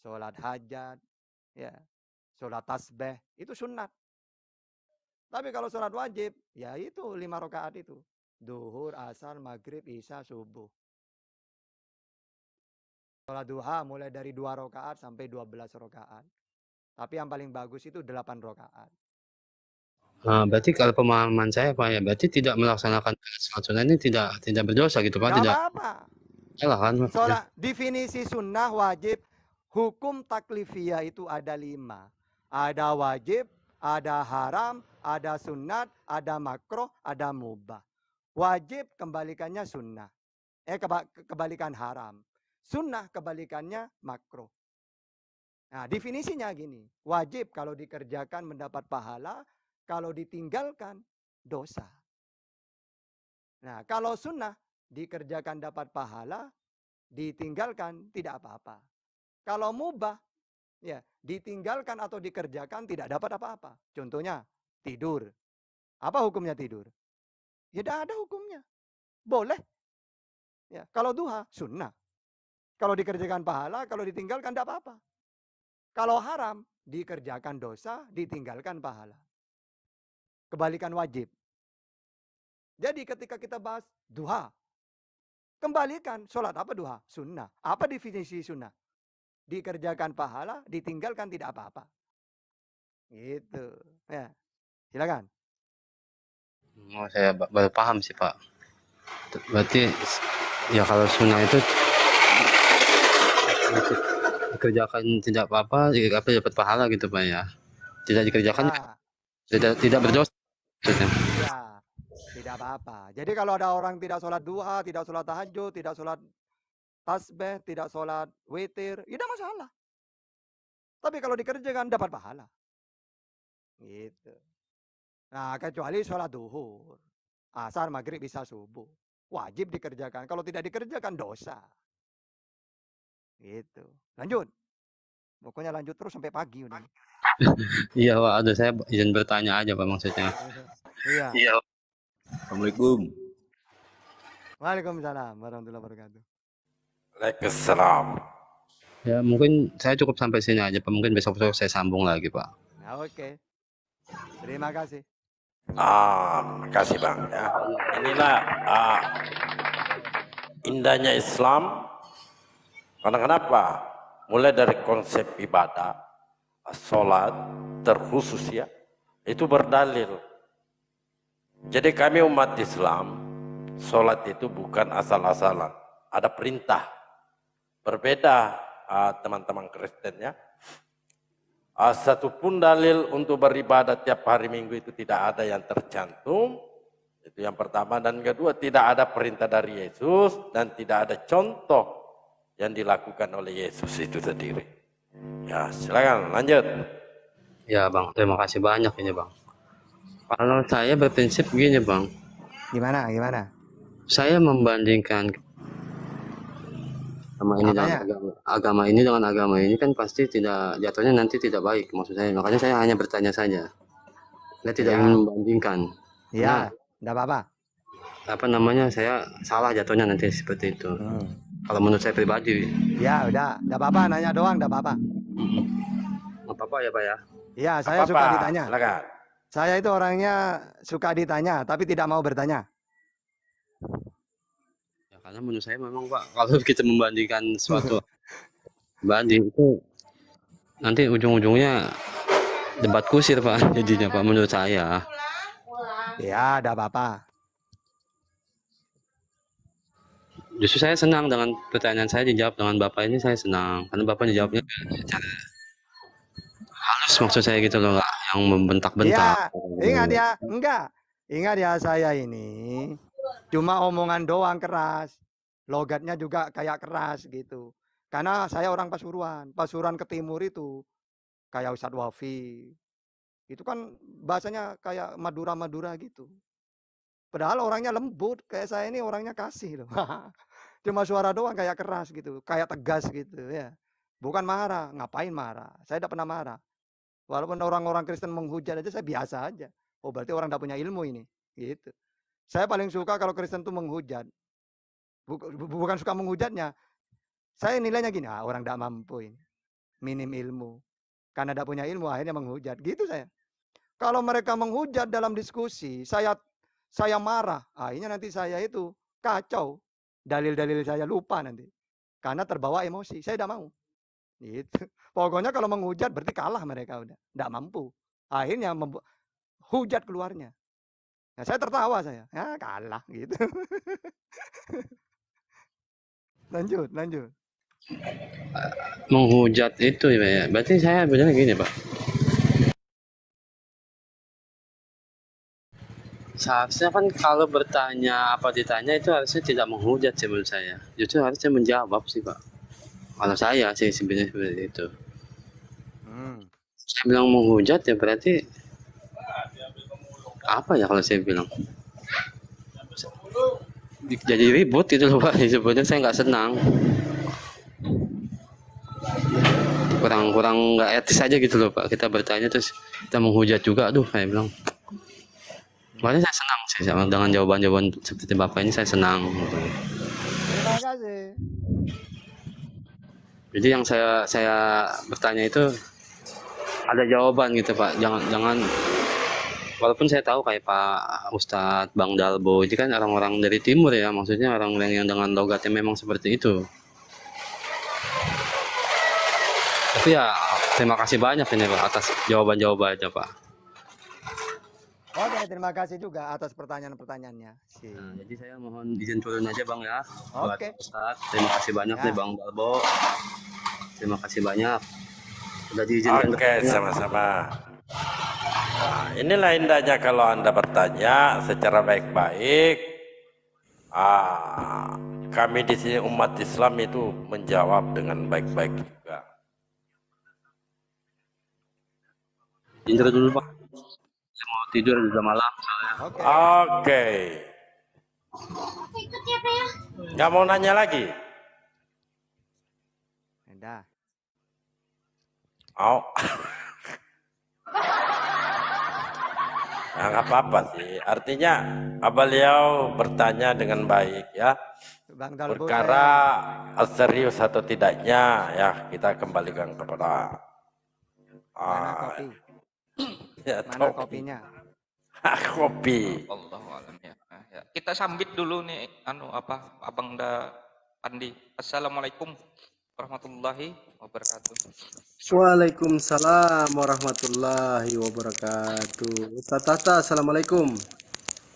[SPEAKER 1] sholat hajat, ya, sholat tasbih, itu sunat. Tapi kalau sholat wajib, ya itu lima rakaat itu. Duhur, asar, maghrib, isya, subuh. Sholat duha mulai dari dua rakaat sampai dua belas rakaat. Tapi yang paling bagus itu delapan rakaat
[SPEAKER 3] nah berarti kalau pemahaman saya Pak ya, berarti tidak melaksanakan sholat sunnah ini tidak tidak berdosa gitu Pak, tidak. apa Salah kan?
[SPEAKER 1] Sholat definisi sunnah wajib hukum taklifiyah itu ada lima. Ada wajib, ada haram, ada sunat, ada makro, ada mubah. Wajib kembalikannya sunnah. Eh kebalikan haram. Sunnah kebalikannya makro. Nah, definisinya gini. Wajib kalau dikerjakan mendapat pahala, kalau ditinggalkan, dosa. Nah, kalau sunnah, dikerjakan dapat pahala, ditinggalkan tidak apa-apa. Kalau mubah, ya ditinggalkan atau dikerjakan tidak dapat apa-apa. Contohnya, tidur. Apa hukumnya tidur? Ya tidak ada hukumnya. Boleh. Ya, kalau duha, sunnah. Kalau dikerjakan pahala, kalau ditinggalkan tidak apa-apa. Kalau haram, dikerjakan dosa, ditinggalkan pahala kebalikan wajib. Jadi ketika kita bahas duha, kembalikan sholat apa duha? Sunnah. Apa definisi sunnah? Dikerjakan pahala, ditinggalkan tidak apa-apa. Gitu. Ya. Silakan.
[SPEAKER 3] Oh, saya baru paham sih Pak.
[SPEAKER 2] Berarti ya kalau sunnah itu
[SPEAKER 3] dikerjakan tidak apa-apa, apa dapat pahala gitu Pak ya. Tidak dikerjakan nah. tidak tidak berdosa Iya,
[SPEAKER 1] tidak apa-apa. Jadi kalau ada orang tidak sholat duha, tidak sholat tahajud, tidak sholat tasbih, tidak sholat witir, ya tidak masalah. Tapi kalau dikerjakan dapat pahala. Gitu. Nah, kecuali sholat duhur. Asar, maghrib, bisa subuh. Wajib dikerjakan. Kalau tidak dikerjakan dosa. Gitu. Lanjut. Pokoknya lanjut terus sampai pagi udah.
[SPEAKER 3] iya Pak, ada saya izin bertanya aja Pak maksudnya.
[SPEAKER 2] Iya. Iya.
[SPEAKER 6] Assalamualaikum.
[SPEAKER 1] Waalaikumsalam warahmatullahi wabarakatuh.
[SPEAKER 6] Waalaikumsalam.
[SPEAKER 3] Ya mungkin saya cukup sampai sini aja Pak. Mungkin besok-besok saya sambung
[SPEAKER 6] lagi Pak.
[SPEAKER 1] Nah, Oke. Okay. Terima kasih.
[SPEAKER 6] Ah, kasih bang. Ya. Inilah ah, indahnya Islam. Karena kenapa? Mulai dari konsep ibadah, sholat terkhusus ya itu berdalil jadi kami umat Islam sholat itu bukan asal-asalan ada perintah berbeda ah, teman-teman uh, Kristen ya uh, satupun dalil untuk beribadah tiap hari minggu itu tidak ada yang tercantum itu yang pertama dan kedua tidak ada perintah dari Yesus dan tidak ada contoh yang dilakukan oleh Yesus itu sendiri. Ya, silakan lanjut. Ya, Bang. Terima kasih banyak ini, Bang.
[SPEAKER 3] Kalau saya berprinsip gini, Bang.
[SPEAKER 1] Gimana? Gimana?
[SPEAKER 3] Saya membandingkan sama ini dengan agama, agama ini dengan agama ini kan pasti tidak jatuhnya nanti tidak baik maksud saya. Makanya saya hanya bertanya saja. Saya tidak ya. ingin membandingkan.
[SPEAKER 2] Iya, nah,
[SPEAKER 1] enggak apa-apa.
[SPEAKER 3] Apa namanya? Saya salah jatuhnya nanti seperti itu. Hmm. Kalau menurut saya pribadi.
[SPEAKER 1] Ya udah, enggak apa-apa nanya doang, enggak apa-apa.
[SPEAKER 3] Enggak apa-apa ya, Pak ya.
[SPEAKER 1] Iya, saya apa -apa. suka ditanya. Silakan. Saya itu orangnya suka ditanya, tapi tidak mau bertanya.
[SPEAKER 2] Ya,
[SPEAKER 3] karena menurut saya memang Pak, kalau kita membandingkan suatu banding itu nanti ujung-ujungnya debat kusir Pak jadinya Pak menurut saya.
[SPEAKER 1] Ya, enggak apa-apa. justru saya
[SPEAKER 3] senang dengan pertanyaan saya dijawab dengan bapak ini saya senang karena bapak dijawabnya cara halus maksud saya gitu loh gak yang membentak-bentak. Ya, ingat ya,
[SPEAKER 1] enggak. Ingat ya saya ini cuma omongan doang keras. Logatnya juga kayak keras gitu. Karena saya orang Pasuruan, Pasuruan ke timur itu kayak Ustadz Wafi. Itu kan bahasanya kayak Madura-Madura gitu. Padahal orangnya lembut, kayak saya ini orangnya kasih loh. Cuma suara doang kayak keras gitu, kayak tegas gitu ya. Bukan marah, ngapain marah? Saya tidak pernah marah. Walaupun orang-orang Kristen menghujat aja saya biasa aja. Oh berarti orang tidak punya ilmu ini, gitu. Saya paling suka kalau Kristen tuh menghujat. Bukan suka menghujatnya. Saya nilainya gini, ah, orang tidak mampu ini. Minim ilmu. Karena tidak punya ilmu akhirnya menghujat. Gitu saya. Kalau mereka menghujat dalam diskusi, saya saya marah, akhirnya nanti saya itu kacau. Dalil-dalil saya lupa nanti. Karena terbawa emosi. Saya tidak mau. Gitu. Pokoknya kalau menghujat berarti kalah mereka udah. Tidak mampu. Akhirnya hujat keluarnya. Ya, saya tertawa saya. Ya, kalah gitu. lanjut,
[SPEAKER 2] lanjut. Menghujat itu ya, berarti saya benar gini Pak seharusnya kan
[SPEAKER 3] kalau bertanya apa ditanya itu harusnya tidak menghujat sih menurut saya justru harusnya menjawab sih pak kalau saya sih sebenarnya seperti itu hmm. saya bilang menghujat ya berarti apa ya kalau saya bilang jadi ribut itu loh pak sebenarnya saya nggak senang kurang kurang nggak etis aja gitu loh pak kita bertanya terus kita menghujat juga aduh saya bilang makanya saya senang sih sama dengan jawaban-jawaban seperti bapak ini saya senang jadi yang saya saya bertanya itu ada jawaban gitu pak jangan jangan walaupun saya tahu kayak Pak Ustadz Bang Dalbo itu kan orang-orang dari timur ya maksudnya orang-orang yang dengan logatnya memang seperti itu tapi ya terima kasih banyak ini Pak atas jawaban-jawabannya Pak
[SPEAKER 1] Oke, terima kasih juga atas pertanyaan-pertanyaannya.
[SPEAKER 3] Si. Nah, jadi saya mohon izin turun aja Bang ya. Oke.
[SPEAKER 1] Okay. terima kasih banyak
[SPEAKER 3] ya. nih Bang
[SPEAKER 6] Balbo. Terima kasih banyak. Sudah diizinkan. Oke, okay, sama-sama. Nah, inilah indahnya kalau Anda bertanya secara baik-baik. Ah, kami di sini umat Islam itu menjawab dengan baik-baik juga. Indra dulu Pak mau tidur udah malam
[SPEAKER 2] Oke. Okay. okay.
[SPEAKER 6] Gak mau nanya lagi? Ada. Oh. nah, apa-apa sih. Artinya beliau bertanya dengan baik ya.
[SPEAKER 1] Bang Perkara
[SPEAKER 6] eh. serius atau tidaknya ya kita kembalikan kepada. ah.
[SPEAKER 1] Ya, Mana tahu. kopinya? Ah, kopi. Allah alam ya.
[SPEAKER 5] ya. Kita sambit dulu nih anu apa Abang Da Andi. Assalamualaikum warahmatullahi wabarakatuh.
[SPEAKER 1] Waalaikumsalam warahmatullahi wabarakatuh. Ustaz Tata, Assalamualaikum.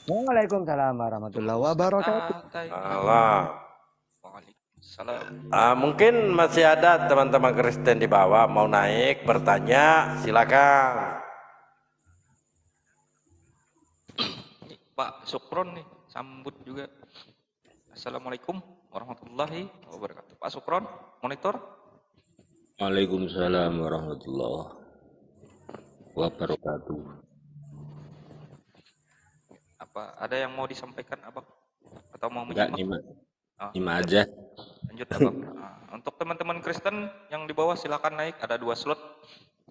[SPEAKER 1] Waalaikumsalam warahmatullahi wabarakatuh. Allah.
[SPEAKER 6] Uh, mungkin masih ada teman-teman Kristen di bawah mau naik bertanya, silakan. Pak
[SPEAKER 5] Sukron nih, sambut juga. Assalamualaikum warahmatullahi wabarakatuh. Pak Sukron, monitor.
[SPEAKER 6] Waalaikumsalam warahmatullahi wabarakatuh.
[SPEAKER 5] Apa ada yang mau disampaikan Abang? Atau mau menyimak? Enggak,
[SPEAKER 6] Oh, ah, nyimak aja. Lanjut Abang.
[SPEAKER 5] Ah, untuk teman-teman Kristen yang di bawah silakan naik, ada dua slot.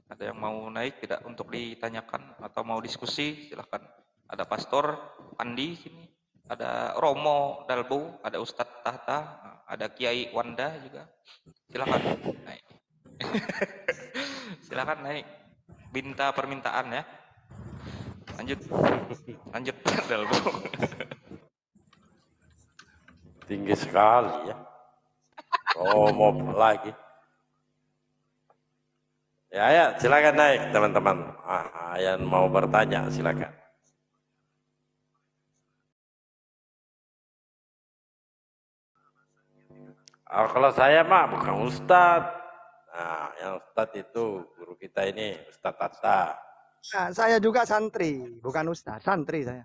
[SPEAKER 5] Ada yang mau naik tidak untuk ditanyakan atau mau diskusi silakan ada Pastor Pandi sini, ada Romo Dalbo, ada Ustadz Tahta, ada Kiai Wanda juga. Silakan naik. Silakan naik. Binta permintaan ya. Lanjut. Lanjut Dalbo.
[SPEAKER 6] Tinggi sekali ya. Oh, mau lagi. Ya, ya, silakan naik
[SPEAKER 2] teman-teman. Ah, yang mau bertanya silakan. Oh, kalau saya mah bukan ustadz.
[SPEAKER 6] Nah, yang ustadz itu guru kita ini Ustadz Tata.
[SPEAKER 1] Nah, saya juga santri, bukan ustadz, santri saya.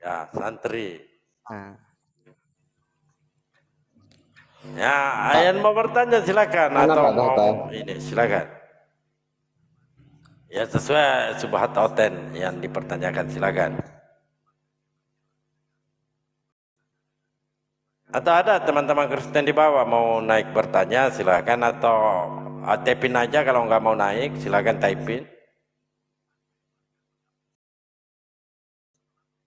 [SPEAKER 6] Ya, santri. Nah. Ya, Ayan mau bertanya silakan Kenapa, atau mau mau ini silakan. Ya sesuai subhat oten yang dipertanyakan silakan. Atau ada teman-teman Kristen di bawah mau naik bertanya silahkan atau ah, typein aja kalau nggak mau naik silahkan typein.